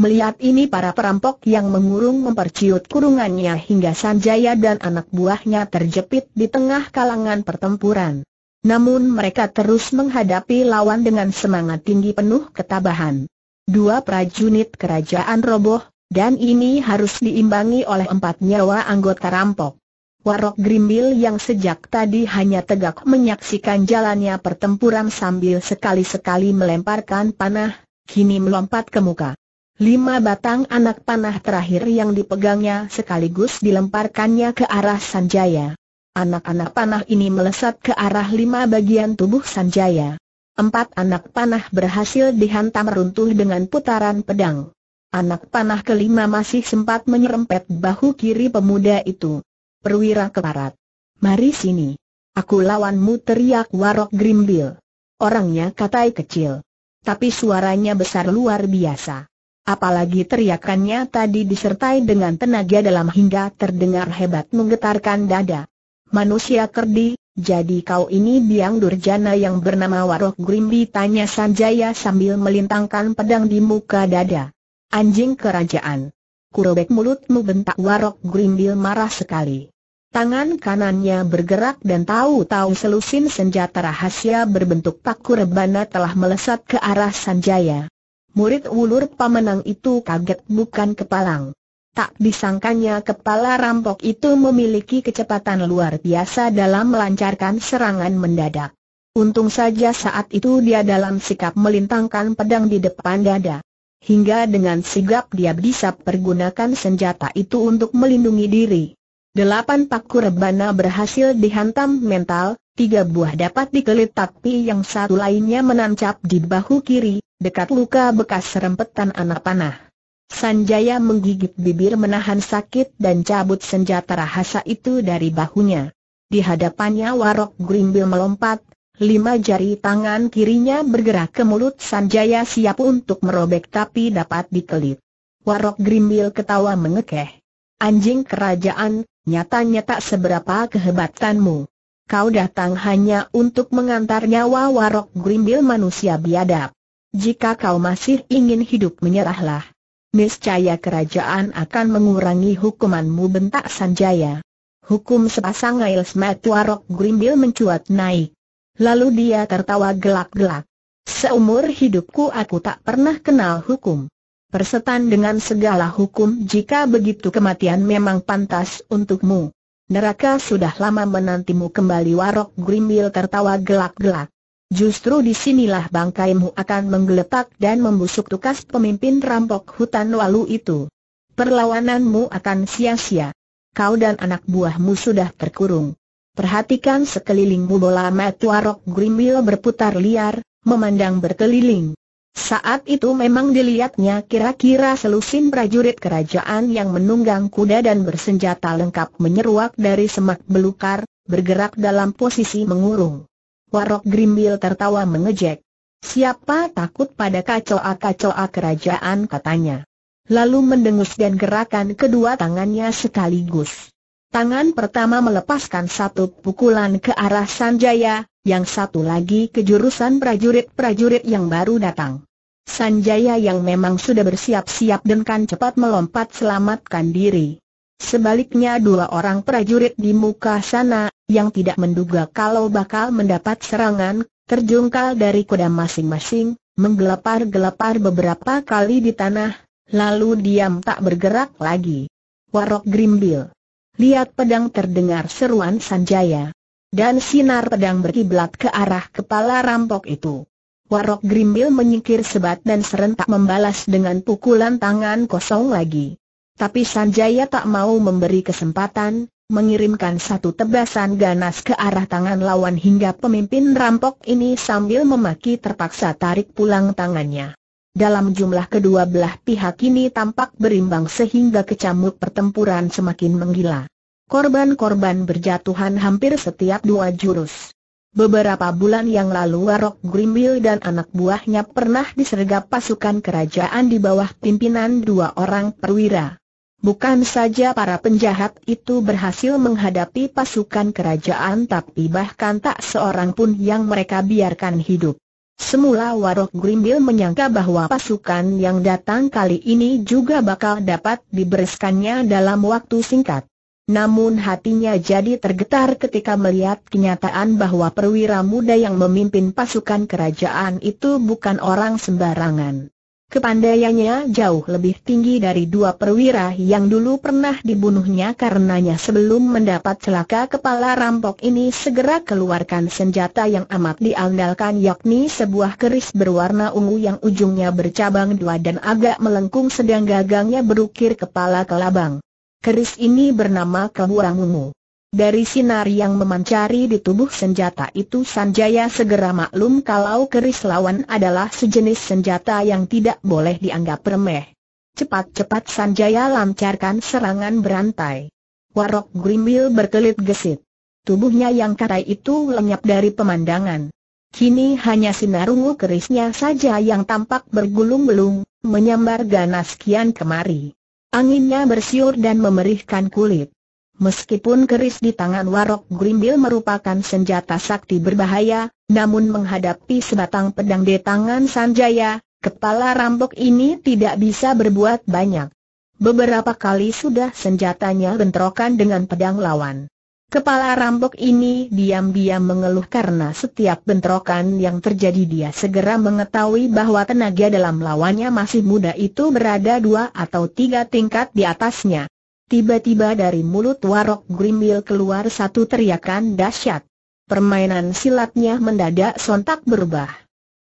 Melihat ini para perampok yang mengurung memperciut kurungannya hingga Sanjaya dan anak buahnya terjepit di tengah kalangan pertempuran. Namun mereka terus menghadapi lawan dengan semangat tinggi penuh ketabahan. Dua prajurit kerajaan roboh, dan ini harus diimbangi oleh empat nyawa anggota rampok. Warok Grimbil yang sejak tadi hanya tegak menyaksikan jalannya pertempuran sambil sekali-sekali melemparkan panah, kini melompat ke muka. Lima batang anak panah terakhir yang dipegangnya sekaligus dilemparkannya ke arah Sanjaya. Anak-anak panah ini melesat ke arah lima bagian tubuh Sanjaya. Empat anak panah berhasil dihantam runtuh dengan putaran pedang. Anak panah kelima masih sempat menyerempet bahu kiri pemuda itu. Perwira keparat. Mari sini. Aku lawanmu teriak Warok Grimbil. Orangnya katai kecil. Tapi suaranya besar luar biasa. Apalagi teriakannya tadi disertai dengan tenaga dalam hingga terdengar hebat menggetarkan dada. Manusia kerdi, jadi kau ini biang durjana yang bernama Warok Grimbi tanya Sanjaya sambil melintangkan pedang di muka dada. Anjing kerajaan. Kurobek mulutmu bentak Warok Grimbil marah sekali. Tangan kanannya bergerak dan tahu-tahu selusin senjata rahasia berbentuk paku rebana telah melesat ke arah Sanjaya. Murid ulur pamenang itu kaget bukan kepalang. Tak disangkanya kepala rampok itu memiliki kecepatan luar biasa dalam melancarkan serangan mendadak. Untung saja saat itu dia dalam sikap melintangkan pedang di depan dada. Hingga dengan sigap dia bisa pergunakan senjata itu untuk melindungi diri. Delapan paku rebana berhasil dihantam mental, tiga buah dapat dikelit tapi yang satu lainnya menancap di bahu kiri, dekat luka bekas serempetan anak panah. Sanjaya menggigit bibir menahan sakit dan cabut senjata rahasia itu dari bahunya. Di hadapannya Warok Grimbil melompat, lima jari tangan kirinya bergerak ke mulut Sanjaya siap untuk merobek tapi dapat dikelit. Warok Grimbil ketawa mengekeh. Anjing kerajaan, nyatanya tak seberapa kehebatanmu. Kau datang hanya untuk mengantar nyawa Warok Grimbil manusia biadab. Jika kau masih ingin hidup menyerahlah. Niscaya kerajaan akan mengurangi hukumanmu bentak Sanjaya. Hukum sepasang Ailes Matuarok Grimbil mencuat naik. Lalu dia tertawa gelak-gelak. Seumur hidupku aku tak pernah kenal hukum. Persetan dengan segala hukum jika begitu kematian memang pantas untukmu. Neraka sudah lama menantimu kembali Warok Grimbil tertawa gelak-gelak. Justru disinilah bangkaimu akan menggeletak dan membusuk tukas pemimpin rampok hutan walu itu. Perlawananmu akan sia-sia. Kau dan anak buahmu sudah terkurung. Perhatikan sekelilingmu bola metuarok grimil berputar liar, memandang berkeliling. Saat itu memang dilihatnya kira-kira selusin prajurit kerajaan yang menunggang kuda dan bersenjata lengkap menyeruak dari semak belukar, bergerak dalam posisi mengurung. Warok Grimbil tertawa mengejek. Siapa takut pada kacoa-kacoa kerajaan katanya. Lalu mendengus dan gerakan kedua tangannya sekaligus. Tangan pertama melepaskan satu pukulan ke arah Sanjaya, yang satu lagi ke jurusan prajurit-prajurit yang baru datang. Sanjaya yang memang sudah bersiap-siap dengan kan cepat melompat selamatkan diri. Sebaliknya dua orang prajurit di muka sana, yang tidak menduga kalau bakal mendapat serangan, terjungkal dari kuda masing-masing, menggelepar-gelepar beberapa kali di tanah, lalu diam tak bergerak lagi. Warok Grimbil. Lihat pedang terdengar seruan Sanjaya. Dan sinar pedang berkiblat ke arah kepala rampok itu. Warok Grimbil menyingkir sebat dan serentak membalas dengan pukulan tangan kosong lagi. Tapi Sanjaya tak mau memberi kesempatan, mengirimkan satu tebasan ganas ke arah tangan lawan hingga pemimpin rampok ini sambil memaki terpaksa tarik pulang tangannya. Dalam jumlah kedua belah pihak ini tampak berimbang sehingga kecamuk pertempuran semakin menggila. Korban-korban berjatuhan hampir setiap dua jurus. Beberapa bulan yang lalu Warok Grimbil dan anak buahnya pernah disergap pasukan kerajaan di bawah pimpinan dua orang perwira. Bukan saja para penjahat itu berhasil menghadapi pasukan kerajaan tapi bahkan tak seorang pun yang mereka biarkan hidup. Semula Warok Grimbil menyangka bahwa pasukan yang datang kali ini juga bakal dapat dibereskannya dalam waktu singkat. Namun hatinya jadi tergetar ketika melihat kenyataan bahwa perwira muda yang memimpin pasukan kerajaan itu bukan orang sembarangan. Kepandaiannya jauh lebih tinggi dari dua perwira yang dulu pernah dibunuhnya karenanya sebelum mendapat celaka kepala rampok ini segera keluarkan senjata yang amat diandalkan yakni sebuah keris berwarna ungu yang ujungnya bercabang dua dan agak melengkung sedang gagangnya berukir kepala kelabang. Keris ini bernama keburang ungu. Dari sinar yang memancari di tubuh senjata itu Sanjaya segera maklum kalau keris lawan adalah sejenis senjata yang tidak boleh dianggap remeh. Cepat-cepat Sanjaya lancarkan serangan berantai. Warok Grimil berkelit gesit. Tubuhnya yang katai itu lenyap dari pemandangan. Kini hanya sinar ungu kerisnya saja yang tampak bergulung-gulung, menyambar ganas kian kemari. Anginnya bersiur dan memerihkan kulit. Meskipun keris di tangan Warok Grimbil merupakan senjata sakti berbahaya, namun menghadapi sebatang pedang di tangan Sanjaya, kepala rampok ini tidak bisa berbuat banyak. Beberapa kali sudah senjatanya bentrokan dengan pedang lawan. Kepala rampok ini diam-diam mengeluh karena setiap bentrokan yang terjadi dia segera mengetahui bahwa tenaga dalam lawannya masih muda itu berada dua atau tiga tingkat di atasnya. Tiba-tiba dari mulut Warok Grimil keluar satu teriakan dahsyat. Permainan silatnya mendadak sontak berubah.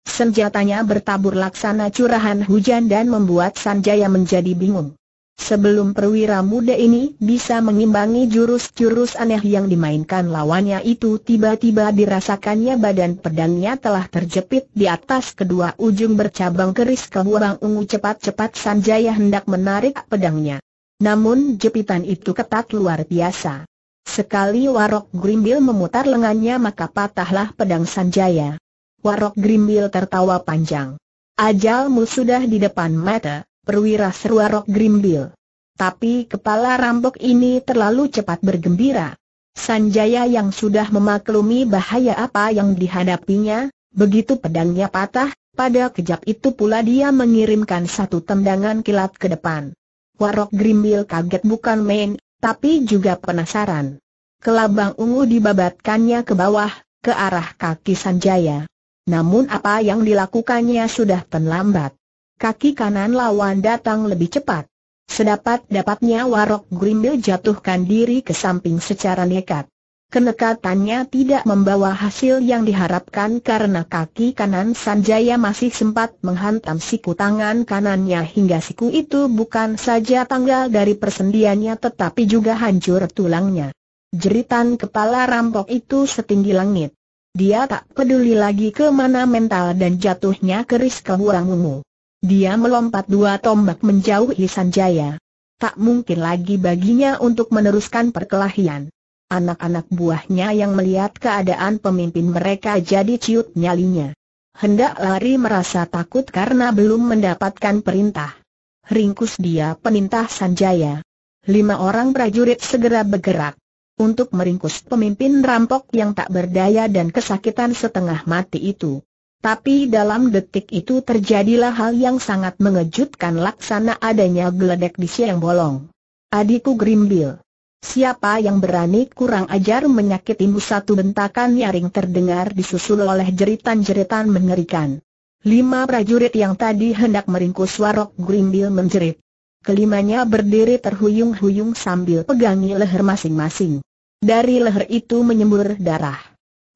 Senjatanya bertabur laksana curahan hujan dan membuat Sanjaya menjadi bingung. Sebelum perwira muda ini bisa mengimbangi jurus-jurus aneh yang dimainkan lawannya itu tiba-tiba dirasakannya badan pedangnya telah terjepit di atas kedua ujung bercabang keris ke ungu cepat-cepat Sanjaya hendak menarik pedangnya. Namun jepitan itu ketat luar biasa. Sekali Warok Grimbil memutar lengannya maka patahlah pedang Sanjaya. Warok Grimbil tertawa panjang. Ajalmu sudah di depan mata, perwira seru Warok Grimbil. Tapi kepala rambok ini terlalu cepat bergembira. Sanjaya yang sudah memaklumi bahaya apa yang dihadapinya, begitu pedangnya patah, pada kejap itu pula dia mengirimkan satu tendangan kilat ke depan. Warok Grimbil kaget bukan main, tapi juga penasaran. Kelabang ungu dibabatkannya ke bawah, ke arah kaki Sanjaya. Namun apa yang dilakukannya sudah terlambat. Kaki kanan lawan datang lebih cepat. Sedapat-dapatnya Warok Grimbil jatuhkan diri ke samping secara nekat. Kelekatannya tidak membawa hasil yang diharapkan karena kaki kanan Sanjaya masih sempat menghantam siku tangan kanannya hingga siku itu bukan saja tanggal dari persendiannya tetapi juga hancur tulangnya. Jeritan kepala rampok itu setinggi langit. Dia tak peduli lagi ke mana mental dan jatuhnya keris ke hurang ungu. Dia melompat dua tombak menjauhi Sanjaya. Tak mungkin lagi baginya untuk meneruskan perkelahian. Anak-anak buahnya yang melihat keadaan pemimpin mereka jadi ciut nyalinya. Hendak lari merasa takut karena belum mendapatkan perintah. Ringkus dia penintah Sanjaya. Lima orang prajurit segera bergerak. Untuk meringkus pemimpin rampok yang tak berdaya dan kesakitan setengah mati itu. Tapi dalam detik itu terjadilah hal yang sangat mengejutkan laksana adanya geledek di siang bolong. Adikku Grimbil. Siapa yang berani kurang ajar menyakitimu satu bentakan nyaring terdengar disusul oleh jeritan-jeritan mengerikan. Lima prajurit yang tadi hendak meringkus Warok Grimbil menjerit. Kelimanya berdiri terhuyung-huyung sambil pegangi leher masing-masing. Dari leher itu menyembur darah.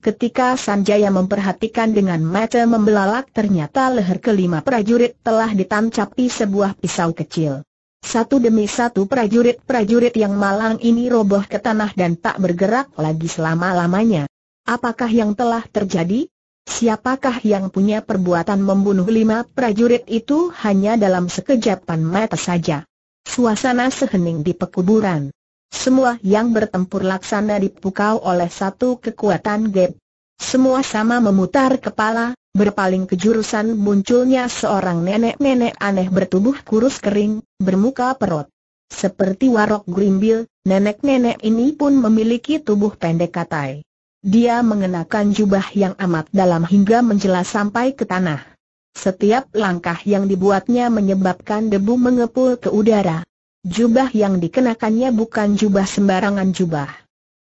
Ketika Sanjaya memperhatikan dengan mata membelalak ternyata leher kelima prajurit telah ditancapi sebuah pisau kecil. Satu demi satu prajurit-prajurit yang malang ini roboh ke tanah dan tak bergerak lagi selama-lamanya. Apakah yang telah terjadi? Siapakah yang punya perbuatan membunuh lima prajurit itu hanya dalam sekejapan mata saja? Suasana sehening di pekuburan. Semua yang bertempur laksana dipukau oleh satu kekuatan gap. Semua sama memutar kepala, Berpaling ke jurusan munculnya seorang nenek-nenek aneh bertubuh kurus kering, bermuka perut. Seperti warok grimbil, nenek-nenek ini pun memiliki tubuh pendek katai. Dia mengenakan jubah yang amat dalam hingga menjelas sampai ke tanah. Setiap langkah yang dibuatnya menyebabkan debu mengepul ke udara. Jubah yang dikenakannya bukan jubah sembarangan jubah.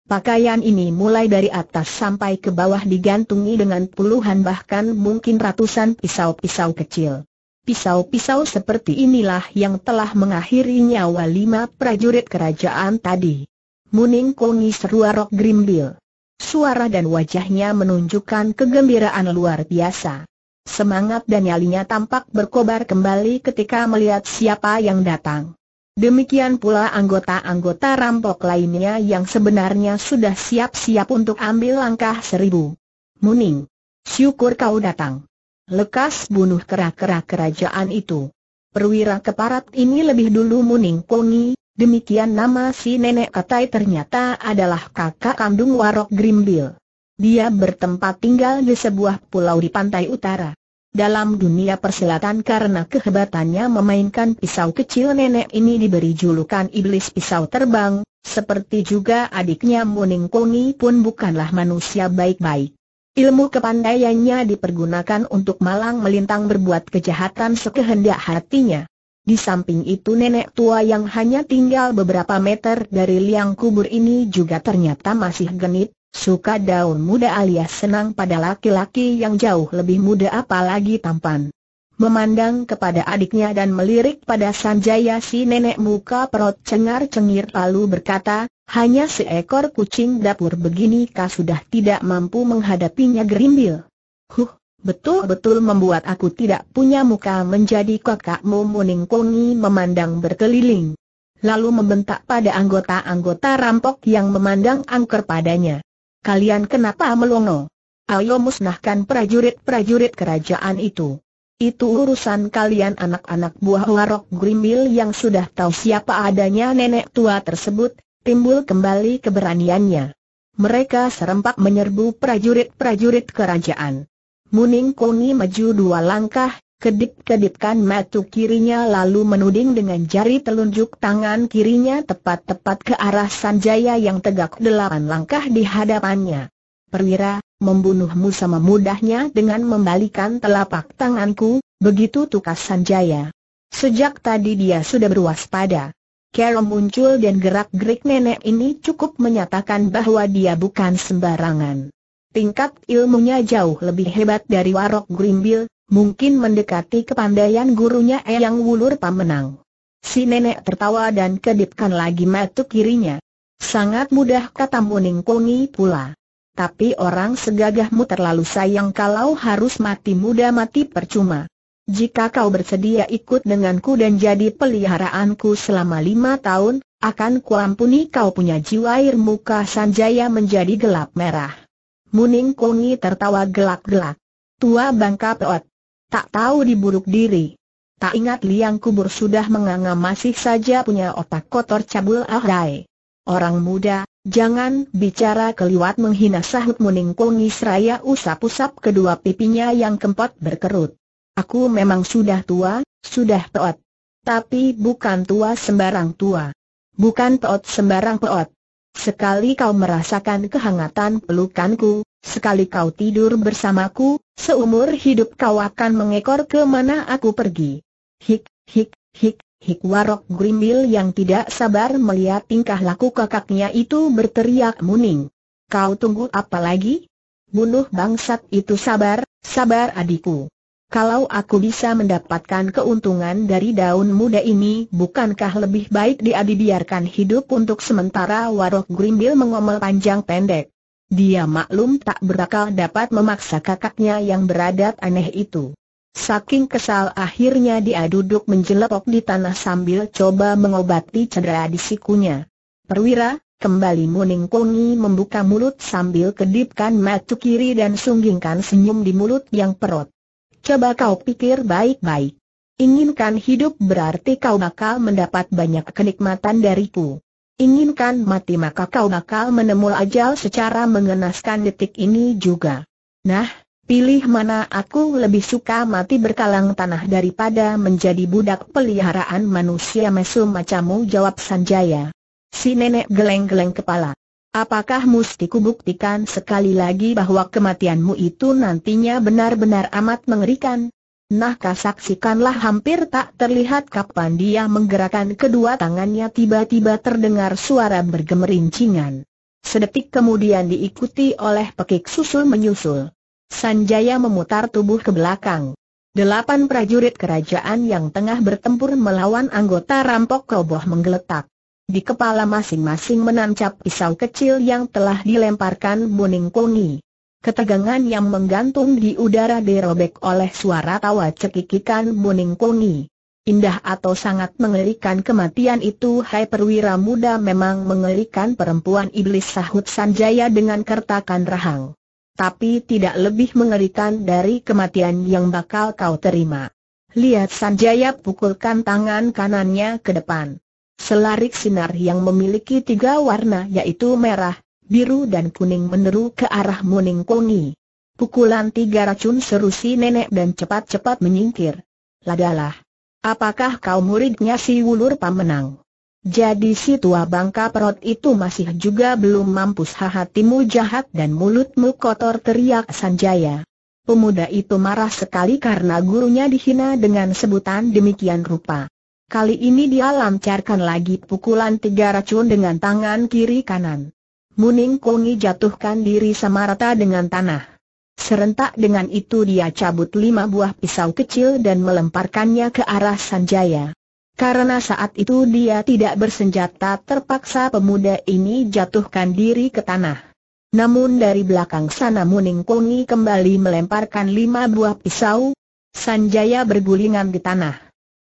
Pakaian ini mulai dari atas sampai ke bawah digantungi dengan puluhan bahkan mungkin ratusan pisau-pisau kecil. Pisau-pisau seperti inilah yang telah mengakhiri nyawa lima prajurit kerajaan tadi. Muning Kongi Seruarok Grimbil. Suara dan wajahnya menunjukkan kegembiraan luar biasa. Semangat dan nyalinya tampak berkobar kembali ketika melihat siapa yang datang. Demikian pula anggota-anggota rampok lainnya yang sebenarnya sudah siap-siap untuk ambil langkah seribu. Muning, syukur kau datang. Lekas bunuh kera-kera kerajaan itu. Perwira keparat ini lebih dulu Muning Kongi, demikian nama si nenek Katai ternyata adalah kakak kandung Warok Grimbil. Dia bertempat tinggal di sebuah pulau di pantai utara. Dalam dunia persilatan karena kehebatannya memainkan pisau kecil nenek ini diberi julukan iblis pisau terbang, seperti juga adiknya Muning Kungi pun bukanlah manusia baik-baik. Ilmu kepandaiannya dipergunakan untuk malang melintang berbuat kejahatan sekehendak hatinya. Di samping itu nenek tua yang hanya tinggal beberapa meter dari liang kubur ini juga ternyata masih genit, Suka daun muda alias senang pada laki-laki yang jauh lebih muda apalagi tampan. Memandang kepada adiknya dan melirik pada Sanjaya si nenek muka perut cengar-cengir lalu berkata, hanya seekor kucing dapur begini kah sudah tidak mampu menghadapinya gerimbil. Huh, betul-betul membuat aku tidak punya muka menjadi kakakmu Muning kongi memandang berkeliling. Lalu membentak pada anggota-anggota rampok yang memandang angker padanya. Kalian kenapa melongo? Ayo musnahkan prajurit-prajurit kerajaan itu. Itu urusan kalian anak-anak buah warok Grimil yang sudah tahu siapa adanya nenek tua tersebut, timbul kembali keberaniannya. Mereka serempak menyerbu prajurit-prajurit kerajaan. Muning Kuni maju dua langkah, kedip-kedipkan matu kirinya lalu menuding dengan jari telunjuk tangan kirinya tepat-tepat ke arah Sanjaya yang tegak delapan langkah di hadapannya. Perwira, membunuhmu sama mudahnya dengan membalikan telapak tanganku, begitu tukas Sanjaya. Sejak tadi dia sudah berwaspada. Kero muncul dan gerak-gerik nenek ini cukup menyatakan bahwa dia bukan sembarangan. Tingkat ilmunya jauh lebih hebat dari Warok Grimbil, mungkin mendekati kepandaian gurunya Eyang Wulur Pamenang. Si nenek tertawa dan kedipkan lagi mata kirinya. Sangat mudah kata Muning Kongi pula. Tapi orang segagahmu terlalu sayang kalau harus mati muda mati percuma. Jika kau bersedia ikut denganku dan jadi peliharaanku selama lima tahun, akan kuampuni kau punya jiwa air muka Sanjaya menjadi gelap merah. Muning Kongi tertawa gelak-gelak. Tua bangka peot, Tak tahu diburuk diri. Tak ingat liang kubur sudah menganga masih saja punya otak kotor cabul ahai. Orang muda, jangan bicara keliwat menghina sahut muning kongi seraya usap-usap kedua pipinya yang kempot berkerut. Aku memang sudah tua, sudah peot. Tapi bukan tua sembarang tua. Bukan peot sembarang peot. Sekali kau merasakan kehangatan pelukanku, sekali kau tidur bersamaku, seumur hidup kau akan mengekor ke mana aku pergi. Hik, hik, hik, hik warok Grimbil yang tidak sabar melihat tingkah laku kakaknya itu berteriak muning. Kau tunggu apa lagi? Bunuh bangsat itu sabar, sabar adikku. Kalau aku bisa mendapatkan keuntungan dari daun muda ini, bukankah lebih baik dia dibiarkan hidup untuk sementara Warok Grimbil mengomel panjang pendek. Dia maklum tak berakal dapat memaksa kakaknya yang beradat aneh itu. Saking kesal akhirnya dia duduk menjelepok di tanah sambil coba mengobati cedera di sikunya. Perwira, Kembali Muning Kongi membuka mulut sambil kedipkan matu kiri dan sunggingkan senyum di mulut yang perot. Coba kau pikir baik-baik. Inginkan hidup berarti kau bakal mendapat banyak kenikmatan dariku. Inginkan mati maka kau bakal menemul ajal secara mengenaskan detik ini juga. Nah, pilih mana aku lebih suka mati berkalang tanah daripada menjadi budak peliharaan manusia mesum macammu. jawab Sanjaya. Si nenek geleng-geleng kepala. Apakah mesti kubuktikan sekali lagi bahwa kematianmu itu nantinya benar-benar amat mengerikan? Nah kasaksikanlah hampir tak terlihat kapan dia menggerakkan kedua tangannya tiba-tiba terdengar suara bergemerincingan. Sedetik kemudian diikuti oleh pekik susul menyusul. Sanjaya memutar tubuh ke belakang. Delapan prajurit kerajaan yang tengah bertempur melawan anggota rampok roboh menggeletak. Di kepala masing-masing menancap pisau kecil yang telah dilemparkan Muning Kungi. Ketegangan yang menggantung di udara dirobek oleh suara tawa cekikikan Muning Kungi. Indah atau sangat mengerikan kematian itu Hai perwira muda memang mengerikan perempuan iblis sahut Sanjaya dengan kertakan rahang. Tapi tidak lebih mengerikan dari kematian yang bakal kau terima. Lihat Sanjaya pukulkan tangan kanannya ke depan. Selarik sinar yang memiliki tiga warna yaitu merah, biru dan kuning meneru ke arah Muning Kongi. Pukulan tiga racun seru si nenek dan cepat-cepat menyingkir. Ladalah. Apakah kau muridnya si Wulur Pamenang? Jadi si tua bangka perut itu masih juga belum mampus hahatimu jahat dan mulutmu kotor teriak Sanjaya. Pemuda itu marah sekali karena gurunya dihina dengan sebutan demikian rupa. Kali ini dia lancarkan lagi pukulan tiga racun dengan tangan kiri kanan. Muning Kungi jatuhkan diri sama rata dengan tanah. Serentak dengan itu dia cabut lima buah pisau kecil dan melemparkannya ke arah Sanjaya. Karena saat itu dia tidak bersenjata terpaksa pemuda ini jatuhkan diri ke tanah. Namun dari belakang sana Muning Kungi kembali melemparkan lima buah pisau, Sanjaya bergulingan di tanah.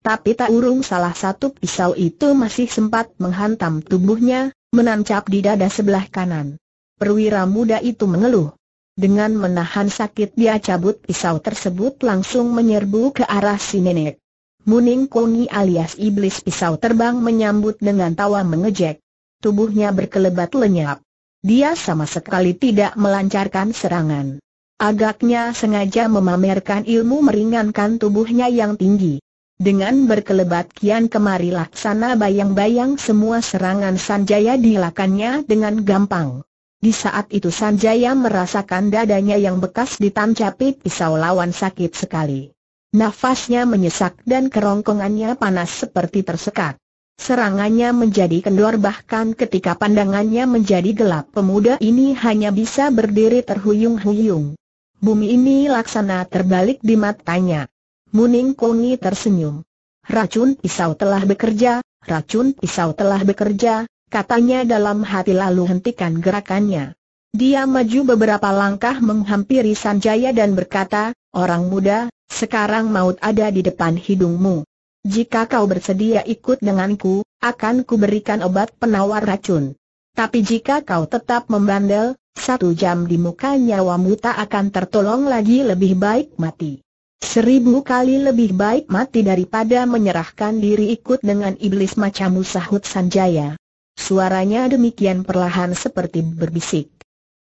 Tapi tak urung salah satu pisau itu masih sempat menghantam tubuhnya, menancap di dada sebelah kanan. Perwira muda itu mengeluh. Dengan menahan sakit dia cabut pisau tersebut langsung menyerbu ke arah si nenek. Muning Kongi alias iblis pisau terbang menyambut dengan tawa mengejek. Tubuhnya berkelebat lenyap. Dia sama sekali tidak melancarkan serangan. Agaknya sengaja memamerkan ilmu meringankan tubuhnya yang tinggi. Dengan berkelebat kian kemari laksana bayang-bayang semua serangan Sanjaya dilakannya dengan gampang. Di saat itu Sanjaya merasakan dadanya yang bekas ditancapi pisau lawan sakit sekali. Nafasnya menyesak dan kerongkongannya panas seperti tersekat. Serangannya menjadi kendor bahkan ketika pandangannya menjadi gelap pemuda ini hanya bisa berdiri terhuyung-huyung. Bumi ini laksana terbalik di matanya. Muning Kongi tersenyum. Racun pisau telah bekerja, racun pisau telah bekerja, katanya dalam hati lalu hentikan gerakannya. Dia maju beberapa langkah menghampiri Sanjaya dan berkata, Orang muda, sekarang maut ada di depan hidungmu. Jika kau bersedia ikut denganku, akan kuberikan obat penawar racun. Tapi jika kau tetap membandel, satu jam di muka nyawamu tak akan tertolong lagi lebih baik mati. Seribu kali lebih baik mati daripada menyerahkan diri ikut dengan iblis macammu sahut Sanjaya. Suaranya demikian perlahan seperti berbisik.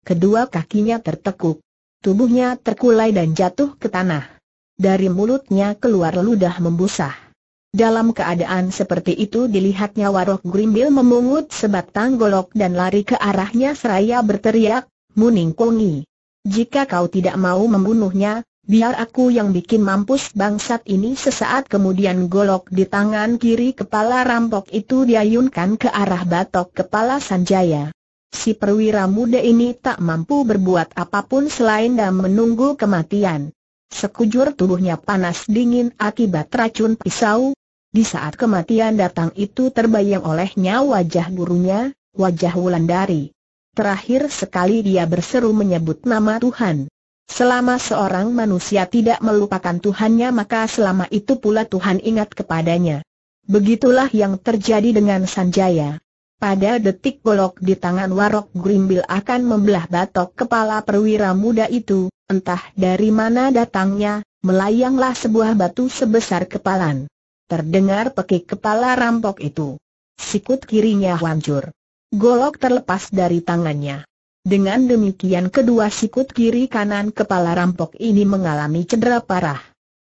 Kedua kakinya tertekuk. Tubuhnya terkulai dan jatuh ke tanah. Dari mulutnya keluar ludah membusah. Dalam keadaan seperti itu dilihatnya Warok Grimbil memungut sebatang golok dan lari ke arahnya seraya berteriak, Muning Kongi. Jika kau tidak mau membunuhnya, Biar aku yang bikin mampus bangsat ini sesaat kemudian golok di tangan kiri kepala rampok itu diayunkan ke arah batok kepala Sanjaya. Si perwira muda ini tak mampu berbuat apapun selain dan menunggu kematian. Sekujur tubuhnya panas dingin akibat racun pisau. Di saat kematian datang itu terbayang olehnya wajah gurunya, wajah Wulandari. Terakhir sekali dia berseru menyebut nama Tuhan. Selama seorang manusia tidak melupakan Tuhannya maka selama itu pula Tuhan ingat kepadanya. Begitulah yang terjadi dengan Sanjaya. Pada detik golok di tangan Warok Grimbil akan membelah batok kepala perwira muda itu, entah dari mana datangnya, melayanglah sebuah batu sebesar kepalan. Terdengar pekik kepala rampok itu. Sikut kirinya hancur. Golok terlepas dari tangannya. Dengan demikian kedua sikut kiri kanan kepala rampok ini mengalami cedera parah.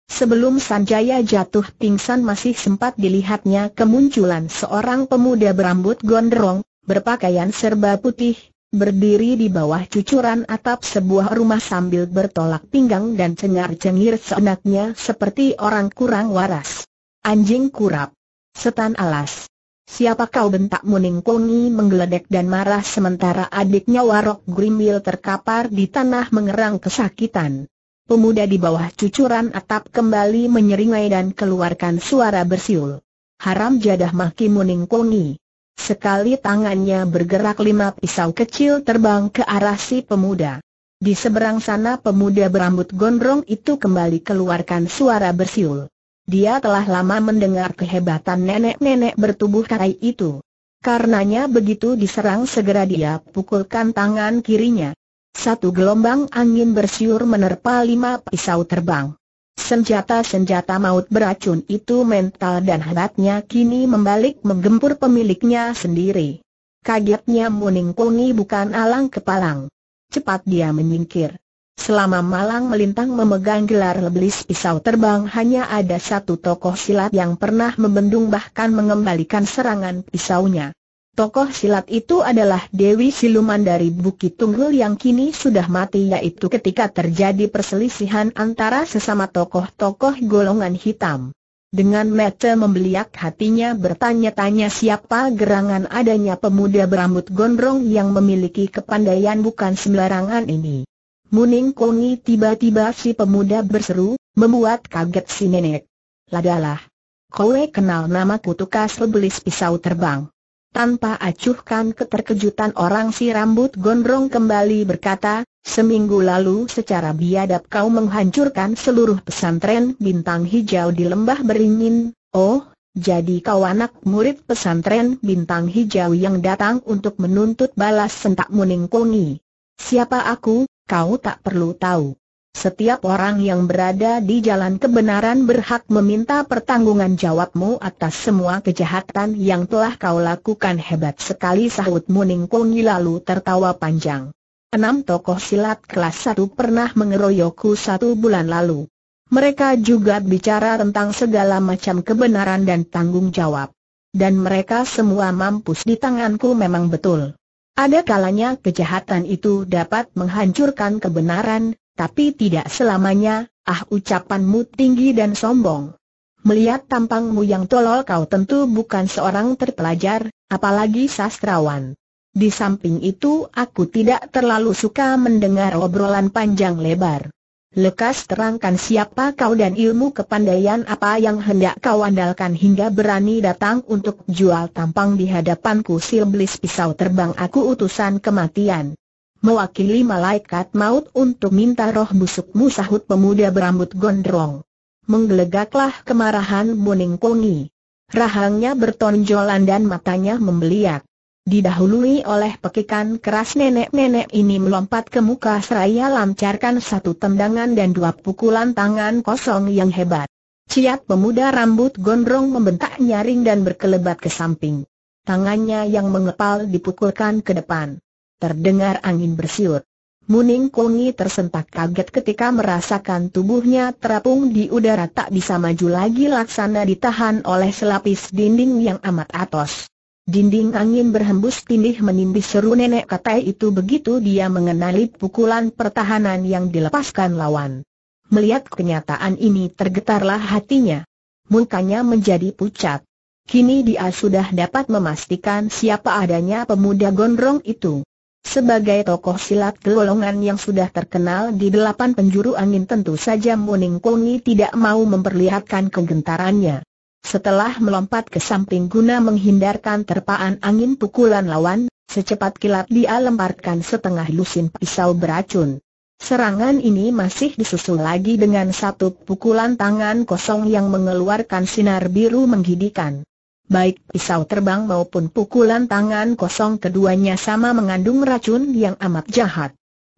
Sebelum Sanjaya jatuh pingsan masih sempat dilihatnya kemunculan seorang pemuda berambut gondrong, berpakaian serba putih, berdiri di bawah cucuran atap sebuah rumah sambil bertolak pinggang dan cengar-cengir seenaknya seperti orang kurang waras. Anjing kurap. Setan alas. Siapa kau bentak Muning Kongi menggeledek dan marah sementara adiknya Warok Grimil terkapar di tanah mengerang kesakitan. Pemuda di bawah cucuran atap kembali menyeringai dan keluarkan suara bersiul. Haram jadah maki Muning Kongi. Sekali tangannya bergerak lima pisau kecil terbang ke arah si pemuda. Di seberang sana pemuda berambut gondrong itu kembali keluarkan suara bersiul. Dia telah lama mendengar kehebatan nenek-nenek bertubuh karai itu. Karenanya begitu diserang segera dia pukulkan tangan kirinya. Satu gelombang angin bersiur menerpa lima pisau terbang. Senjata-senjata maut beracun itu mental dan hebatnya kini membalik menggempur pemiliknya sendiri. Kagetnya Muning bukan alang kepalang. Cepat dia menyingkir. Selama Malang Melintang memegang gelar lebelis pisau terbang hanya ada satu tokoh silat yang pernah membendung bahkan mengembalikan serangan pisaunya. Tokoh silat itu adalah Dewi Siluman dari Bukit Tunggul yang kini sudah mati yaitu ketika terjadi perselisihan antara sesama tokoh-tokoh golongan hitam. Dengan mata membeliak hatinya bertanya-tanya siapa gerangan adanya pemuda berambut gondrong yang memiliki kepandaian bukan sembarangan ini. Muning Kongi tiba-tiba si pemuda berseru, membuat kaget si nenek. Ladalah. Kowe kenal nama kutukas lebelis pisau terbang. Tanpa acuhkan keterkejutan orang si rambut gondrong kembali berkata, seminggu lalu secara biadab kau menghancurkan seluruh pesantren bintang hijau di lembah beringin, oh, jadi kau anak murid pesantren bintang hijau yang datang untuk menuntut balas sentak muning kongi. Siapa aku, kau tak perlu tahu. Setiap orang yang berada di jalan kebenaran berhak meminta pertanggungan jawabmu atas semua kejahatan yang telah kau lakukan hebat sekali sahut Muning Kungi lalu tertawa panjang. Enam tokoh silat kelas satu pernah mengeroyokku satu bulan lalu. Mereka juga bicara tentang segala macam kebenaran dan tanggung jawab. Dan mereka semua mampus di tanganku memang betul. Ada kalanya kejahatan itu dapat menghancurkan kebenaran, tapi tidak selamanya, ah ucapanmu tinggi dan sombong. Melihat tampangmu yang tolol kau tentu bukan seorang terpelajar, apalagi sastrawan. Di samping itu aku tidak terlalu suka mendengar obrolan panjang lebar. Lekas terangkan siapa kau dan ilmu kepandaian apa yang hendak kau andalkan hingga berani datang untuk jual tampang di hadapanku silblis pisau terbang aku utusan kematian. Mewakili malaikat maut untuk minta roh busukmu sahut pemuda berambut gondrong. Menggelegaklah kemarahan Muning Kungi. Rahangnya bertonjolan dan matanya membeliak didahului oleh pekikan keras nenek-nenek ini melompat ke muka seraya lancarkan satu tendangan dan dua pukulan tangan kosong yang hebat. Ciat pemuda rambut gondrong membentak nyaring dan berkelebat ke samping. Tangannya yang mengepal dipukulkan ke depan. Terdengar angin bersiut. Muning Kongi tersentak kaget ketika merasakan tubuhnya terapung di udara tak bisa maju lagi laksana ditahan oleh selapis dinding yang amat atos. Dinding angin berhembus tindih menindih seru nenek kata itu begitu dia mengenali pukulan pertahanan yang dilepaskan lawan. Melihat kenyataan ini tergetarlah hatinya. Mukanya menjadi pucat. Kini dia sudah dapat memastikan siapa adanya pemuda gondrong itu. Sebagai tokoh silat golongan yang sudah terkenal di delapan penjuru angin tentu saja Muning Kongi tidak mau memperlihatkan kegentarannya. Setelah melompat ke samping guna menghindarkan terpaan angin pukulan lawan, secepat kilat dia lemparkan setengah lusin pisau beracun. Serangan ini masih disusul lagi dengan satu pukulan tangan kosong yang mengeluarkan sinar biru menggidikan. Baik pisau terbang maupun pukulan tangan kosong keduanya sama mengandung racun yang amat jahat.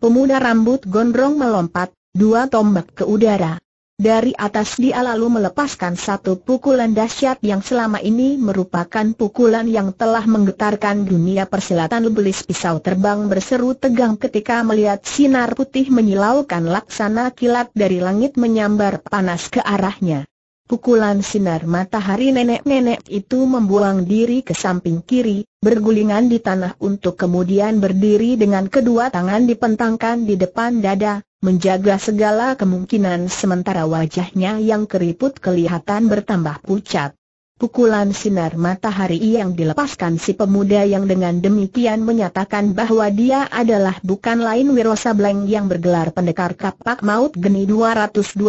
Pemuda rambut gondrong melompat, dua tombak ke udara. Dari atas dia lalu melepaskan satu pukulan dahsyat yang selama ini merupakan pukulan yang telah menggetarkan dunia persilatan Belis pisau terbang berseru tegang ketika melihat sinar putih menyilaukan laksana kilat dari langit menyambar panas ke arahnya. Pukulan sinar matahari nenek-nenek itu membuang diri ke samping kiri, bergulingan di tanah untuk kemudian berdiri dengan kedua tangan dipentangkan di depan dada, menjaga segala kemungkinan sementara wajahnya yang keriput kelihatan bertambah pucat. Pukulan sinar matahari yang dilepaskan si pemuda yang dengan demikian menyatakan bahwa dia adalah bukan lain Wirosa Bleng yang bergelar pendekar kapak maut geni 212,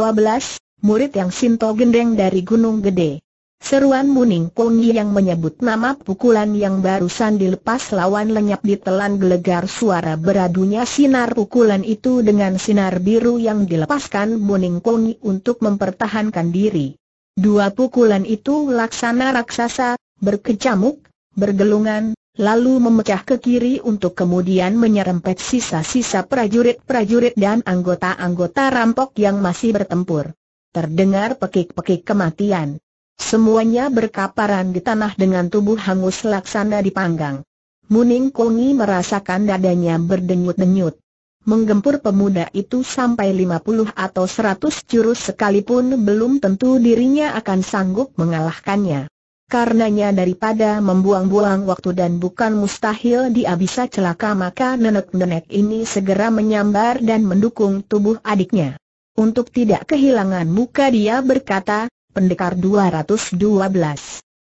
murid yang Sinto Gendeng dari Gunung Gede. Seruan Muning Poni yang menyebut nama pukulan yang barusan dilepas lawan lenyap ditelan gelegar suara beradunya sinar pukulan itu dengan sinar biru yang dilepaskan Muning Poni untuk mempertahankan diri. Dua pukulan itu laksana raksasa, berkecamuk, bergelungan, lalu memecah ke kiri untuk kemudian menyerempet sisa-sisa prajurit-prajurit dan anggota-anggota rampok yang masih bertempur terdengar pekik-pekik kematian. Semuanya berkaparan di tanah dengan tubuh hangus laksana dipanggang. Muning Kongi merasakan dadanya berdenyut-denyut. Menggempur pemuda itu sampai 50 atau 100 jurus sekalipun belum tentu dirinya akan sanggup mengalahkannya. Karenanya daripada membuang-buang waktu dan bukan mustahil dia bisa celaka maka nenek-nenek ini segera menyambar dan mendukung tubuh adiknya. Untuk tidak kehilangan muka dia berkata, Pendekar 212.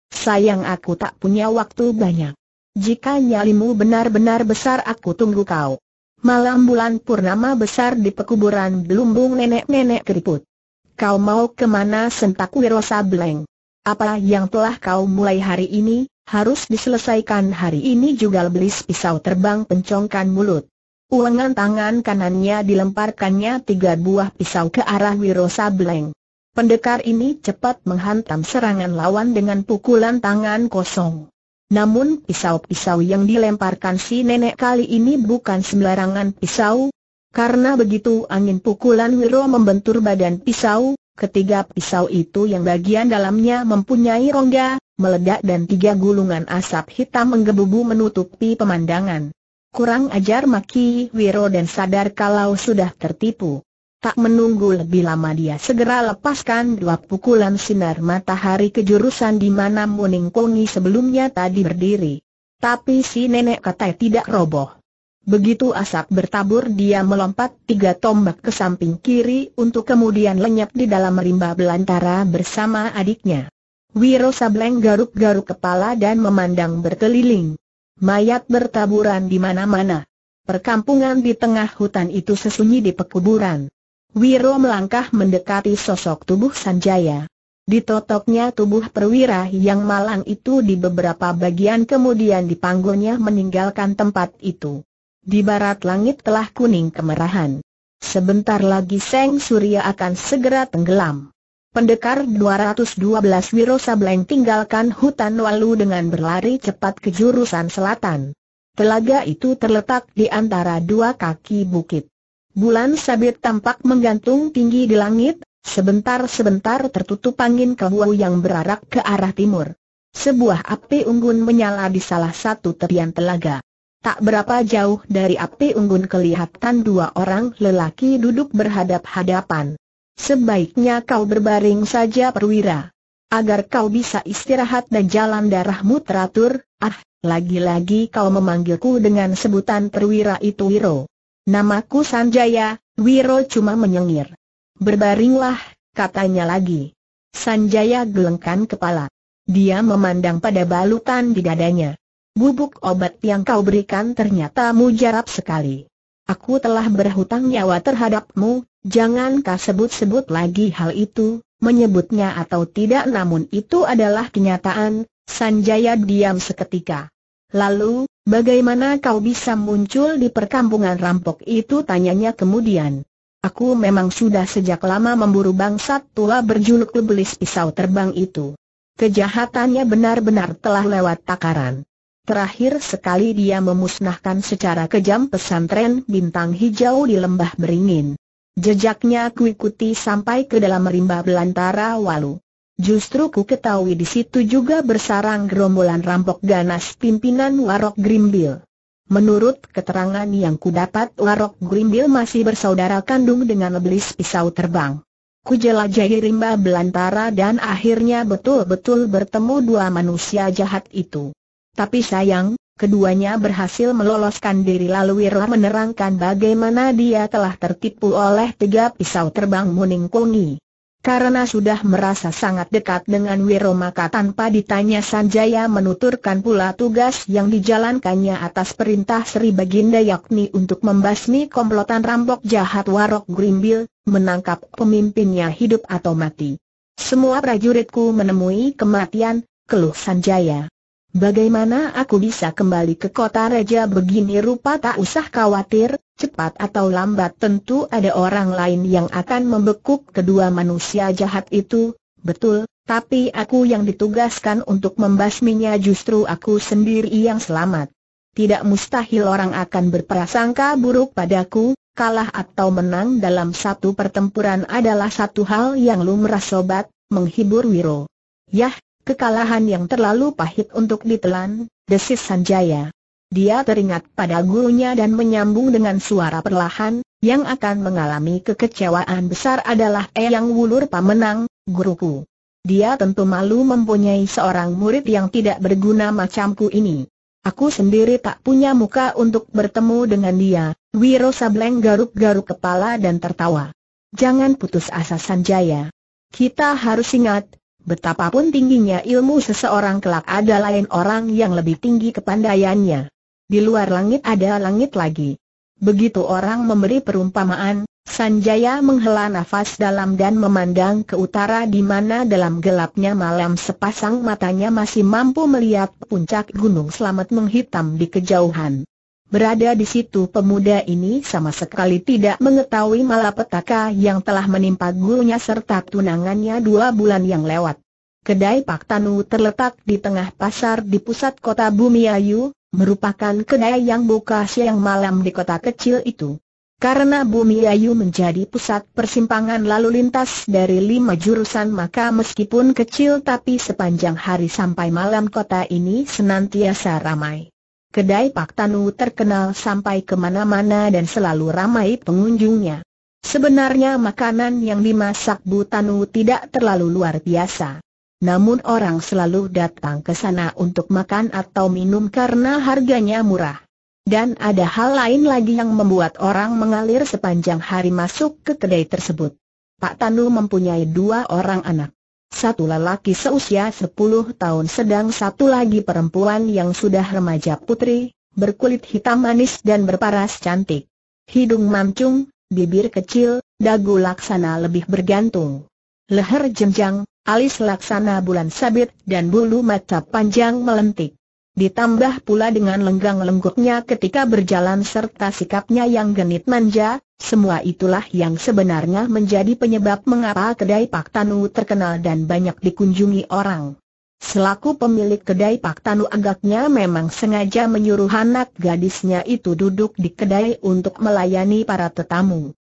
Sayang aku tak punya waktu banyak. Jika nyalimu benar-benar besar aku tunggu kau. Malam bulan purnama besar di pekuburan Belumbung nenek-nenek keriput. Kau mau kemana sentak Wirosa Bleng? Apa yang telah kau mulai hari ini, harus diselesaikan hari ini juga belis pisau terbang pencongkan mulut. Lengan tangan kanannya dilemparkannya tiga buah pisau ke arah Wiro Sableng. Pendekar ini cepat menghantam serangan lawan dengan pukulan tangan kosong. Namun pisau-pisau yang dilemparkan si nenek kali ini bukan sembarangan pisau. Karena begitu angin pukulan Wiro membentur badan pisau, ketiga pisau itu yang bagian dalamnya mempunyai rongga, meledak dan tiga gulungan asap hitam menggebu menggebubu menutupi pemandangan. Kurang ajar maki Wiro dan sadar kalau sudah tertipu. Tak menunggu lebih lama dia segera lepaskan dua pukulan sinar matahari ke jurusan di mana Muning Kongi sebelumnya tadi berdiri. Tapi si nenek katai tidak roboh. Begitu asap bertabur dia melompat tiga tombak ke samping kiri untuk kemudian lenyap di dalam rimba belantara bersama adiknya. Wiro Sableng garuk-garuk kepala dan memandang berkeliling. Mayat bertaburan di mana-mana. Perkampungan di tengah hutan itu sesunyi di pekuburan. Wiro melangkah mendekati sosok tubuh Sanjaya. Ditotoknya tubuh perwira yang malang itu di beberapa bagian kemudian dipanggulnya meninggalkan tempat itu. Di barat langit telah kuning kemerahan. Sebentar lagi Seng Surya akan segera tenggelam. Pendekar 212 Wiro Sableng tinggalkan hutan Walu dengan berlari cepat ke jurusan selatan. Telaga itu terletak di antara dua kaki bukit. Bulan sabit tampak menggantung tinggi di langit, sebentar-sebentar tertutup angin kehuau yang berarak ke arah timur. Sebuah api unggun menyala di salah satu tepian telaga. Tak berapa jauh dari api unggun kelihatan dua orang lelaki duduk berhadap-hadapan. Sebaiknya kau berbaring saja perwira. Agar kau bisa istirahat dan jalan darahmu teratur, ah, lagi-lagi kau memanggilku dengan sebutan perwira itu Wiro. Namaku Sanjaya, Wiro cuma menyengir. Berbaringlah, katanya lagi. Sanjaya gelengkan kepala. Dia memandang pada balutan di dadanya. Bubuk obat yang kau berikan ternyata mujarab sekali. Aku telah berhutang nyawa terhadapmu, Jangan kau sebut-sebut lagi hal itu, menyebutnya atau tidak namun itu adalah kenyataan, Sanjaya diam seketika. Lalu, bagaimana kau bisa muncul di perkampungan rampok itu tanyanya kemudian. Aku memang sudah sejak lama memburu bangsat tua berjuluk lebelis pisau terbang itu. Kejahatannya benar-benar telah lewat takaran. Terakhir sekali dia memusnahkan secara kejam pesantren bintang hijau di lembah beringin. Jejaknya kuikuti sampai ke dalam rimba belantara walu. Justru ku ketahui di situ juga bersarang gerombolan rampok ganas pimpinan Warok Grimbil. Menurut keterangan yang kudapat Warok Grimbil masih bersaudara kandung dengan Iblis Pisau Terbang. Ku jelajahi rimba belantara dan akhirnya betul-betul bertemu dua manusia jahat itu. Tapi sayang, Keduanya berhasil meloloskan diri lalu Wirla menerangkan bagaimana dia telah tertipu oleh tiga pisau terbang Muning Kungi. Karena sudah merasa sangat dekat dengan Wiro maka tanpa ditanya Sanjaya menuturkan pula tugas yang dijalankannya atas perintah Sri Baginda yakni untuk membasmi komplotan rambok jahat Warok Grimbil, menangkap pemimpinnya hidup atau mati. Semua prajuritku menemui kematian, keluh Sanjaya. Bagaimana aku bisa kembali ke kota raja begini rupa tak usah khawatir, cepat atau lambat tentu ada orang lain yang akan membekuk kedua manusia jahat itu, betul, tapi aku yang ditugaskan untuk membasminya justru aku sendiri yang selamat. Tidak mustahil orang akan berprasangka buruk padaku, kalah atau menang dalam satu pertempuran adalah satu hal yang lumrah sobat, menghibur Wiro. Yah, Kekalahan yang terlalu pahit untuk ditelan, desis Sanjaya. Dia teringat pada gurunya dan menyambung dengan suara perlahan, yang akan mengalami kekecewaan besar adalah Eyang Wulur Pamenang, guruku. Dia tentu malu mempunyai seorang murid yang tidak berguna macamku ini. Aku sendiri tak punya muka untuk bertemu dengan dia, Wiro Sableng garuk-garuk kepala dan tertawa. Jangan putus asa Sanjaya. Kita harus ingat, Betapapun tingginya ilmu seseorang kelak ada lain orang yang lebih tinggi kepandaiannya. Di luar langit ada langit lagi. Begitu orang memberi perumpamaan, Sanjaya menghela nafas dalam dan memandang ke utara di mana dalam gelapnya malam sepasang matanya masih mampu melihat puncak gunung selamat menghitam di kejauhan. Berada di situ pemuda ini sama sekali tidak mengetahui malapetaka yang telah menimpa gurunya serta tunangannya dua bulan yang lewat. Kedai Pak Tanu terletak di tengah pasar di pusat kota Bumiayu, merupakan kedai yang buka siang malam di kota kecil itu. Karena Bumiayu menjadi pusat persimpangan lalu lintas dari lima jurusan maka meskipun kecil tapi sepanjang hari sampai malam kota ini senantiasa ramai. Kedai Pak Tanu terkenal sampai kemana-mana dan selalu ramai pengunjungnya. Sebenarnya makanan yang dimasak Bu Tanu tidak terlalu luar biasa. Namun orang selalu datang ke sana untuk makan atau minum karena harganya murah. Dan ada hal lain lagi yang membuat orang mengalir sepanjang hari masuk ke kedai tersebut. Pak Tanu mempunyai dua orang anak. Satu lelaki seusia 10 tahun sedang satu lagi perempuan yang sudah remaja putri, berkulit hitam manis dan berparas cantik. Hidung mancung, bibir kecil, dagu laksana lebih bergantung. Leher jenjang, alis laksana bulan sabit dan bulu mata panjang melentik. Ditambah pula dengan lenggang lengguknya ketika berjalan serta sikapnya yang genit manja, semua itulah yang sebenarnya menjadi penyebab mengapa kedai Pak Tanu terkenal dan banyak dikunjungi orang. Selaku pemilik kedai Pak Tanu agaknya memang sengaja menyuruh anak gadisnya itu duduk di kedai untuk melayani para tetamu.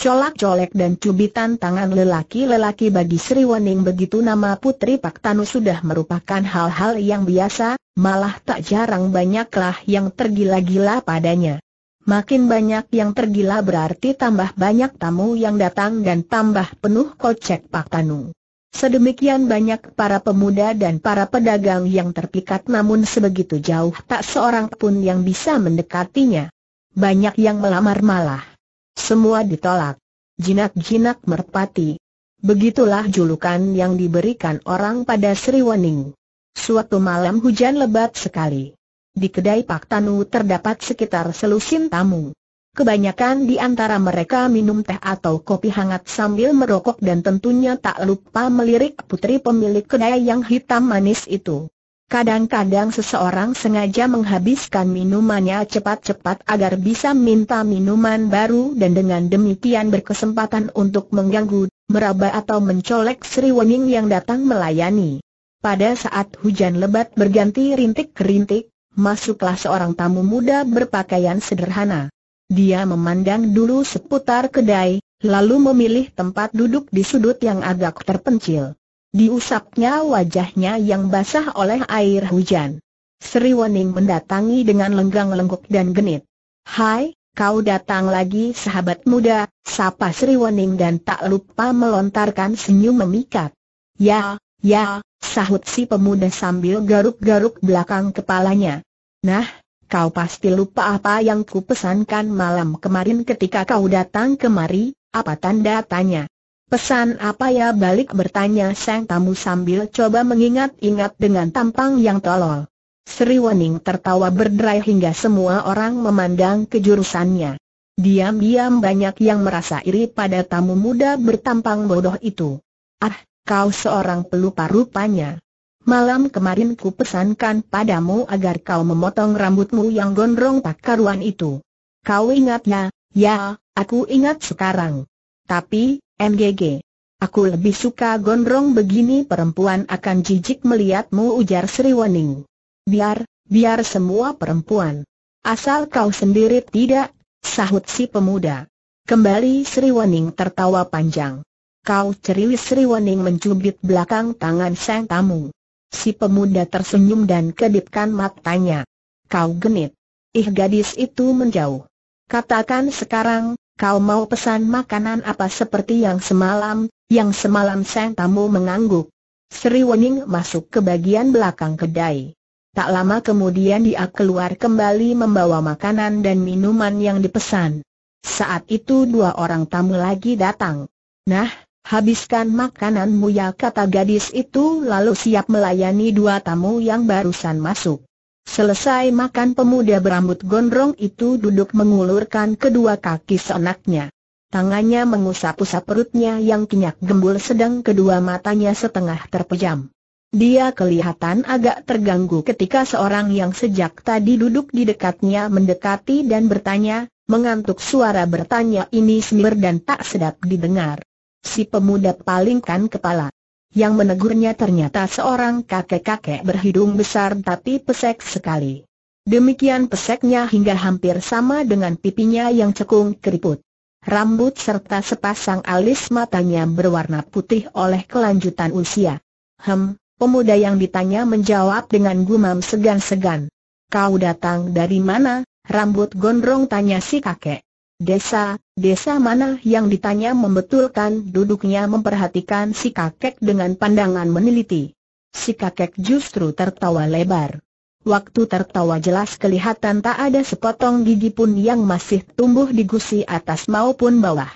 Colak-colek dan cubitan tangan lelaki-lelaki bagi Sri Wening begitu nama Putri Pak Tanu sudah merupakan hal-hal yang biasa, malah tak jarang banyaklah yang tergila-gila padanya. Makin banyak yang tergila berarti tambah banyak tamu yang datang dan tambah penuh kocek Pak Tanu. Sedemikian banyak para pemuda dan para pedagang yang terpikat namun sebegitu jauh tak seorang pun yang bisa mendekatinya. Banyak yang melamar malah. Semua ditolak. Jinak-jinak merpati. Begitulah julukan yang diberikan orang pada Sri Wening. Suatu malam hujan lebat sekali di kedai Pak Tanu terdapat sekitar selusin tamu. Kebanyakan di antara mereka minum teh atau kopi hangat sambil merokok dan tentunya tak lupa melirik putri pemilik kedai yang hitam manis itu. Kadang-kadang seseorang sengaja menghabiskan minumannya cepat-cepat agar bisa minta minuman baru dan dengan demikian berkesempatan untuk mengganggu, meraba atau mencolek Sri Wening yang datang melayani. Pada saat hujan lebat berganti rintik-rintik, masuklah seorang tamu muda berpakaian sederhana. Dia memandang dulu seputar kedai, lalu memilih tempat duduk di sudut yang agak terpencil. Diusapnya wajahnya yang basah oleh air hujan. Sri Wening mendatangi dengan lenggang lengkuk dan genit. Hai, kau datang lagi sahabat muda, sapa Sri Wening dan tak lupa melontarkan senyum memikat. Ya, Ya, sahut si pemuda sambil garuk-garuk belakang kepalanya. Nah, kau pasti lupa apa yang ku pesankan malam kemarin ketika kau datang kemari, apa tanda tanya? Pesan apa ya balik bertanya sang tamu sambil coba mengingat-ingat dengan tampang yang tolol. Sri Wening tertawa berderai hingga semua orang memandang kejurusannya. Diam-diam banyak yang merasa iri pada tamu muda bertampang bodoh itu. Ah, kau seorang pelupa rupanya. Malam kemarin ku pesankan padamu agar kau memotong rambutmu yang gondrong tak karuan itu. Kau ingatnya, ya, aku ingat sekarang. Tapi, MGG. Aku lebih suka gondrong begini perempuan akan jijik melihatmu ujar Sri Wening. Biar, biar semua perempuan. Asal kau sendiri tidak, sahut si pemuda. Kembali Sri Wening tertawa panjang. Kau ceriwis Wening mencubit belakang tangan sang tamu. Si pemuda tersenyum dan kedipkan matanya. Kau genit. Ih gadis itu menjauh. Katakan sekarang, kau mau pesan makanan apa seperti yang semalam, yang semalam sang tamu mengangguk. Sri Wening masuk ke bagian belakang kedai. Tak lama kemudian dia keluar kembali membawa makanan dan minuman yang dipesan. Saat itu dua orang tamu lagi datang. Nah, Habiskan makananmu ya kata gadis itu lalu siap melayani dua tamu yang barusan masuk. Selesai makan pemuda berambut gondrong itu duduk mengulurkan kedua kaki seenaknya. Tangannya mengusap-usap perutnya yang kenyak gembul sedang kedua matanya setengah terpejam. Dia kelihatan agak terganggu ketika seorang yang sejak tadi duduk di dekatnya mendekati dan bertanya, mengantuk suara bertanya ini semir dan tak sedap didengar si pemuda palingkan kepala. Yang menegurnya ternyata seorang kakek-kakek berhidung besar tapi pesek sekali. Demikian peseknya hingga hampir sama dengan pipinya yang cekung keriput. Rambut serta sepasang alis matanya berwarna putih oleh kelanjutan usia. Hem, pemuda yang ditanya menjawab dengan gumam segan-segan. Kau datang dari mana, rambut gondrong tanya si kakek. Desa, desa mana yang ditanya membetulkan duduknya memperhatikan si kakek dengan pandangan meneliti. Si kakek justru tertawa lebar. Waktu tertawa jelas kelihatan tak ada sepotong gigi pun yang masih tumbuh di gusi atas maupun bawah.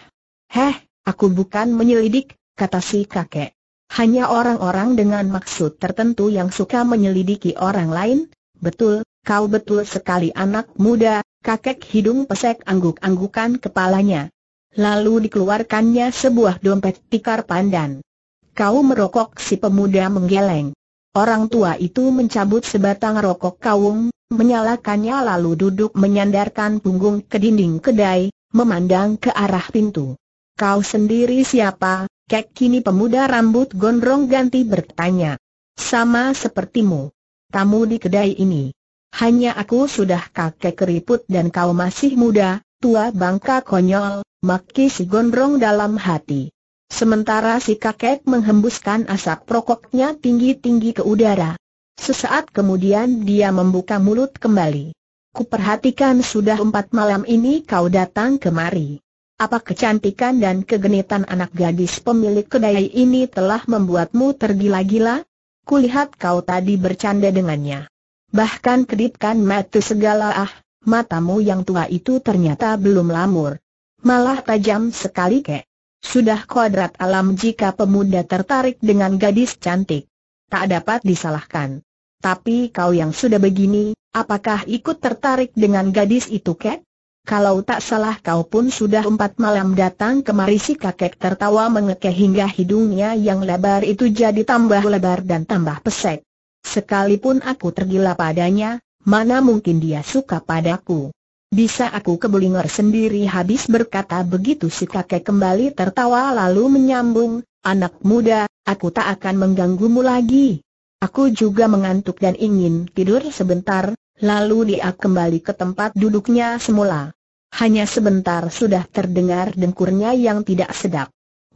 Heh, aku bukan menyelidik, kata si kakek. Hanya orang-orang dengan maksud tertentu yang suka menyelidiki orang lain, betul, kau betul sekali anak muda, kakek hidung pesek angguk-anggukan kepalanya. Lalu dikeluarkannya sebuah dompet tikar pandan. Kau merokok si pemuda menggeleng. Orang tua itu mencabut sebatang rokok kawung, menyalakannya lalu duduk menyandarkan punggung ke dinding kedai, memandang ke arah pintu. Kau sendiri siapa? Kek kini pemuda rambut gondrong ganti bertanya. Sama sepertimu. Tamu di kedai ini. Hanya aku sudah kakek keriput dan kau masih muda, tua bangka konyol, maki si gondrong dalam hati. Sementara si kakek menghembuskan asap rokoknya tinggi-tinggi ke udara. Sesaat kemudian dia membuka mulut kembali. Kuperhatikan sudah empat malam ini kau datang kemari. Apa kecantikan dan kegenitan anak gadis pemilik kedai ini telah membuatmu tergila-gila? Kulihat kau tadi bercanda dengannya bahkan kedipkan mata segala ah, matamu yang tua itu ternyata belum lamur. Malah tajam sekali kek. Sudah kuadrat alam jika pemuda tertarik dengan gadis cantik. Tak dapat disalahkan. Tapi kau yang sudah begini, apakah ikut tertarik dengan gadis itu kek? Kalau tak salah kau pun sudah empat malam datang kemari si kakek tertawa mengekeh hingga hidungnya yang lebar itu jadi tambah lebar dan tambah pesek. Sekalipun aku tergila padanya, mana mungkin dia suka padaku. Bisa aku kebelinger sendiri habis berkata begitu si kakek kembali tertawa lalu menyambung, anak muda, aku tak akan mengganggumu lagi. Aku juga mengantuk dan ingin tidur sebentar, lalu dia kembali ke tempat duduknya semula. Hanya sebentar sudah terdengar dengkurnya yang tidak sedap.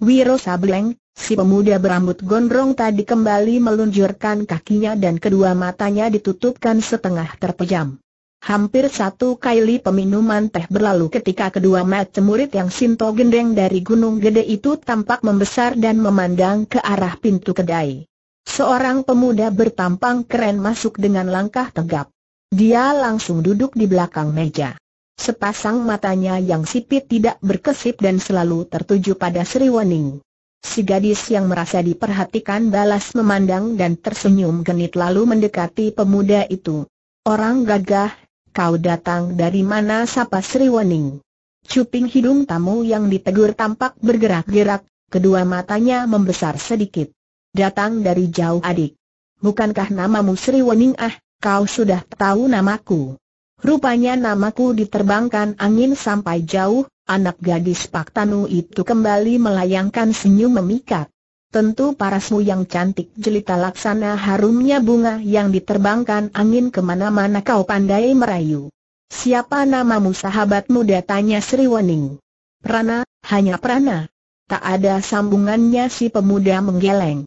Wiro Sableng, Si pemuda berambut gondrong tadi kembali melunjurkan kakinya dan kedua matanya ditutupkan setengah terpejam. Hampir satu kali peminuman teh berlalu ketika kedua mata murid yang Sinto gendeng dari Gunung Gede itu tampak membesar dan memandang ke arah pintu kedai. Seorang pemuda bertampang keren masuk dengan langkah tegap. Dia langsung duduk di belakang meja. Sepasang matanya yang sipit tidak berkesip dan selalu tertuju pada Sri Wening. Si gadis yang merasa diperhatikan balas memandang dan tersenyum genit lalu mendekati pemuda itu. Orang gagah, kau datang dari mana sapa Sri Wening. Cuping hidung tamu yang ditegur tampak bergerak-gerak, kedua matanya membesar sedikit. Datang dari jauh adik. Bukankah namamu Sri Wening ah, kau sudah tahu namaku. Rupanya namaku diterbangkan angin sampai jauh, anak gadis Pak Tanu itu kembali melayangkan senyum memikat. Tentu parasmu yang cantik jelita laksana harumnya bunga yang diterbangkan angin kemana-mana kau pandai merayu. Siapa namamu sahabatmu? Datanya Sri Wening. Prana, hanya Prana. Tak ada sambungannya si pemuda menggeleng.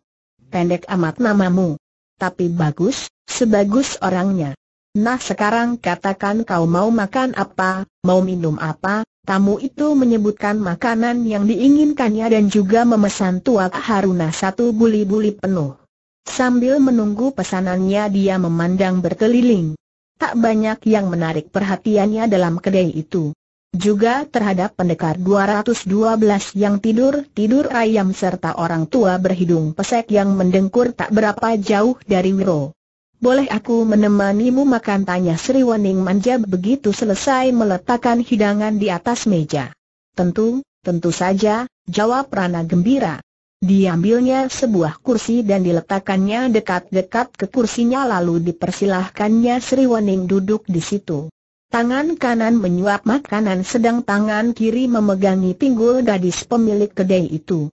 Pendek amat namamu. Tapi bagus, sebagus orangnya. Nah sekarang katakan kau mau makan apa, mau minum apa, tamu itu menyebutkan makanan yang diinginkannya dan juga memesan tuak haruna satu buli-buli penuh. Sambil menunggu pesanannya dia memandang berkeliling. Tak banyak yang menarik perhatiannya dalam kedai itu. Juga terhadap pendekar 212 yang tidur-tidur ayam serta orang tua berhidung pesek yang mendengkur tak berapa jauh dari Wiro. Boleh aku menemanimu makan tanya Sri Wening manja begitu selesai meletakkan hidangan di atas meja. Tentu, tentu saja, jawab Rana gembira. Diambilnya sebuah kursi dan diletakkannya dekat-dekat ke kursinya lalu dipersilahkannya Sri Wening duduk di situ. Tangan kanan menyuap makanan sedang tangan kiri memegangi pinggul gadis pemilik kedai itu.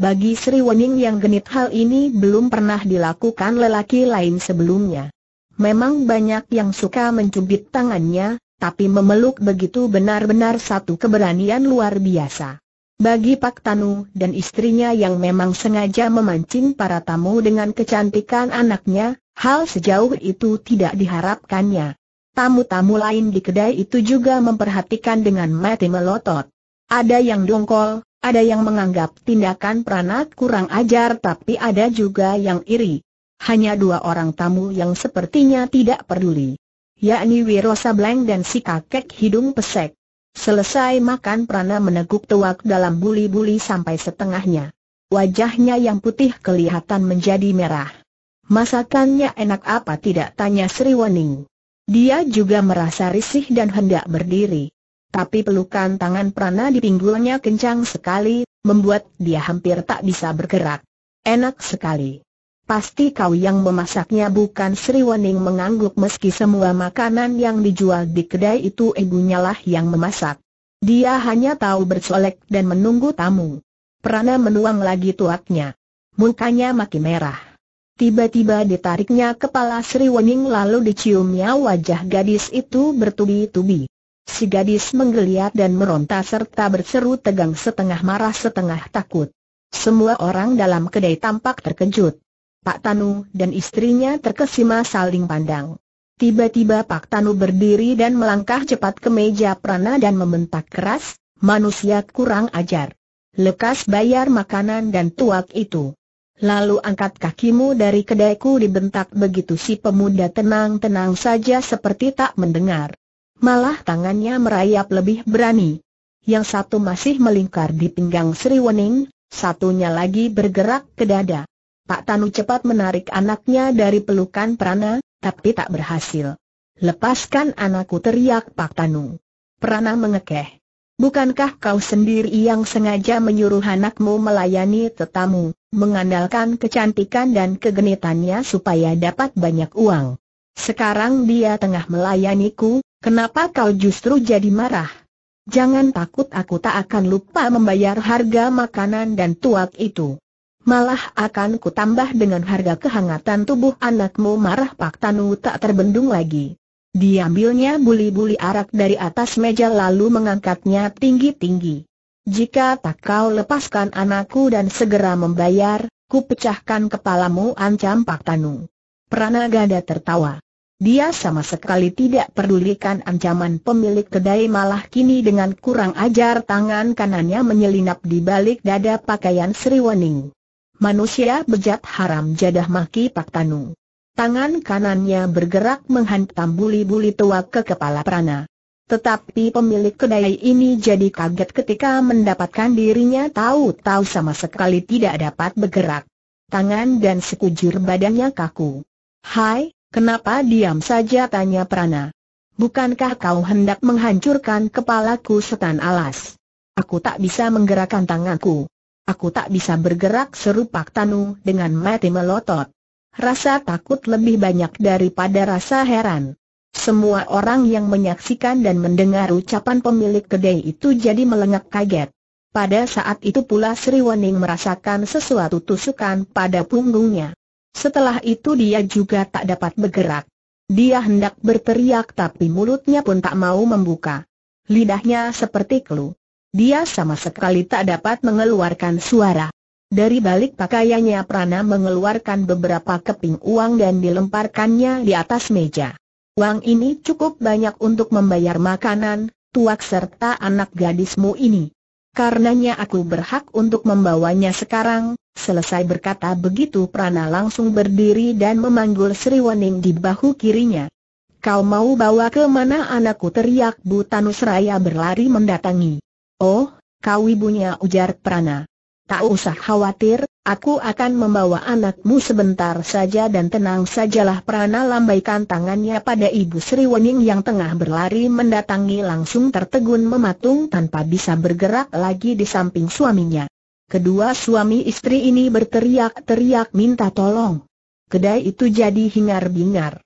Bagi Sri Wening yang genit hal ini belum pernah dilakukan lelaki lain sebelumnya. Memang banyak yang suka mencubit tangannya, tapi memeluk begitu benar-benar satu keberanian luar biasa. Bagi Pak Tanu dan istrinya yang memang sengaja memancing para tamu dengan kecantikan anaknya, hal sejauh itu tidak diharapkannya. Tamu-tamu lain di kedai itu juga memperhatikan dengan mati melotot. Ada yang dongkol, ada yang menganggap tindakan Pranat kurang ajar tapi ada juga yang iri. Hanya dua orang tamu yang sepertinya tidak peduli. Yakni Wiro Sableng dan si kakek hidung pesek. Selesai makan Prana meneguk tuak dalam buli-buli sampai setengahnya. Wajahnya yang putih kelihatan menjadi merah. Masakannya enak apa tidak tanya Sri Wening. Dia juga merasa risih dan hendak berdiri. Tapi pelukan tangan Prana di pinggulnya kencang sekali, membuat dia hampir tak bisa bergerak. Enak sekali. Pasti kau yang memasaknya bukan Sri Wening mengangguk meski semua makanan yang dijual di kedai itu ibunya lah yang memasak. Dia hanya tahu bersolek dan menunggu tamu. Prana menuang lagi tuaknya. Mukanya makin merah. Tiba-tiba ditariknya kepala Sri Wening lalu diciumnya wajah gadis itu bertubi-tubi. Si gadis menggeliat dan meronta serta berseru tegang setengah marah setengah takut. Semua orang dalam kedai tampak terkejut. Pak Tanu dan istrinya terkesima saling pandang. Tiba-tiba Pak Tanu berdiri dan melangkah cepat ke meja prana dan membentak keras, manusia kurang ajar. Lekas bayar makanan dan tuak itu. Lalu angkat kakimu dari kedaiku dibentak begitu si pemuda tenang-tenang saja seperti tak mendengar. Malah tangannya merayap lebih berani. Yang satu masih melingkar di pinggang Sri Wening, satunya lagi bergerak ke dada. Pak Tanu cepat menarik anaknya dari pelukan Prana, tapi tak berhasil. Lepaskan anakku teriak Pak Tanu. Prana mengekeh. Bukankah kau sendiri yang sengaja menyuruh anakmu melayani tetamu, mengandalkan kecantikan dan kegenitannya supaya dapat banyak uang? Sekarang dia tengah melayaniku, Kenapa kau justru jadi marah? Jangan takut aku tak akan lupa membayar harga makanan dan tuak itu. Malah akan kutambah dengan harga kehangatan tubuh anakmu marah Pak Tanu tak terbendung lagi. Diambilnya buli-buli arak dari atas meja lalu mengangkatnya tinggi-tinggi. Jika tak kau lepaskan anakku dan segera membayar, ku pecahkan kepalamu ancam Pak Tanu. Pranagada tertawa. Dia sama sekali tidak pedulikan ancaman pemilik kedai malah kini dengan kurang ajar tangan kanannya menyelinap di balik dada pakaian Sri Wening. Manusia bejat haram jadah maki Pak Tanu. Tangan kanannya bergerak menghantam buli-buli tua ke kepala Prana. Tetapi pemilik kedai ini jadi kaget ketika mendapatkan dirinya tahu-tahu sama sekali tidak dapat bergerak. Tangan dan sekujur badannya kaku. Hai, Kenapa diam saja tanya Prana? Bukankah kau hendak menghancurkan kepalaku setan alas? Aku tak bisa menggerakkan tanganku. Aku tak bisa bergerak Serupak Tanu dengan mati melotot. Rasa takut lebih banyak daripada rasa heran. Semua orang yang menyaksikan dan mendengar ucapan pemilik kedai itu jadi melengak kaget. Pada saat itu pula Sri Wening merasakan sesuatu tusukan pada punggungnya. Setelah itu dia juga tak dapat bergerak. Dia hendak berteriak tapi mulutnya pun tak mau membuka. Lidahnya seperti kelu. Dia sama sekali tak dapat mengeluarkan suara. Dari balik pakaiannya Prana mengeluarkan beberapa keping uang dan dilemparkannya di atas meja. Uang ini cukup banyak untuk membayar makanan, tuak serta anak gadismu ini karenanya aku berhak untuk membawanya sekarang. Selesai berkata begitu Prana langsung berdiri dan memanggul Sriwaning di bahu kirinya. Kau mau bawa ke mana anakku teriak Bu Tanusraya berlari mendatangi. Oh, kau ibunya ujar Prana. Tak usah khawatir, aku akan membawa anakmu sebentar saja dan tenang sajalah Prana lambaikan tangannya pada Ibu Sri Wening yang tengah berlari mendatangi langsung tertegun mematung tanpa bisa bergerak lagi di samping suaminya. Kedua suami istri ini berteriak-teriak minta tolong. Kedai itu jadi hingar-bingar.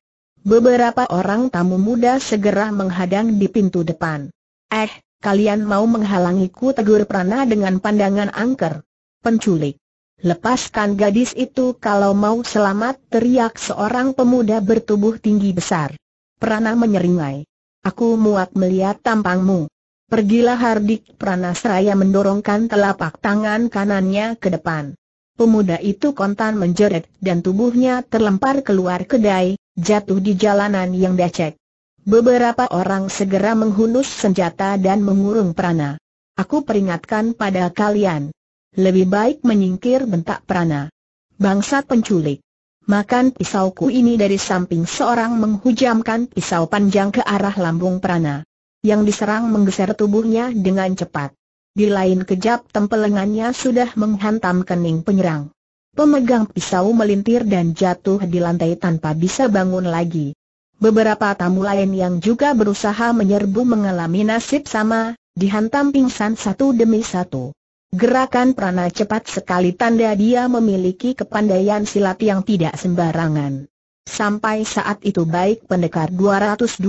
Beberapa orang tamu muda segera menghadang di pintu depan. Eh, kalian mau menghalangiku tegur Prana dengan pandangan angker penculik. Lepaskan gadis itu kalau mau selamat teriak seorang pemuda bertubuh tinggi besar. Prana menyeringai. Aku muak melihat tampangmu. Pergilah Hardik seraya mendorongkan telapak tangan kanannya ke depan. Pemuda itu kontan menjerit dan tubuhnya terlempar keluar kedai, jatuh di jalanan yang becek. Beberapa orang segera menghunus senjata dan mengurung Prana. Aku peringatkan pada kalian, lebih baik menyingkir bentak Prana. Bangsa penculik. Makan pisauku ini dari samping seorang menghujamkan pisau panjang ke arah lambung Prana. Yang diserang menggeser tubuhnya dengan cepat. Di lain kejap tempelengannya sudah menghantam kening penyerang. Pemegang pisau melintir dan jatuh di lantai tanpa bisa bangun lagi. Beberapa tamu lain yang juga berusaha menyerbu mengalami nasib sama, dihantam pingsan satu demi satu. Gerakan Prana cepat sekali tanda dia memiliki kepandaian silat yang tidak sembarangan. Sampai saat itu baik pendekar 212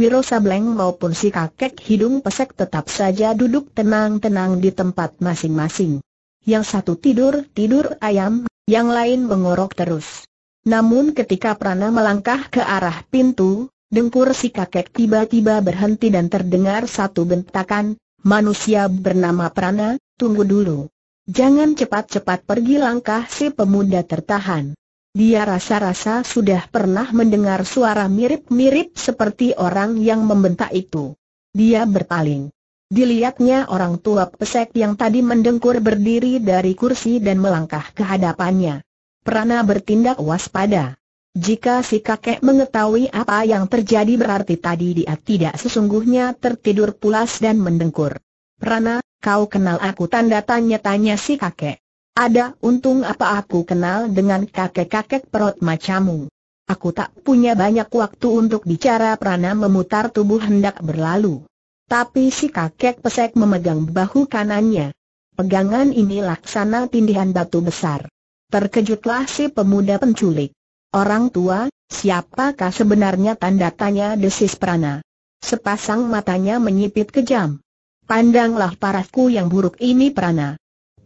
Wiro Sableng maupun si kakek hidung pesek tetap saja duduk tenang-tenang di tempat masing-masing. Yang satu tidur-tidur ayam, yang lain mengorok terus. Namun ketika Prana melangkah ke arah pintu, dengkur si kakek tiba-tiba berhenti dan terdengar satu bentakan, manusia bernama Prana, Tunggu dulu. Jangan cepat-cepat pergi langkah si pemuda tertahan. Dia rasa-rasa sudah pernah mendengar suara mirip-mirip seperti orang yang membentak itu. Dia berpaling. Dilihatnya orang tua pesek yang tadi mendengkur berdiri dari kursi dan melangkah ke hadapannya. Prana bertindak waspada. Jika si kakek mengetahui apa yang terjadi berarti tadi dia tidak sesungguhnya tertidur pulas dan mendengkur. Prana, kau kenal aku tanda tanya-tanya si kakek. Ada untung apa aku kenal dengan kakek-kakek perut macamu. Aku tak punya banyak waktu untuk bicara prana memutar tubuh hendak berlalu. Tapi si kakek pesek memegang bahu kanannya. Pegangan ini laksana tindihan batu besar. Terkejutlah si pemuda penculik. Orang tua, siapakah sebenarnya tanda tanya desis prana? Sepasang matanya menyipit kejam. Pandanglah parasku yang buruk ini Prana.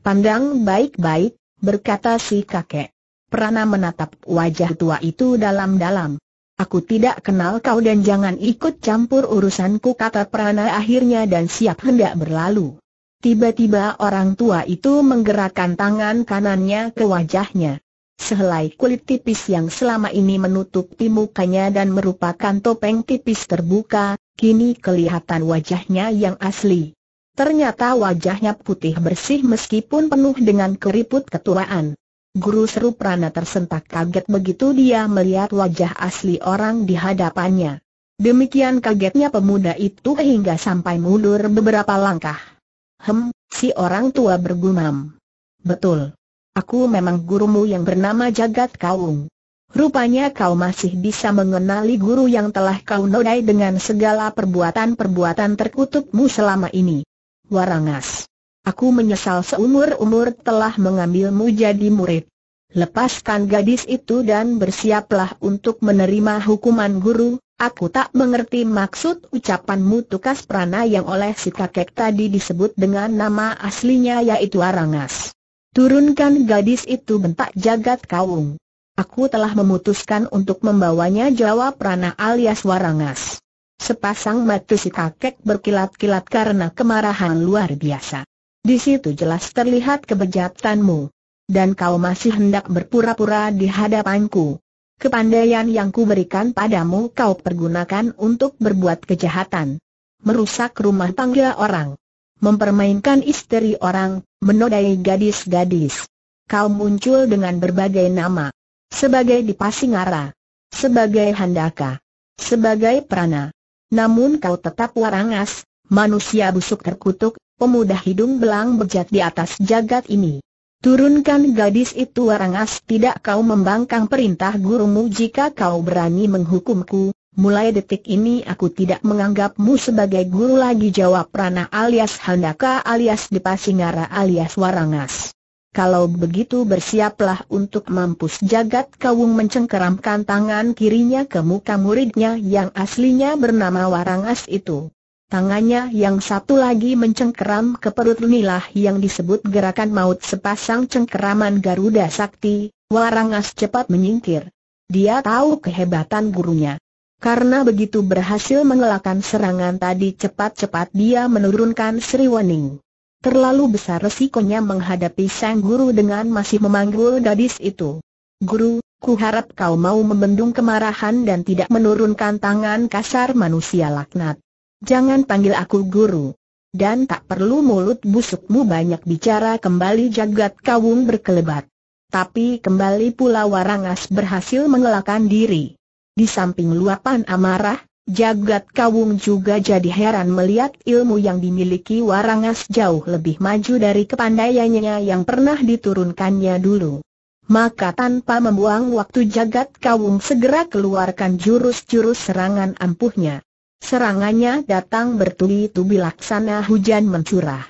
Pandang baik-baik, berkata si kakek. Prana menatap wajah tua itu dalam-dalam. Aku tidak kenal kau dan jangan ikut campur urusanku kata Prana akhirnya dan siap hendak berlalu. Tiba-tiba orang tua itu menggerakkan tangan kanannya ke wajahnya sehelai kulit tipis yang selama ini menutup mukanya dan merupakan topeng tipis terbuka, kini kelihatan wajahnya yang asli. Ternyata wajahnya putih bersih meskipun penuh dengan keriput ketuaan. Guru Seru Prana tersentak kaget begitu dia melihat wajah asli orang di hadapannya. Demikian kagetnya pemuda itu hingga sampai mundur beberapa langkah. Hem, si orang tua bergumam. Betul. Aku memang gurumu yang bernama Jagat Kaung. Rupanya kau masih bisa mengenali guru yang telah kau nodai dengan segala perbuatan-perbuatan terkutukmu selama ini. Warangas. Aku menyesal seumur-umur telah mengambilmu jadi murid. Lepaskan gadis itu dan bersiaplah untuk menerima hukuman guru, aku tak mengerti maksud ucapanmu tukas prana yang oleh si kakek tadi disebut dengan nama aslinya yaitu Warangas. Turunkan gadis itu bentak jagat kaung. Aku telah memutuskan untuk membawanya jawab Rana alias Warangas. Sepasang mata si kakek berkilat-kilat karena kemarahan luar biasa. Di situ jelas terlihat kebejatanmu. Dan kau masih hendak berpura-pura di hadapanku. Kepandaian yang kuberikan padamu kau pergunakan untuk berbuat kejahatan. Merusak rumah tangga orang. Mempermainkan istri orang, menodai gadis-gadis. Kau muncul dengan berbagai nama. Sebagai Dipasingara, sebagai Handaka, sebagai Prana. Namun kau tetap warangas, manusia busuk terkutuk, pemuda hidung belang bejat di atas jagat ini. Turunkan gadis itu warangas tidak kau membangkang perintah gurumu jika kau berani menghukumku, mulai detik ini aku tidak menganggapmu sebagai guru lagi jawab Prana alias Handaka alias Dipasingara alias Warangas. Kalau begitu bersiaplah untuk mampus jagat kawung mencengkeramkan tangan kirinya ke muka muridnya yang aslinya bernama Warangas itu. Tangannya yang satu lagi mencengkeram ke perut inilah yang disebut gerakan maut sepasang cengkeraman Garuda Sakti, Warangas cepat menyingkir. Dia tahu kehebatan gurunya. Karena begitu berhasil mengelakkan serangan tadi cepat-cepat dia menurunkan Sri Wening. Terlalu besar resikonya menghadapi sang guru dengan masih memanggul gadis itu. Guru, ku harap kau mau membendung kemarahan dan tidak menurunkan tangan kasar manusia laknat. Jangan panggil aku guru. Dan tak perlu mulut busukmu banyak bicara kembali jagat kawung berkelebat. Tapi kembali pula Warangas berhasil mengelakkan diri. Di samping luapan amarah, Jagat Kawung juga jadi heran melihat ilmu yang dimiliki Warangas jauh lebih maju dari kepandaiannya yang pernah diturunkannya dulu. Maka tanpa membuang waktu jagat kawung segera keluarkan jurus-jurus serangan ampuhnya. Serangannya datang bertubi-tubi laksana hujan mencurah.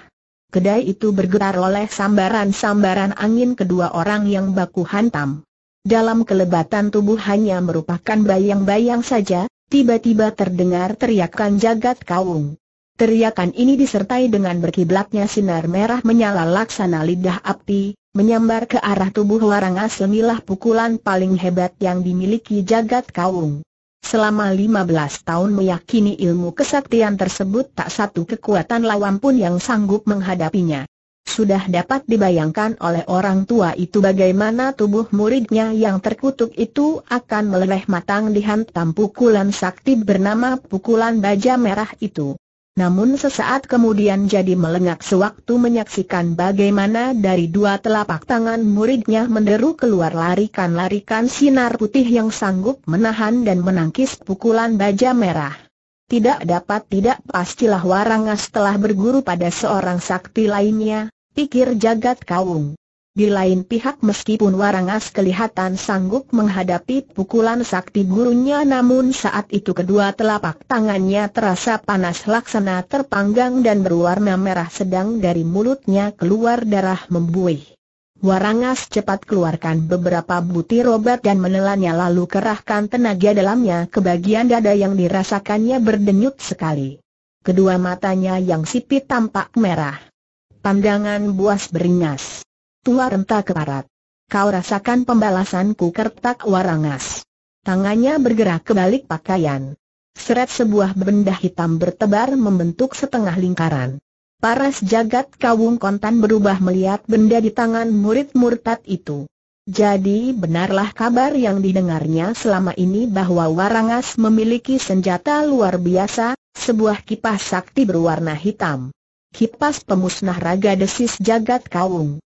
Kedai itu bergerak oleh sambaran-sambaran angin kedua orang yang baku hantam. Dalam kelebatan tubuh hanya merupakan bayang-bayang saja, tiba-tiba terdengar teriakan jagat kaung. Teriakan ini disertai dengan berkiblatnya sinar merah menyala laksana lidah api, menyambar ke arah tubuh warang asemilah pukulan paling hebat yang dimiliki jagat kaung. Selama 15 tahun meyakini ilmu kesaktian tersebut tak satu kekuatan lawan pun yang sanggup menghadapinya. Sudah dapat dibayangkan oleh orang tua itu bagaimana tubuh muridnya yang terkutuk itu akan meleleh matang dihantam pukulan sakti bernama pukulan baja merah itu. Namun sesaat kemudian jadi melengak sewaktu menyaksikan bagaimana dari dua telapak tangan muridnya menderu keluar larikan-larikan sinar putih yang sanggup menahan dan menangkis pukulan baja merah. Tidak dapat tidak pastilah Warangas telah berguru pada seorang sakti lainnya, pikir jagat kaum. Di lain pihak meskipun Warangas kelihatan sanggup menghadapi pukulan sakti gurunya namun saat itu kedua telapak tangannya terasa panas laksana terpanggang dan berwarna merah sedang dari mulutnya keluar darah membuih. Warangas cepat keluarkan beberapa butir obat dan menelannya lalu kerahkan tenaga dalamnya ke bagian dada yang dirasakannya berdenyut sekali. Kedua matanya yang sipit tampak merah. Pandangan buas beringas. Tua renta keparat. Kau rasakan pembalasanku kertak warangas. Tangannya bergerak ke balik pakaian. Seret sebuah benda hitam bertebar membentuk setengah lingkaran. Paras jagat kawung kontan berubah melihat benda di tangan murid murtad itu. Jadi benarlah kabar yang didengarnya selama ini bahwa Warangas memiliki senjata luar biasa, sebuah kipas sakti berwarna hitam kipas pemusnah raga desis jagat kaung.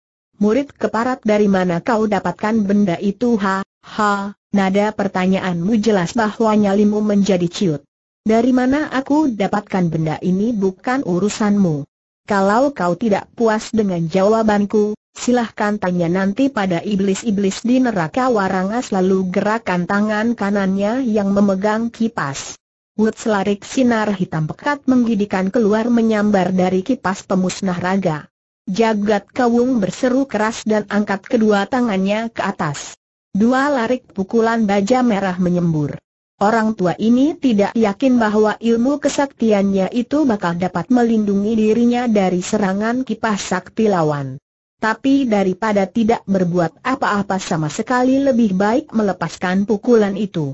Murid keparat dari mana kau dapatkan benda itu ha, ha, nada pertanyaanmu jelas bahwa nyalimu menjadi ciut. Dari mana aku dapatkan benda ini bukan urusanmu. Kalau kau tidak puas dengan jawabanku, silahkan tanya nanti pada iblis-iblis di neraka warangas lalu gerakan tangan kanannya yang memegang kipas. Wut selarik sinar hitam pekat menggidikan keluar menyambar dari kipas pemusnah raga. Jagat Kawung berseru keras dan angkat kedua tangannya ke atas. Dua larik pukulan baja merah menyembur. Orang tua ini tidak yakin bahwa ilmu kesaktiannya itu bakal dapat melindungi dirinya dari serangan kipas sakti lawan. Tapi daripada tidak berbuat apa-apa sama sekali lebih baik melepaskan pukulan itu.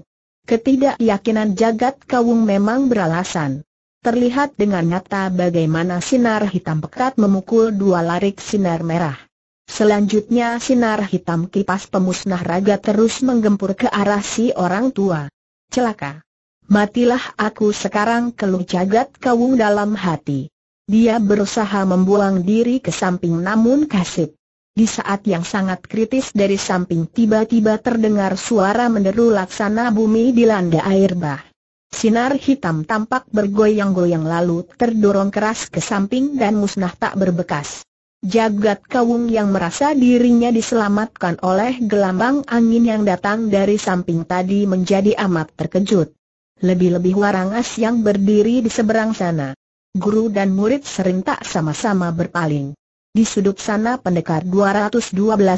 Ketidakyakinan jagat kawung memang beralasan. Terlihat dengan nyata bagaimana sinar hitam pekat memukul dua larik sinar merah. Selanjutnya sinar hitam kipas pemusnah raga terus menggempur ke arah si orang tua. Celaka. Matilah aku sekarang keluh jagat kawung dalam hati. Dia berusaha membuang diri ke samping namun kasip. Di saat yang sangat kritis dari samping tiba-tiba terdengar suara menderu laksana bumi dilanda air bah. Sinar hitam tampak bergoyang-goyang lalu terdorong keras ke samping dan musnah tak berbekas. Jagat kawung yang merasa dirinya diselamatkan oleh gelambang angin yang datang dari samping tadi menjadi amat terkejut. Lebih-lebih warangas yang berdiri di seberang sana. Guru dan murid sering tak sama-sama berpaling. Di sudut sana pendekar 212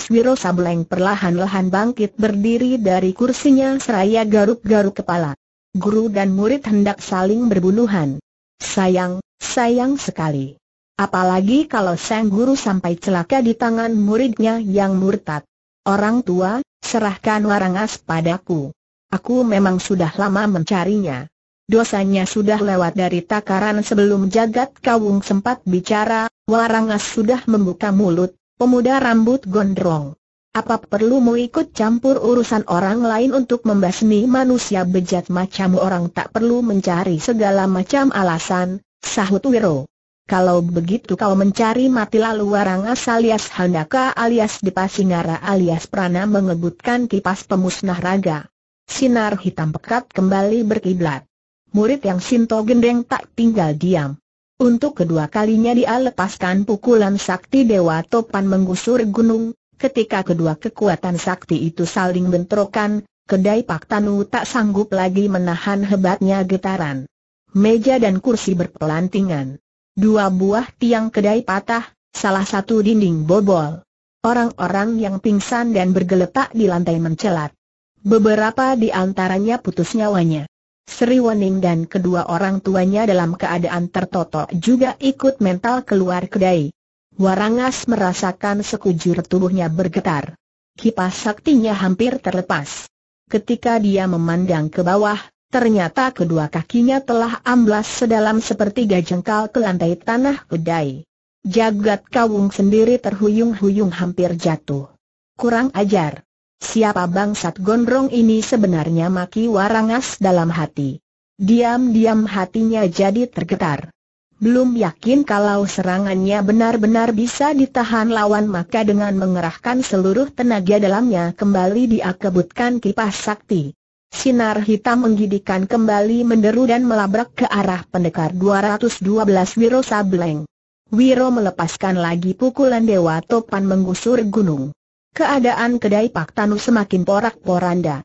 Wiro Sableng perlahan-lahan bangkit berdiri dari kursinya seraya garuk-garuk kepala. Guru dan murid hendak saling berbunuhan. Sayang, sayang sekali. Apalagi kalau sang guru sampai celaka di tangan muridnya yang murtad. Orang tua, serahkan warangas padaku. Aku memang sudah lama mencarinya. Dosanya sudah lewat dari takaran sebelum jagat kawung sempat bicara, warangas sudah membuka mulut, pemuda rambut gondrong. Apa mau ikut campur urusan orang lain untuk membasmi manusia bejat macam orang tak perlu mencari segala macam alasan, sahut Wiro. Kalau begitu kau mencari mati lalu Warangas alias Handaka alias Dipasingara alias Prana mengebutkan kipas pemusnah raga. Sinar hitam pekat kembali berkiblat murid yang Sinto Gendeng tak tinggal diam. Untuk kedua kalinya dia lepaskan pukulan sakti Dewa Topan menggusur gunung, ketika kedua kekuatan sakti itu saling bentrokan, kedai Pak Tanu tak sanggup lagi menahan hebatnya getaran. Meja dan kursi berpelantingan. Dua buah tiang kedai patah, salah satu dinding bobol. Orang-orang yang pingsan dan bergeletak di lantai mencelat. Beberapa di antaranya putus nyawanya. Sri Wening dan kedua orang tuanya dalam keadaan tertotok juga ikut mental keluar kedai. Warangas merasakan sekujur tubuhnya bergetar. Kipas saktinya hampir terlepas. Ketika dia memandang ke bawah, ternyata kedua kakinya telah amblas sedalam sepertiga jengkal ke lantai tanah kedai. Jagat Kawung sendiri terhuyung-huyung hampir jatuh. Kurang ajar. Siapa bangsat gondrong ini sebenarnya maki warangas dalam hati. Diam-diam hatinya jadi tergetar. Belum yakin kalau serangannya benar-benar bisa ditahan lawan maka dengan mengerahkan seluruh tenaga dalamnya kembali dia kipas sakti. Sinar hitam menggidikan kembali menderu dan melabrak ke arah pendekar 212 Wiro Sableng. Wiro melepaskan lagi pukulan Dewa Topan menggusur gunung keadaan kedai Pak Tanu semakin porak-poranda.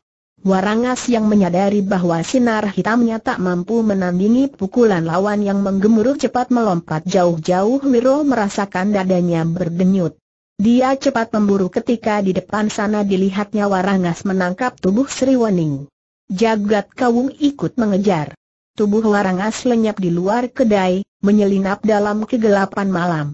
Warangas yang menyadari bahwa sinar hitamnya tak mampu menandingi pukulan lawan yang menggemuruh cepat melompat jauh-jauh Wiro merasakan dadanya berdenyut. Dia cepat memburu ketika di depan sana dilihatnya Warangas menangkap tubuh Sri Wening. Jagat Kawung ikut mengejar. Tubuh Warangas lenyap di luar kedai, menyelinap dalam kegelapan malam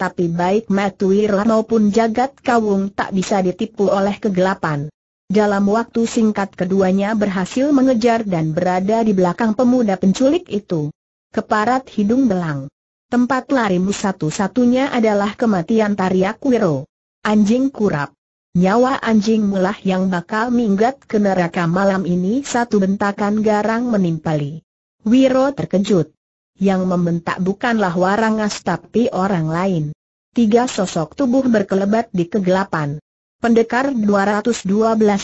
tapi baik Matuwira maupun jagat kawung tak bisa ditipu oleh kegelapan. Dalam waktu singkat keduanya berhasil mengejar dan berada di belakang pemuda penculik itu. Keparat hidung belang. Tempat larimu satu-satunya adalah kematian Tariak Wiro. Anjing kurap. Nyawa anjing mulah yang bakal minggat ke neraka malam ini satu bentakan garang menimpali. Wiro terkejut yang membentak bukanlah warangas tapi orang lain. Tiga sosok tubuh berkelebat di kegelapan. Pendekar 212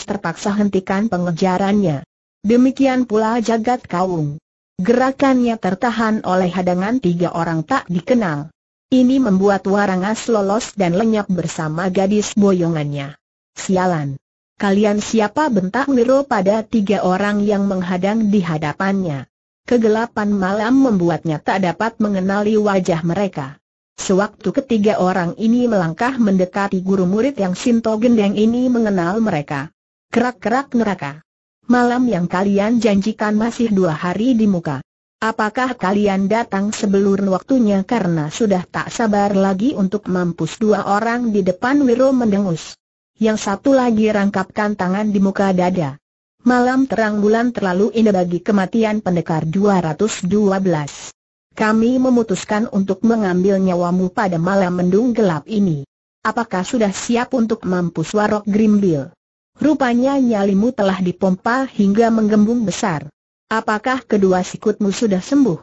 terpaksa hentikan pengejarannya. Demikian pula jagat kaung. Gerakannya tertahan oleh hadangan tiga orang tak dikenal. Ini membuat Warangas lolos dan lenyap bersama gadis boyongannya. Sialan. Kalian siapa bentak Wiro pada tiga orang yang menghadang di hadapannya. Kegelapan malam membuatnya tak dapat mengenali wajah mereka. Sewaktu ketiga orang ini melangkah mendekati guru murid yang Sinto Gendeng ini mengenal mereka. Kerak-kerak neraka. Malam yang kalian janjikan masih dua hari di muka. Apakah kalian datang sebelum waktunya karena sudah tak sabar lagi untuk mampus dua orang di depan Wiro mendengus. Yang satu lagi rangkapkan tangan di muka dada. Malam terang bulan terlalu indah bagi kematian pendekar 212. Kami memutuskan untuk mengambil nyawamu pada malam mendung gelap ini. Apakah sudah siap untuk mampus warok Grimbil? Rupanya nyalimu telah dipompa hingga menggembung besar. Apakah kedua sikutmu sudah sembuh?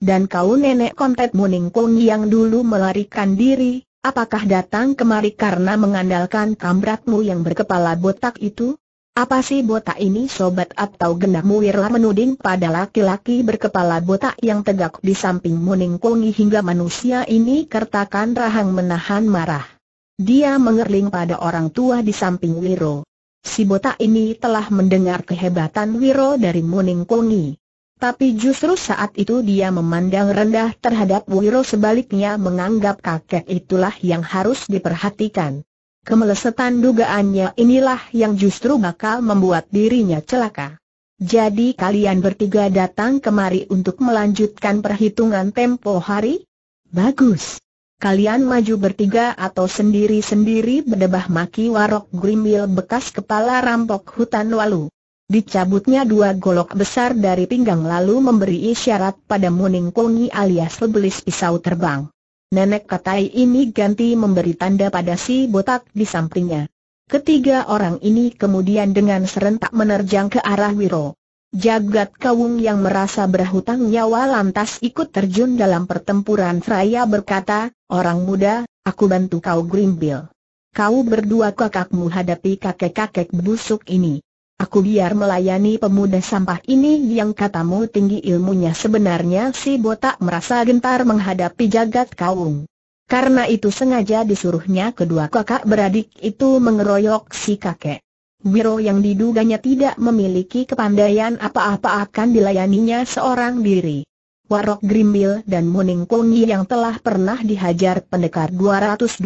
Dan kau nenek kontet Muning yang dulu melarikan diri, apakah datang kemari karena mengandalkan kamratmu yang berkepala botak itu? Apa sih botak ini sobat atau gendamu Wirla menuding pada laki-laki berkepala botak yang tegak di samping Muning hingga manusia ini kertakan rahang menahan marah. Dia mengerling pada orang tua di samping Wiro. Si botak ini telah mendengar kehebatan Wiro dari Muning Tapi justru saat itu dia memandang rendah terhadap Wiro sebaliknya menganggap kakek itulah yang harus diperhatikan. Kemelesetan dugaannya inilah yang justru bakal membuat dirinya celaka. Jadi kalian bertiga datang kemari untuk melanjutkan perhitungan tempo hari? Bagus. Kalian maju bertiga atau sendiri-sendiri berdebah maki warok grimil bekas kepala rampok hutan walu. Dicabutnya dua golok besar dari pinggang lalu memberi isyarat pada Muning Kongi alias lebelis pisau terbang. Nenek Katai ini ganti memberi tanda pada si botak di sampingnya. Ketiga orang ini kemudian dengan serentak menerjang ke arah Wiro. Jagat Kawung yang merasa berhutang nyawa lantas ikut terjun dalam pertempuran Fraya berkata, Orang muda, aku bantu kau Grimbil. Kau berdua kakakmu hadapi kakek-kakek busuk ini. Aku biar melayani pemuda sampah ini yang katamu tinggi ilmunya sebenarnya si botak merasa gentar menghadapi jagat kaung. Karena itu sengaja disuruhnya kedua kakak beradik itu mengeroyok si kakek. Wiro yang diduganya tidak memiliki kepandaian apa-apa akan dilayaninya seorang diri. Warok Grimbil dan Muning Kungi yang telah pernah dihajar pendekar 212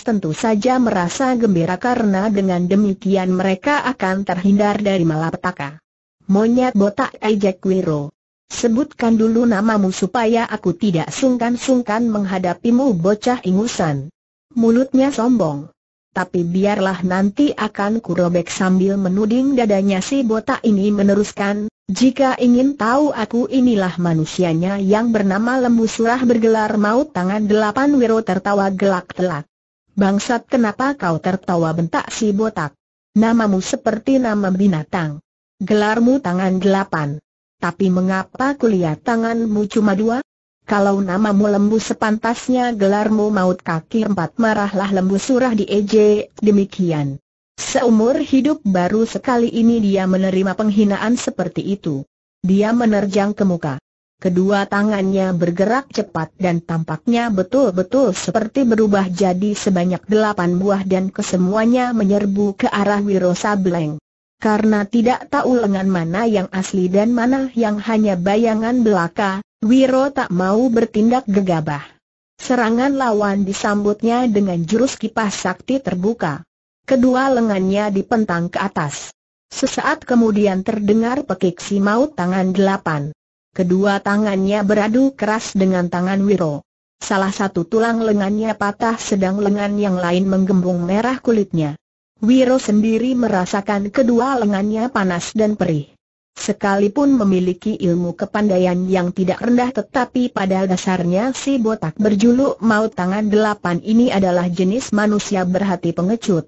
tentu saja merasa gembira karena dengan demikian mereka akan terhindar dari malapetaka. Monyet botak Ejek Wiro. Sebutkan dulu namamu supaya aku tidak sungkan-sungkan menghadapimu bocah ingusan. Mulutnya sombong. Tapi biarlah nanti akan kurobek sambil menuding dadanya si botak ini meneruskan, jika ingin tahu aku inilah manusianya yang bernama Lembu Surah bergelar maut tangan delapan Wiro tertawa gelak-telak. Bangsat kenapa kau tertawa bentak si botak? Namamu seperti nama binatang. Gelarmu tangan delapan. Tapi mengapa kulihat tanganmu cuma dua? Kalau namamu lembu sepantasnya gelarmu maut kaki empat marahlah lembu surah di ejek demikian. Seumur hidup baru sekali ini dia menerima penghinaan seperti itu. Dia menerjang ke muka. Kedua tangannya bergerak cepat dan tampaknya betul-betul seperti berubah jadi sebanyak delapan buah dan kesemuanya menyerbu ke arah Wiro Sableng. Karena tidak tahu lengan mana yang asli dan mana yang hanya bayangan belaka, Wiro tak mau bertindak gegabah. Serangan lawan disambutnya dengan jurus kipas sakti terbuka. Kedua lengannya dipentang ke atas. Sesaat kemudian terdengar pekik si maut tangan delapan. Kedua tangannya beradu keras dengan tangan Wiro. Salah satu tulang lengannya patah sedang lengan yang lain menggembung merah kulitnya. Wiro sendiri merasakan kedua lengannya panas dan perih. Sekalipun memiliki ilmu kepandaian yang tidak rendah tetapi pada dasarnya si botak berjuluk maut tangan delapan ini adalah jenis manusia berhati pengecut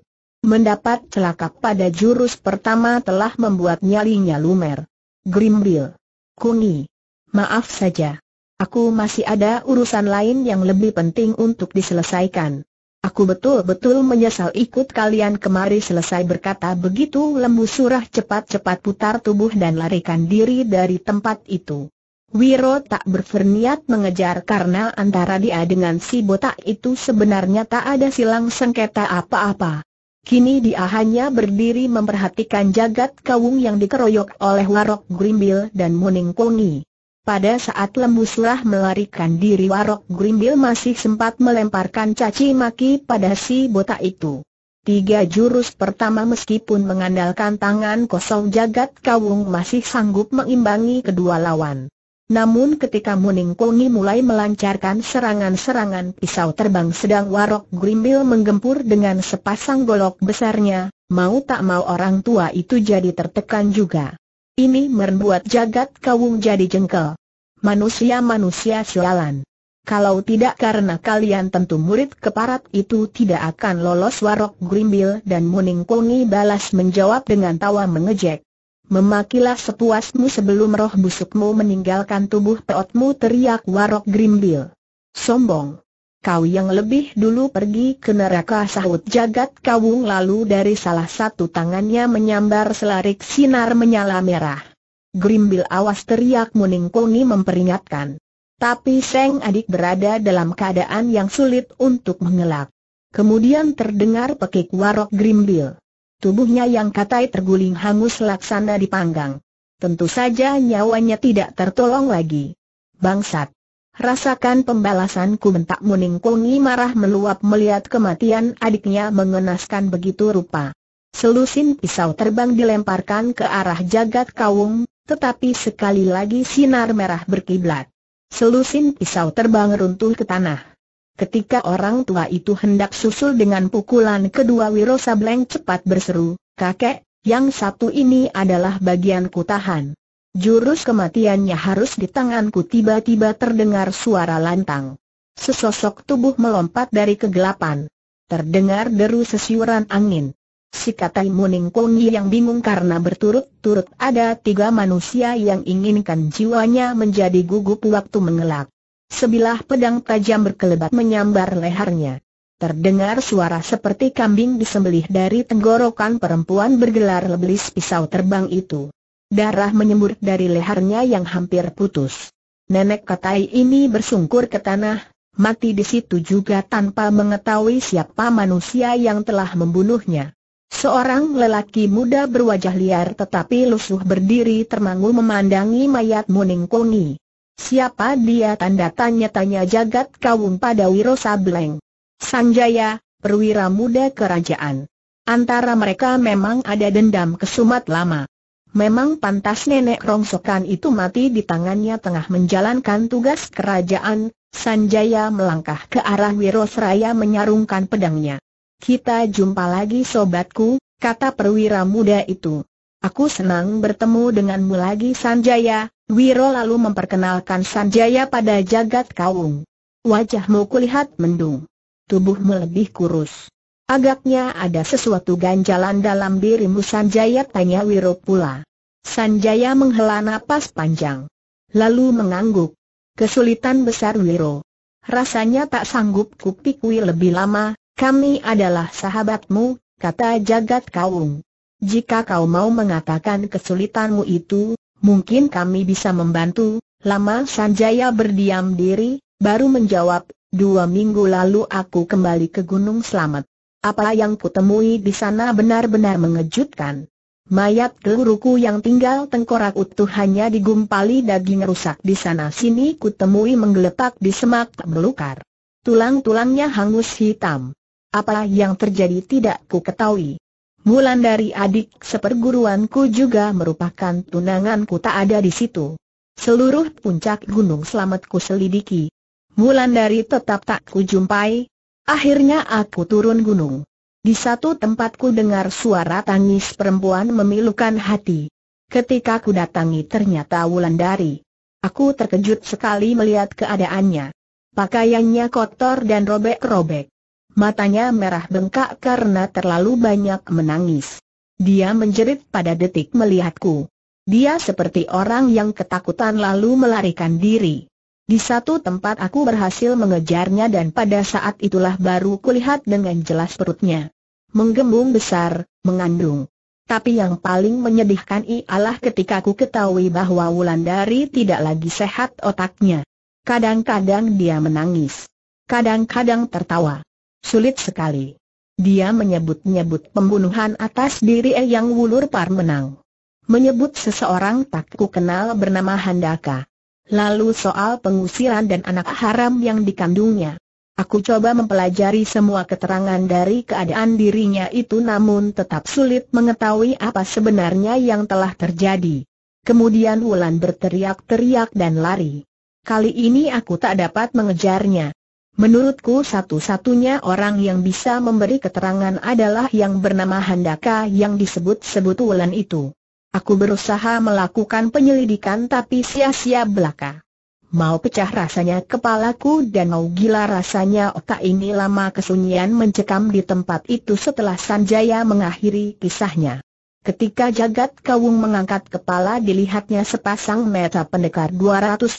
mendapat celaka pada jurus pertama telah membuat nyalinya lumer. Grimbil. kuni, Maaf saja. Aku masih ada urusan lain yang lebih penting untuk diselesaikan. Aku betul-betul menyesal ikut kalian kemari selesai berkata begitu lembu surah cepat-cepat putar tubuh dan larikan diri dari tempat itu. Wiro tak berferniat mengejar karena antara dia dengan si botak itu sebenarnya tak ada silang sengketa apa-apa. Kini dia hanya berdiri memperhatikan jagat kawung yang dikeroyok oleh Warok Grimbil dan Muning Kungi. Pada saat lembuslah melarikan diri Warok Grimbil masih sempat melemparkan caci maki pada si botak itu. Tiga jurus pertama meskipun mengandalkan tangan kosong jagat kawung masih sanggup mengimbangi kedua lawan. Namun ketika Muning Kongi mulai melancarkan serangan-serangan pisau terbang sedang Warok Grimbil menggempur dengan sepasang golok besarnya, mau tak mau orang tua itu jadi tertekan juga. Ini membuat jagat kawung jadi jengkel. Manusia-manusia sialan. Kalau tidak karena kalian tentu murid keparat itu tidak akan lolos warok Grimbil dan Muning Kongi balas menjawab dengan tawa mengejek. Memakilah sepuasmu sebelum roh busukmu meninggalkan tubuh peotmu teriak Warok Grimbil. Sombong. Kau yang lebih dulu pergi ke neraka sahut jagat kawung lalu dari salah satu tangannya menyambar selarik sinar menyala merah. Grimbil awas teriak Muning Kuni memperingatkan. Tapi Seng adik berada dalam keadaan yang sulit untuk mengelak. Kemudian terdengar pekik Warok Grimbil. Tubuhnya yang katai terguling hangus laksana dipanggang. Tentu saja nyawanya tidak tertolong lagi. Bangsat! Rasakan pembalasanku Mentak Muning Kungi marah meluap melihat kematian adiknya mengenaskan begitu rupa. Selusin pisau terbang dilemparkan ke arah jagat kawung, tetapi sekali lagi sinar merah berkiblat. Selusin pisau terbang runtuh ke tanah. Ketika orang tua itu hendak susul dengan pukulan kedua Wiro Sableng cepat berseru, Kakek, yang satu ini adalah bagianku tahan. Jurus kematiannya harus di tanganku tiba-tiba terdengar suara lantang. Sesosok tubuh melompat dari kegelapan. Terdengar deru sesiuran angin. Si Katai Muning Kongi yang bingung karena berturut-turut ada tiga manusia yang inginkan jiwanya menjadi gugup waktu mengelak. Sebilah pedang tajam berkelebat menyambar lehernya. Terdengar suara seperti kambing disembelih dari tenggorokan perempuan bergelar lebelis pisau terbang itu. Darah menyembur dari lehernya yang hampir putus. Nenek Katai ini bersungkur ke tanah, mati di situ juga tanpa mengetahui siapa manusia yang telah membunuhnya. Seorang lelaki muda berwajah liar tetapi lusuh berdiri termangu memandangi mayat Muning Kongi. Siapa dia tanda tanya-tanya jagat kaum pada Wiro Sableng? Sanjaya, perwira muda kerajaan. Antara mereka memang ada dendam kesumat lama. Memang pantas nenek rongsokan itu mati di tangannya tengah menjalankan tugas kerajaan, Sanjaya melangkah ke arah Wiro Seraya menyarungkan pedangnya. Kita jumpa lagi sobatku, kata perwira muda itu. Aku senang bertemu denganmu lagi Sanjaya, Wiro lalu memperkenalkan Sanjaya pada jagat kaung. Wajahmu kulihat mendung. Tubuhmu lebih kurus. Agaknya ada sesuatu ganjalan dalam dirimu Sanjaya tanya Wiro pula. Sanjaya menghela napas panjang. Lalu mengangguk. Kesulitan besar Wiro. Rasanya tak sanggup kupikui lebih lama, kami adalah sahabatmu, kata jagat kaung. Jika kau mau mengatakan kesulitanmu itu, mungkin kami bisa membantu. Lama Sanjaya berdiam diri, baru menjawab, dua minggu lalu aku kembali ke Gunung Selamat. Apa yang kutemui di sana benar-benar mengejutkan. Mayat keluruku yang tinggal tengkorak utuh hanya digumpali daging rusak di sana-sini kutemui menggeletak di semak belukar. Tulang-tulangnya hangus hitam. Apa yang terjadi tidak ku ketahui. Bulan dari adik seperguruanku juga merupakan tunanganku tak ada di situ. Seluruh puncak gunung selamatku selidiki. Bulan dari tetap tak kujumpai. Akhirnya aku turun gunung. Di satu tempat ku dengar suara tangis perempuan memilukan hati. Ketika ku datangi ternyata dari. Aku terkejut sekali melihat keadaannya. Pakaiannya kotor dan robek-robek matanya merah bengkak karena terlalu banyak menangis. Dia menjerit pada detik melihatku. Dia seperti orang yang ketakutan lalu melarikan diri. Di satu tempat aku berhasil mengejarnya dan pada saat itulah baru kulihat dengan jelas perutnya. Menggembung besar, mengandung. Tapi yang paling menyedihkan ialah ketika aku ketahui bahwa Wulandari tidak lagi sehat otaknya. Kadang-kadang dia menangis. Kadang-kadang tertawa. Sulit sekali. Dia menyebut-nyebut pembunuhan atas diri Eyang Wulur Parmenang. Menyebut seseorang tak ku kenal bernama Handaka. Lalu soal pengusiran dan anak haram yang dikandungnya. Aku coba mempelajari semua keterangan dari keadaan dirinya itu namun tetap sulit mengetahui apa sebenarnya yang telah terjadi. Kemudian Wulan berteriak-teriak dan lari. Kali ini aku tak dapat mengejarnya. Menurutku satu-satunya orang yang bisa memberi keterangan adalah yang bernama Handaka yang disebut-sebut Wulan itu. Aku berusaha melakukan penyelidikan tapi sia-sia belaka. Mau pecah rasanya kepalaku dan mau gila rasanya otak ini lama kesunyian mencekam di tempat itu setelah Sanjaya mengakhiri kisahnya. Ketika jagat kawung mengangkat kepala dilihatnya sepasang mata pendekar 212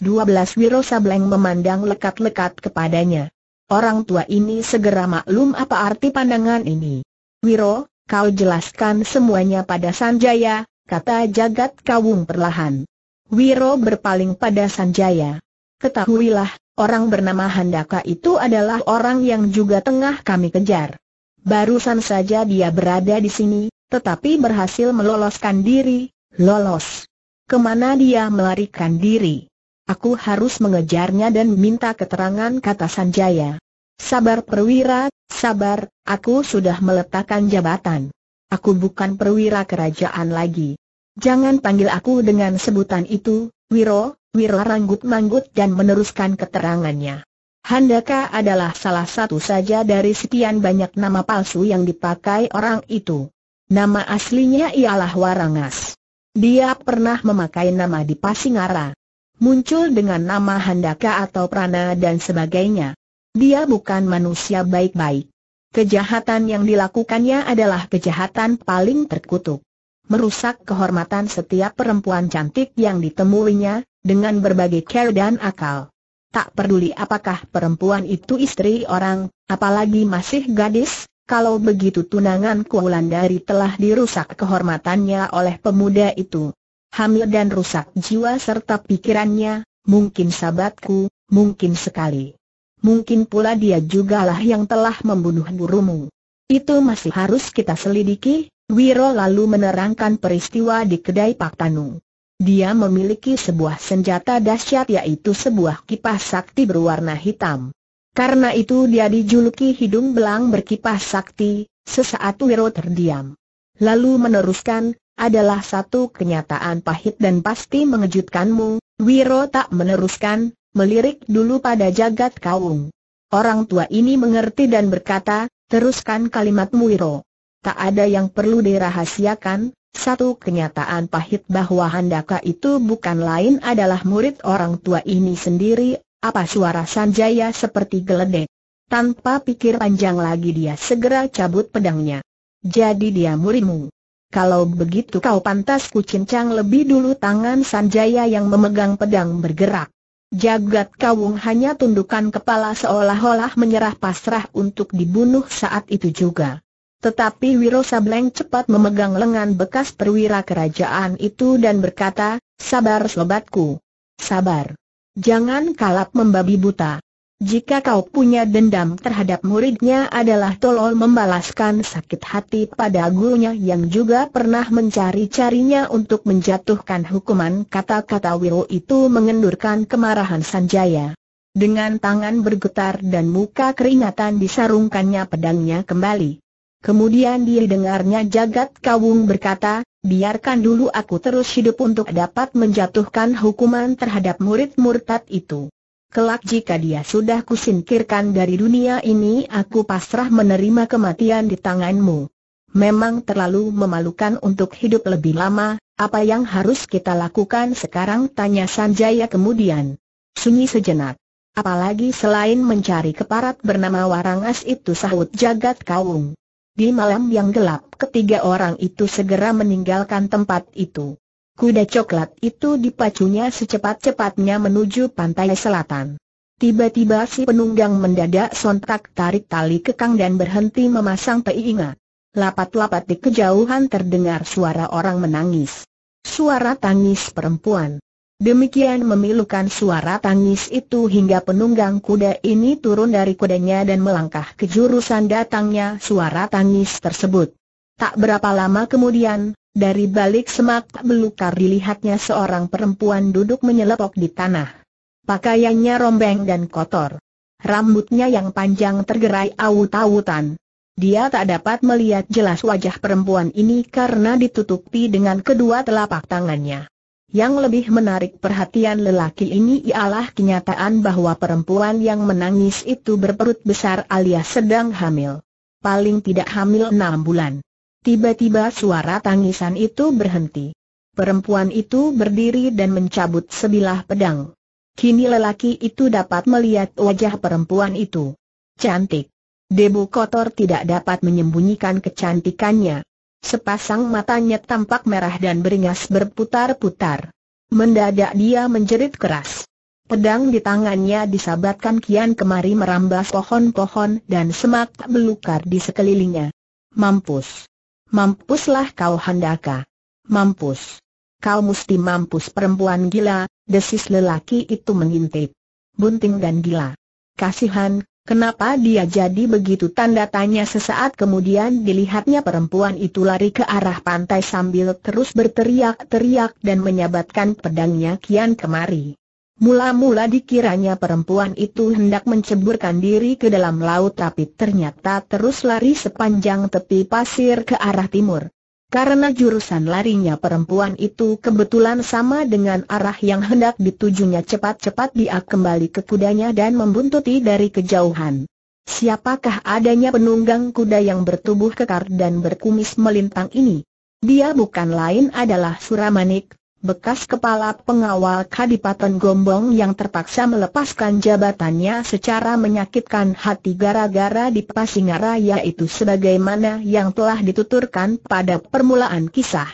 Wiro Sableng memandang lekat-lekat kepadanya. Orang tua ini segera maklum apa arti pandangan ini. Wiro, kau jelaskan semuanya pada Sanjaya, kata jagat kawung perlahan. Wiro berpaling pada Sanjaya. Ketahuilah, orang bernama Handaka itu adalah orang yang juga tengah kami kejar. Barusan saja dia berada di sini, tetapi berhasil meloloskan diri, lolos. Kemana dia melarikan diri? Aku harus mengejarnya dan minta keterangan kata Sanjaya. Sabar perwira, sabar, aku sudah meletakkan jabatan. Aku bukan perwira kerajaan lagi. Jangan panggil aku dengan sebutan itu, Wiro, Wiro ranggut-manggut dan meneruskan keterangannya. Handaka adalah salah satu saja dari sekian banyak nama palsu yang dipakai orang itu. Nama aslinya ialah Warangas. Dia pernah memakai nama di Pasingara. Muncul dengan nama Handaka atau Prana dan sebagainya. Dia bukan manusia baik-baik. Kejahatan yang dilakukannya adalah kejahatan paling terkutuk. Merusak kehormatan setiap perempuan cantik yang ditemuinya, dengan berbagai care dan akal. Tak peduli apakah perempuan itu istri orang, apalagi masih gadis, kalau begitu tunangan Dari telah dirusak kehormatannya oleh pemuda itu. Hamil dan rusak jiwa serta pikirannya, mungkin sahabatku, mungkin sekali. Mungkin pula dia jugalah yang telah membunuh gurumu. Itu masih harus kita selidiki, Wiro lalu menerangkan peristiwa di kedai Pak Tanu. Dia memiliki sebuah senjata dahsyat yaitu sebuah kipas sakti berwarna hitam. Karena itu dia dijuluki hidung belang berkipas sakti, sesaat Wiro terdiam. Lalu meneruskan, adalah satu kenyataan pahit dan pasti mengejutkanmu, Wiro tak meneruskan, melirik dulu pada jagat kaung. Orang tua ini mengerti dan berkata, teruskan kalimatmu Wiro. Tak ada yang perlu dirahasiakan, satu kenyataan pahit bahwa Handaka itu bukan lain adalah murid orang tua ini sendiri apa suara Sanjaya seperti geledek? Tanpa pikir panjang lagi dia segera cabut pedangnya. Jadi dia murimu. Kalau begitu kau pantas kucincang lebih dulu tangan Sanjaya yang memegang pedang bergerak. Jagat Kawung hanya tundukkan kepala seolah-olah menyerah pasrah untuk dibunuh saat itu juga. Tetapi Wiro Sableng cepat memegang lengan bekas perwira kerajaan itu dan berkata, Sabar sobatku. Sabar. Jangan kalap membabi buta. Jika kau punya dendam terhadap muridnya adalah tolol membalaskan sakit hati pada gurunya yang juga pernah mencari-carinya untuk menjatuhkan hukuman kata-kata Wiro itu mengendurkan kemarahan Sanjaya. Dengan tangan bergetar dan muka keringatan disarungkannya pedangnya kembali. Kemudian dia dengarnya jagat kawung berkata, biarkan dulu aku terus hidup untuk dapat menjatuhkan hukuman terhadap murid murtad itu. Kelak jika dia sudah kusingkirkan dari dunia ini aku pasrah menerima kematian di tanganmu. Memang terlalu memalukan untuk hidup lebih lama, apa yang harus kita lakukan sekarang tanya Sanjaya kemudian. Sunyi sejenak. Apalagi selain mencari keparat bernama Warangas itu sahut jagat kaung. Di malam yang gelap, ketiga orang itu segera meninggalkan tempat itu. Kuda coklat itu dipacunya secepat-cepatnya menuju pantai selatan. Tiba-tiba si penunggang mendadak sontak tarik tali kekang dan berhenti memasang peingat. Lapat-lapat di kejauhan terdengar suara orang menangis. Suara tangis perempuan. Demikian memilukan suara tangis itu hingga penunggang kuda ini turun dari kudanya dan melangkah ke jurusan datangnya suara tangis tersebut. Tak berapa lama kemudian, dari balik semak belukar dilihatnya seorang perempuan duduk menyelepok di tanah. Pakaiannya rombeng dan kotor. Rambutnya yang panjang tergerai awut-awutan. Dia tak dapat melihat jelas wajah perempuan ini karena ditutupi dengan kedua telapak tangannya. Yang lebih menarik perhatian lelaki ini ialah kenyataan bahwa perempuan yang menangis itu berperut besar alias sedang hamil. Paling tidak hamil enam bulan. Tiba-tiba suara tangisan itu berhenti. Perempuan itu berdiri dan mencabut sebilah pedang. Kini lelaki itu dapat melihat wajah perempuan itu. Cantik. Debu kotor tidak dapat menyembunyikan kecantikannya. Sepasang matanya tampak merah dan beringas berputar-putar. Mendadak dia menjerit keras. Pedang di tangannya disabatkan kian kemari merambas pohon-pohon dan semak belukar di sekelilingnya. Mampus! Mampuslah kau handaka! Mampus! Kau mesti mampus perempuan gila, desis lelaki itu mengintip. Bunting dan gila. Kasihan, Kenapa dia jadi begitu tanda tanya sesaat kemudian dilihatnya perempuan itu lari ke arah pantai sambil terus berteriak-teriak dan menyabatkan pedangnya kian kemari. Mula-mula dikiranya perempuan itu hendak menceburkan diri ke dalam laut tapi ternyata terus lari sepanjang tepi pasir ke arah timur. Karena jurusan larinya perempuan itu kebetulan sama dengan arah yang hendak ditujunya cepat-cepat dia kembali ke kudanya dan membuntuti dari kejauhan. Siapakah adanya penunggang kuda yang bertubuh kekar dan berkumis melintang ini? Dia bukan lain adalah Suramanik, bekas kepala pengawal Kadipaten Gombong yang terpaksa melepaskan jabatannya secara menyakitkan hati gara-gara di Pasingara yaitu sebagaimana yang telah dituturkan pada permulaan kisah.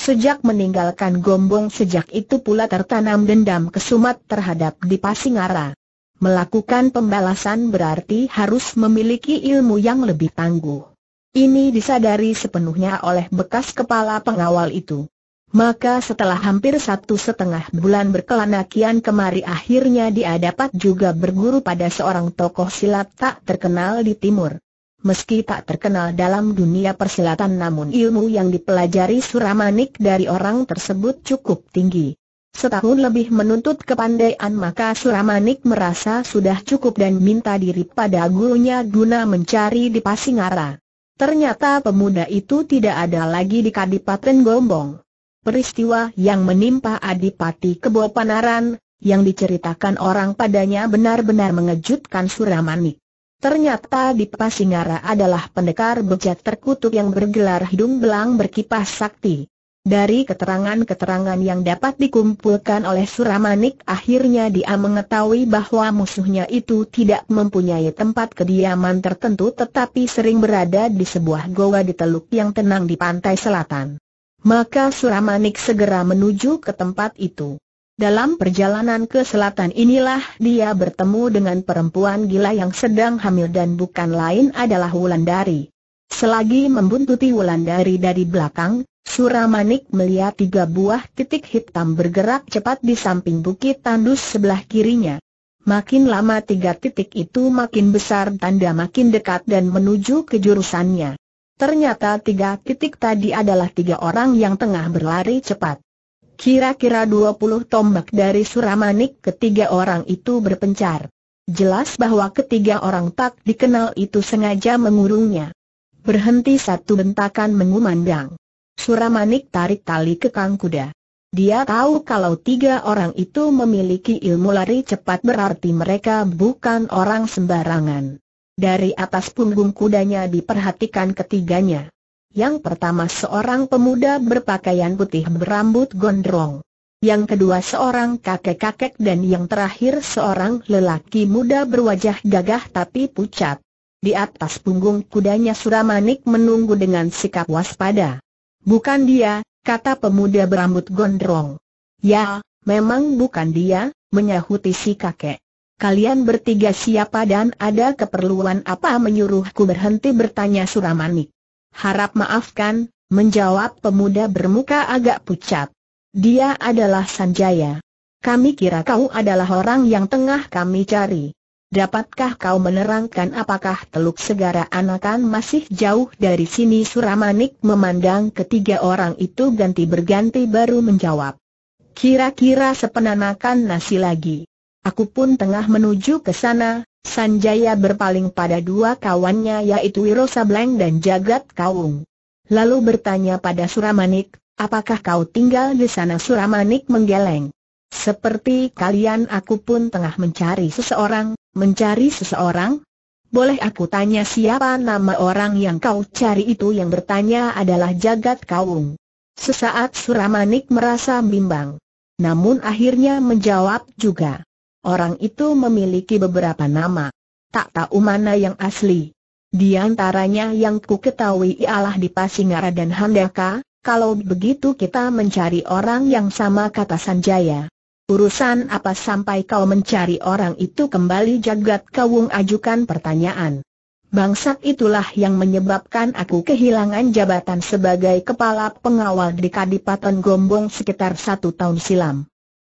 Sejak meninggalkan Gombong sejak itu pula tertanam dendam kesumat terhadap di Pasingara. Melakukan pembalasan berarti harus memiliki ilmu yang lebih tangguh. Ini disadari sepenuhnya oleh bekas kepala pengawal itu. Maka setelah hampir satu setengah bulan berkelana kian kemari akhirnya dia dapat juga berguru pada seorang tokoh silat tak terkenal di timur. Meski tak terkenal dalam dunia persilatan namun ilmu yang dipelajari Suramanik dari orang tersebut cukup tinggi. Setahun lebih menuntut kepandaian maka Suramanik merasa sudah cukup dan minta diri pada gurunya guna mencari di Pasingara. Ternyata pemuda itu tidak ada lagi di Kadipaten Gombong peristiwa yang menimpa Adipati Kebo Panaran, yang diceritakan orang padanya benar-benar mengejutkan Suramanik. Ternyata di Singara adalah pendekar bejat terkutuk yang bergelar hidung belang berkipas sakti. Dari keterangan-keterangan yang dapat dikumpulkan oleh Suramanik akhirnya dia mengetahui bahwa musuhnya itu tidak mempunyai tempat kediaman tertentu tetapi sering berada di sebuah goa di teluk yang tenang di pantai selatan. Maka Suramanik segera menuju ke tempat itu. Dalam perjalanan ke selatan inilah dia bertemu dengan perempuan gila yang sedang hamil dan bukan lain adalah Wulandari. Selagi membuntuti Wulandari dari belakang, Suramanik melihat tiga buah titik hitam bergerak cepat di samping bukit tandus sebelah kirinya. Makin lama tiga titik itu makin besar tanda makin dekat dan menuju ke jurusannya. Ternyata tiga titik tadi adalah tiga orang yang tengah berlari cepat. Kira-kira dua puluh tombak dari Suramanik ketiga orang itu berpencar. Jelas bahwa ketiga orang tak dikenal itu sengaja mengurungnya. Berhenti satu bentakan mengumandang. Suramanik tarik tali kekang kuda. Dia tahu kalau tiga orang itu memiliki ilmu lari cepat berarti mereka bukan orang sembarangan. Dari atas punggung kudanya diperhatikan ketiganya. Yang pertama seorang pemuda berpakaian putih berambut gondrong. Yang kedua seorang kakek-kakek dan yang terakhir seorang lelaki muda berwajah gagah tapi pucat. Di atas punggung kudanya Suramanik menunggu dengan sikap waspada. Bukan dia, kata pemuda berambut gondrong. Ya, memang bukan dia, menyahuti si kakek. Kalian bertiga siapa dan ada keperluan apa menyuruhku berhenti bertanya Suramanik? Harap maafkan, menjawab pemuda bermuka agak pucat. Dia adalah Sanjaya. Kami kira kau adalah orang yang tengah kami cari. Dapatkah kau menerangkan apakah Teluk Segara Anakan masih jauh dari sini? Suramanik memandang ketiga orang itu ganti berganti baru menjawab. Kira-kira sepenanakan nasi lagi. Aku pun tengah menuju ke sana, Sanjaya berpaling pada dua kawannya yaitu Wiro Sableng dan Jagat Kawung. Lalu bertanya pada Suramanik, apakah kau tinggal di sana Suramanik menggeleng. Seperti kalian aku pun tengah mencari seseorang, mencari seseorang? Boleh aku tanya siapa nama orang yang kau cari itu yang bertanya adalah Jagat Kawung. Sesaat Suramanik merasa bimbang. Namun akhirnya menjawab juga. Orang itu memiliki beberapa nama. Tak tahu mana yang asli. Di antaranya yang ku ketahui ialah di Pasingara dan Handaka, kalau begitu kita mencari orang yang sama kata Sanjaya. Urusan apa sampai kau mencari orang itu kembali jagat kawung ajukan pertanyaan. Bangsat itulah yang menyebabkan aku kehilangan jabatan sebagai kepala pengawal di Kadipaten Gombong sekitar satu tahun silam.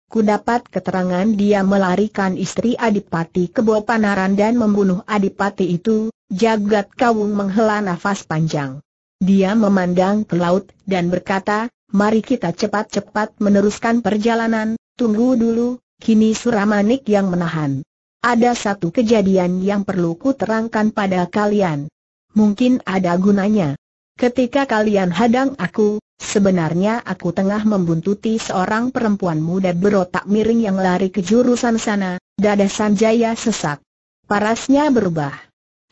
Ku dapat keterangan dia melarikan istri Adipati ke Panaran dan membunuh Adipati itu, jagat kawung menghela nafas panjang. Dia memandang ke laut dan berkata, mari kita cepat-cepat meneruskan perjalanan, tunggu dulu, kini Suramanik yang menahan. Ada satu kejadian yang perlu ku terangkan pada kalian. Mungkin ada gunanya. Ketika kalian hadang aku, Sebenarnya aku tengah membuntuti seorang perempuan muda berotak miring yang lari ke jurusan sana, dada Sanjaya sesak. Parasnya berubah.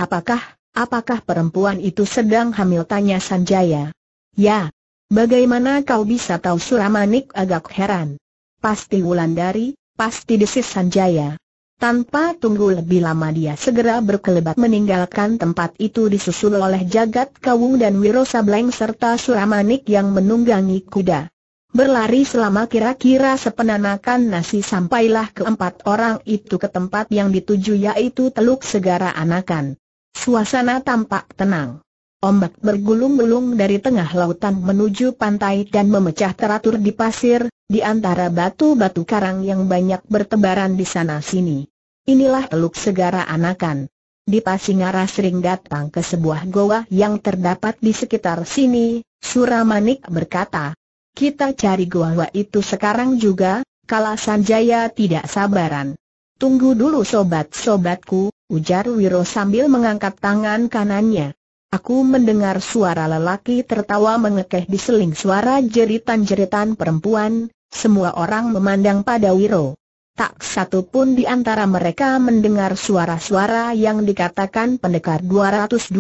Apakah, apakah perempuan itu sedang hamil tanya Sanjaya? Ya. Bagaimana kau bisa tahu Suramanik agak heran? Pasti Wulandari, pasti desis Sanjaya. Tanpa tunggu lebih lama dia segera berkelebat meninggalkan tempat itu disusul oleh Jagat Kawung dan Wiro Sableng serta Suramanik yang menunggangi kuda. Berlari selama kira-kira sepenanakan nasi sampailah keempat orang itu ke tempat yang dituju yaitu Teluk Segara Anakan. Suasana tampak tenang. Ombak bergulung-gulung dari tengah lautan menuju pantai dan memecah teratur di pasir, di antara batu-batu karang yang banyak bertebaran di sana-sini. Inilah teluk segara anakan. Di Pasingara sering datang ke sebuah goa yang terdapat di sekitar sini, Suramanik berkata. Kita cari goa itu sekarang juga, kala Sanjaya tidak sabaran. Tunggu dulu sobat-sobatku, ujar Wiro sambil mengangkat tangan kanannya. Aku mendengar suara lelaki tertawa mengekeh diseling suara jeritan-jeritan perempuan, semua orang memandang pada Wiro. Tak satu pun di antara mereka mendengar suara-suara yang dikatakan pendekar 212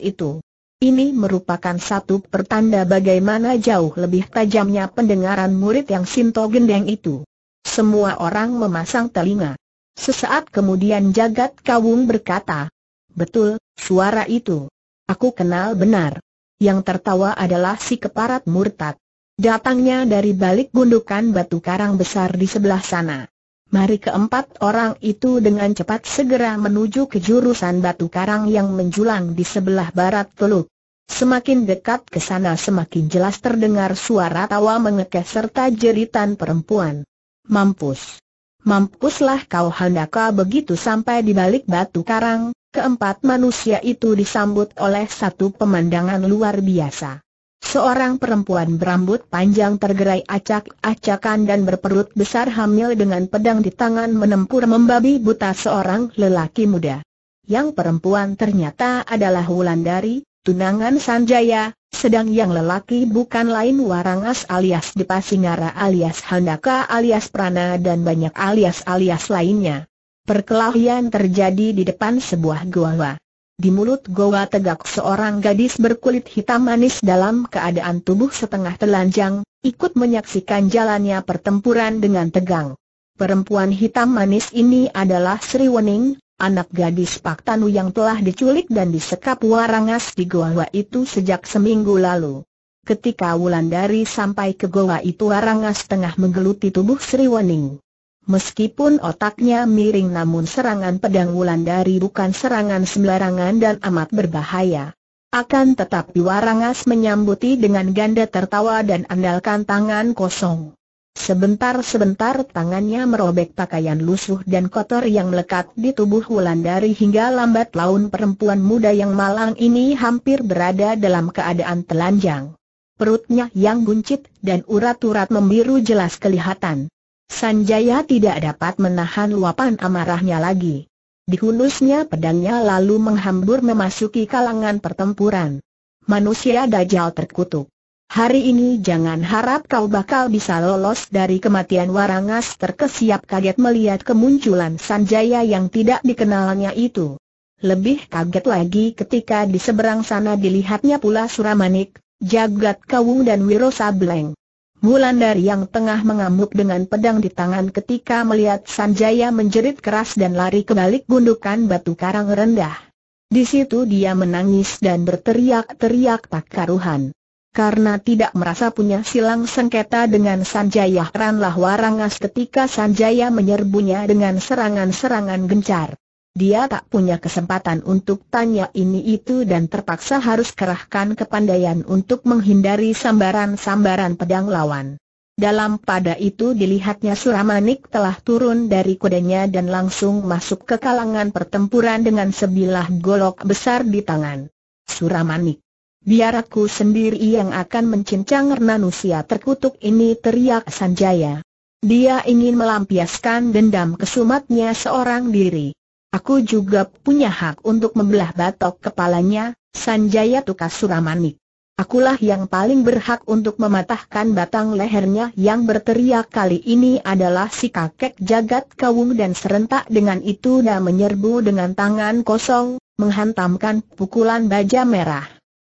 itu. Ini merupakan satu pertanda bagaimana jauh lebih tajamnya pendengaran murid yang Sinto Gendeng itu. Semua orang memasang telinga. Sesaat kemudian Jagat Kawung berkata, Betul, suara itu. Aku kenal benar. Yang tertawa adalah si keparat murtad. Datangnya dari balik gundukan batu karang besar di sebelah sana. Mari keempat orang itu dengan cepat segera menuju ke jurusan batu karang yang menjulang di sebelah barat teluk. Semakin dekat ke sana semakin jelas terdengar suara tawa mengekeh serta jeritan perempuan. Mampus! Mampuslah kau handaka begitu sampai di balik batu karang, Keempat manusia itu disambut oleh satu pemandangan luar biasa. Seorang perempuan berambut panjang tergerai acak-acakan dan berperut besar hamil dengan pedang di tangan menempur membabi buta seorang lelaki muda. Yang perempuan ternyata adalah Wulandari, tunangan Sanjaya, sedang yang lelaki bukan lain Warangas alias Dipasingara alias Handaka alias Prana dan banyak alias-alias lainnya. Perkelahian terjadi di depan sebuah goa. Di mulut goa tegak seorang gadis berkulit hitam manis dalam keadaan tubuh setengah telanjang, ikut menyaksikan jalannya pertempuran dengan tegang. Perempuan hitam manis ini adalah Sri Wening, anak gadis Pak Tanu yang telah diculik dan disekap warangas di goa itu sejak seminggu lalu. Ketika Wulandari sampai ke goa itu warangas tengah menggeluti tubuh Sri Wening. Meskipun otaknya miring namun serangan pedang Wulandari bukan serangan sembarangan dan amat berbahaya. Akan tetapi Warangas menyambuti dengan ganda tertawa dan andalkan tangan kosong. Sebentar-sebentar tangannya merobek pakaian lusuh dan kotor yang melekat di tubuh Wulandari hingga lambat laun perempuan muda yang malang ini hampir berada dalam keadaan telanjang. Perutnya yang buncit dan urat-urat membiru jelas kelihatan. Sanjaya tidak dapat menahan luapan amarahnya lagi. Dihunusnya pedangnya lalu menghambur memasuki kalangan pertempuran. Manusia Dajjal terkutuk. Hari ini jangan harap kau bakal bisa lolos dari kematian Warangas terkesiap kaget melihat kemunculan Sanjaya yang tidak dikenalnya itu. Lebih kaget lagi ketika di seberang sana dilihatnya pula Suramanik, Jagat Kawung dan Wiro Sableng. Wulandari yang tengah mengamuk dengan pedang di tangan ketika melihat Sanjaya menjerit keras dan lari ke balik gundukan batu karang rendah. Di situ dia menangis dan berteriak-teriak tak karuhan. Karena tidak merasa punya silang sengketa dengan Sanjaya ranlah warangas ketika Sanjaya menyerbunya dengan serangan-serangan gencar. Dia tak punya kesempatan untuk tanya ini itu dan terpaksa harus kerahkan kepandaian untuk menghindari sambaran-sambaran pedang lawan. Dalam pada itu dilihatnya Suramanik telah turun dari kudanya dan langsung masuk ke kalangan pertempuran dengan sebilah golok besar di tangan. Suramanik, biar aku sendiri yang akan mencincang manusia terkutuk ini teriak Sanjaya. Dia ingin melampiaskan dendam kesumatnya seorang diri. Aku juga punya hak untuk membelah batok kepalanya, Sanjaya Tukas Suramanik. Akulah yang paling berhak untuk mematahkan batang lehernya yang berteriak kali ini adalah si kakek jagat kawung dan serentak dengan itu dia menyerbu dengan tangan kosong, menghantamkan pukulan baja merah.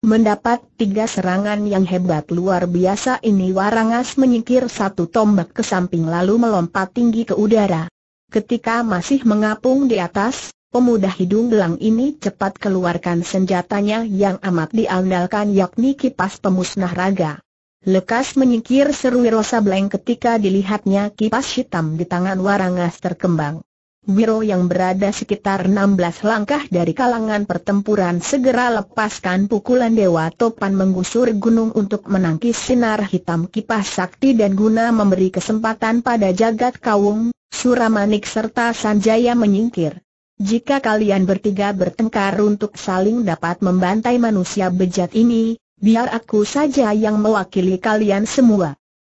Mendapat tiga serangan yang hebat luar biasa ini Warangas menyingkir satu tombak ke samping lalu melompat tinggi ke udara, Ketika masih mengapung di atas, pemuda hidung belang ini cepat keluarkan senjatanya yang amat diandalkan yakni kipas pemusnah raga. Lekas menyingkir seru Rosa Bleng ketika dilihatnya kipas hitam di tangan Warangas terkembang. Wiro yang berada sekitar 16 langkah dari kalangan pertempuran segera lepaskan pukulan Dewa Topan menggusur gunung untuk menangkis sinar hitam kipas sakti dan guna memberi kesempatan pada jagat kawung, Suramanik serta Sanjaya menyingkir. Jika kalian bertiga bertengkar untuk saling dapat membantai manusia bejat ini, biar aku saja yang mewakili kalian semua.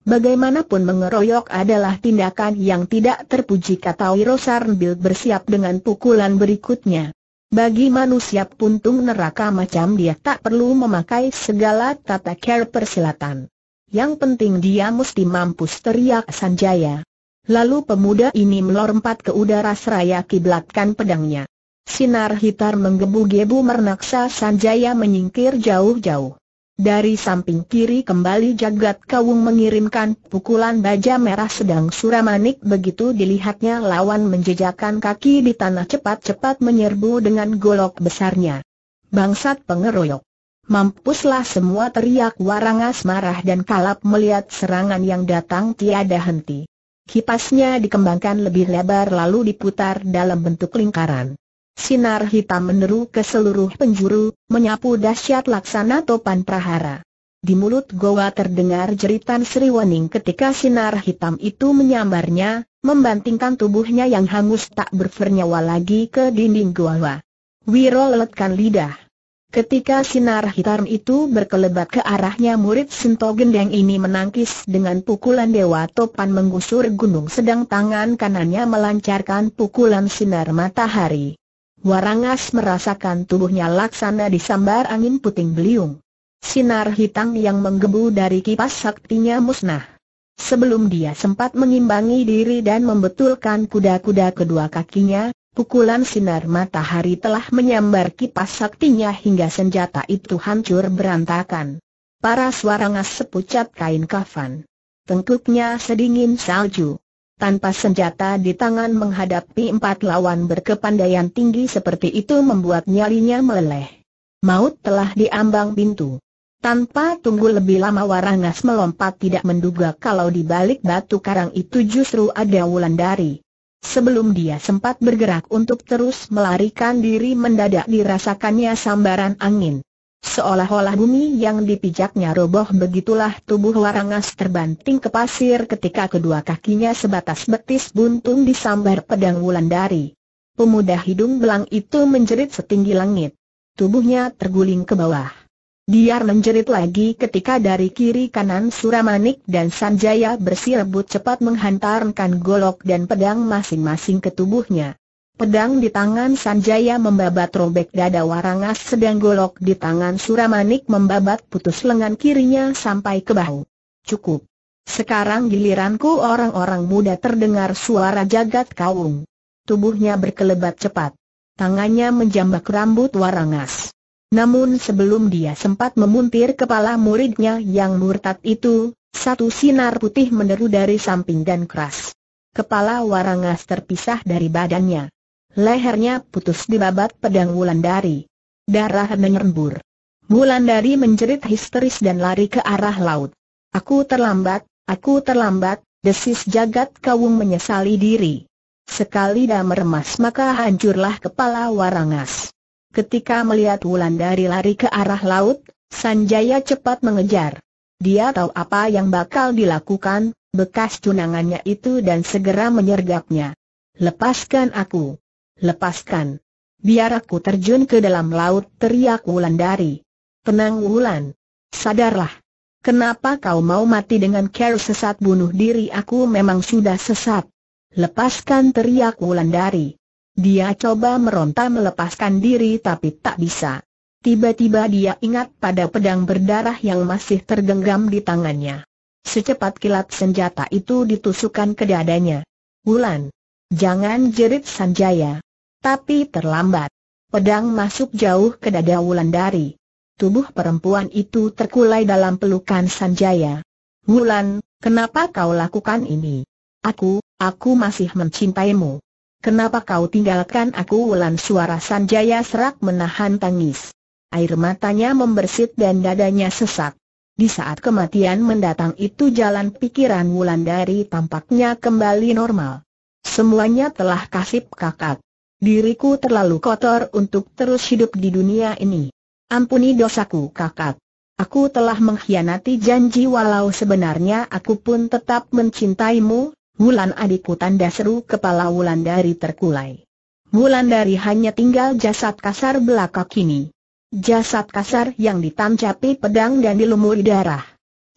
Bagaimanapun mengeroyok adalah tindakan yang tidak terpuji kata Wiro Sarnbil bersiap dengan pukulan berikutnya. Bagi manusia puntung neraka macam dia tak perlu memakai segala tata care persilatan. Yang penting dia mesti mampus teriak Sanjaya. Lalu pemuda ini melompat ke udara seraya kiblatkan pedangnya. Sinar hitam menggebu-gebu mernaksa Sanjaya menyingkir jauh-jauh. Dari samping kiri kembali jagat kawung mengirimkan pukulan baja merah sedang Suramanik begitu dilihatnya lawan menjejakkan kaki di tanah cepat-cepat menyerbu dengan golok besarnya. Bangsat pengeroyok. Mampuslah semua teriak warangas marah dan kalap melihat serangan yang datang tiada henti. Kipasnya dikembangkan lebih lebar lalu diputar dalam bentuk lingkaran. Sinar hitam meneru ke seluruh penjuru, menyapu dahsyat laksana topan prahara. Di mulut goa terdengar jeritan Sri Wening ketika sinar hitam itu menyambarnya, membantingkan tubuhnya yang hangus tak bernyawa lagi ke dinding goa. Wiro leletkan lidah. Ketika sinar hitam itu berkelebat ke arahnya murid Sinto Gendeng ini menangkis dengan pukulan Dewa Topan menggusur gunung sedang tangan kanannya melancarkan pukulan sinar matahari. Warangas merasakan tubuhnya laksana disambar angin puting beliung. Sinar hitam yang menggebu dari kipas saktinya musnah. Sebelum dia sempat mengimbangi diri dan membetulkan kuda-kuda kedua kakinya, Pukulan sinar matahari telah menyambar kipas saktinya hingga senjata itu hancur berantakan. Para suarangas sepucat kain kafan. Tengkuknya sedingin salju. Tanpa senjata di tangan menghadapi empat lawan berkepandaian tinggi seperti itu membuat nyalinya meleleh. Maut telah diambang pintu. Tanpa tunggu lebih lama Warangas melompat tidak menduga kalau di balik batu karang itu justru ada Wulandari. Sebelum dia sempat bergerak untuk terus melarikan diri mendadak dirasakannya sambaran angin. Seolah-olah bumi yang dipijaknya roboh begitulah tubuh Warangas terbanting ke pasir ketika kedua kakinya sebatas betis buntung disambar pedang Wulandari. Pemuda hidung belang itu menjerit setinggi langit. Tubuhnya terguling ke bawah. Diar menjerit lagi ketika dari kiri kanan Suramanik dan Sanjaya bersirebut cepat menghantarkan golok dan pedang masing-masing ke tubuhnya. Pedang di tangan Sanjaya membabat robek dada Warangas sedang golok di tangan Suramanik membabat putus lengan kirinya sampai ke bahu. Cukup. Sekarang giliranku orang-orang muda terdengar suara jagat kaung. Tubuhnya berkelebat cepat. Tangannya menjambak rambut Warangas. Namun sebelum dia sempat memuntir kepala muridnya yang murtad itu, satu sinar putih meneru dari samping dan keras. Kepala Warangas terpisah dari badannya. Lehernya putus dibabat pedang Wulandari. Darah menyembur. Wulandari menjerit histeris dan lari ke arah laut. Aku terlambat, aku terlambat, desis jagat kawung menyesali diri. Sekali dah meremas maka hancurlah kepala Warangas. Ketika melihat Wulan dari lari ke arah laut, Sanjaya cepat mengejar. Dia tahu apa yang bakal dilakukan, bekas tunangannya itu dan segera menyergapnya. Lepaskan aku! Lepaskan! Biar aku terjun ke dalam laut, teriak Wulan dari. Tenang Wulan. Sadarlah. Kenapa kau mau mati dengan care sesat bunuh diri aku memang sudah sesat. Lepaskan teriak Wulandari. Dia coba meronta melepaskan diri tapi tak bisa. Tiba-tiba dia ingat pada pedang berdarah yang masih tergenggam di tangannya. Secepat kilat senjata itu ditusukkan ke dadanya. Wulan, jangan jerit Sanjaya. Tapi terlambat. Pedang masuk jauh ke dada Wulan dari. Tubuh perempuan itu terkulai dalam pelukan Sanjaya. Wulan, kenapa kau lakukan ini? Aku, aku masih mencintaimu. Kenapa kau tinggalkan aku? Wulan suara Sanjaya serak menahan tangis. Air matanya membersit dan dadanya sesak. Di saat kematian mendatang itu jalan pikiran Wulan Dari tampaknya kembali normal. Semuanya telah kasip kakak. Diriku terlalu kotor untuk terus hidup di dunia ini. Ampuni dosaku kakak. Aku telah mengkhianati janji walau sebenarnya aku pun tetap mencintaimu, Wulan adikku tanda seru kepala Dari terkulai. Wulan Dari hanya tinggal jasad kasar belaka kini. Jasad kasar yang ditancapi pedang dan dilumuri darah.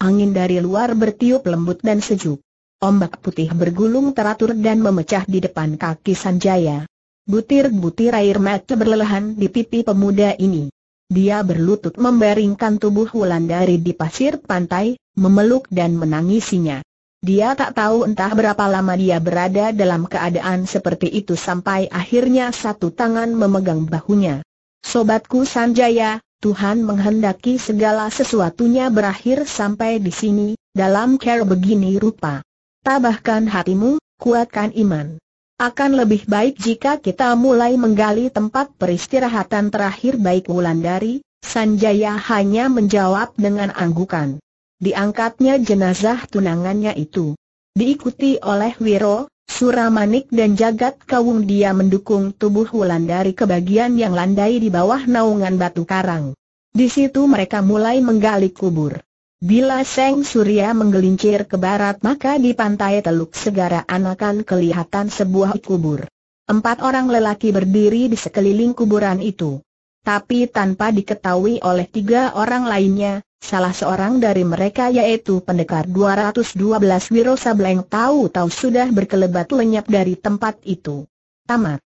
Angin dari luar bertiup lembut dan sejuk. Ombak putih bergulung teratur dan memecah di depan kaki Sanjaya. Butir-butir air mata berlelehan di pipi pemuda ini. Dia berlutut membaringkan tubuh Wulandari di pasir pantai, memeluk dan menangisinya. Dia tak tahu entah berapa lama dia berada dalam keadaan seperti itu sampai akhirnya satu tangan memegang bahunya. Sobatku Sanjaya, Tuhan menghendaki segala sesuatunya berakhir sampai di sini, dalam cara begini rupa. Tabahkan hatimu, kuatkan iman. Akan lebih baik jika kita mulai menggali tempat peristirahatan terakhir baik Wulandari, Sanjaya hanya menjawab dengan anggukan diangkatnya jenazah tunangannya itu. Diikuti oleh Wiro, Suramanik dan Jagat Kawung dia mendukung tubuh Wulandari ke bagian yang landai di bawah naungan batu karang. Di situ mereka mulai menggali kubur. Bila Seng Surya menggelincir ke barat maka di pantai Teluk Segara anakan kelihatan sebuah kubur. Empat orang lelaki berdiri di sekeliling kuburan itu tapi tanpa diketahui oleh tiga orang lainnya, salah seorang dari mereka yaitu pendekar 212 Wiro Sableng tahu-tahu sudah berkelebat lenyap dari tempat itu. Tamat.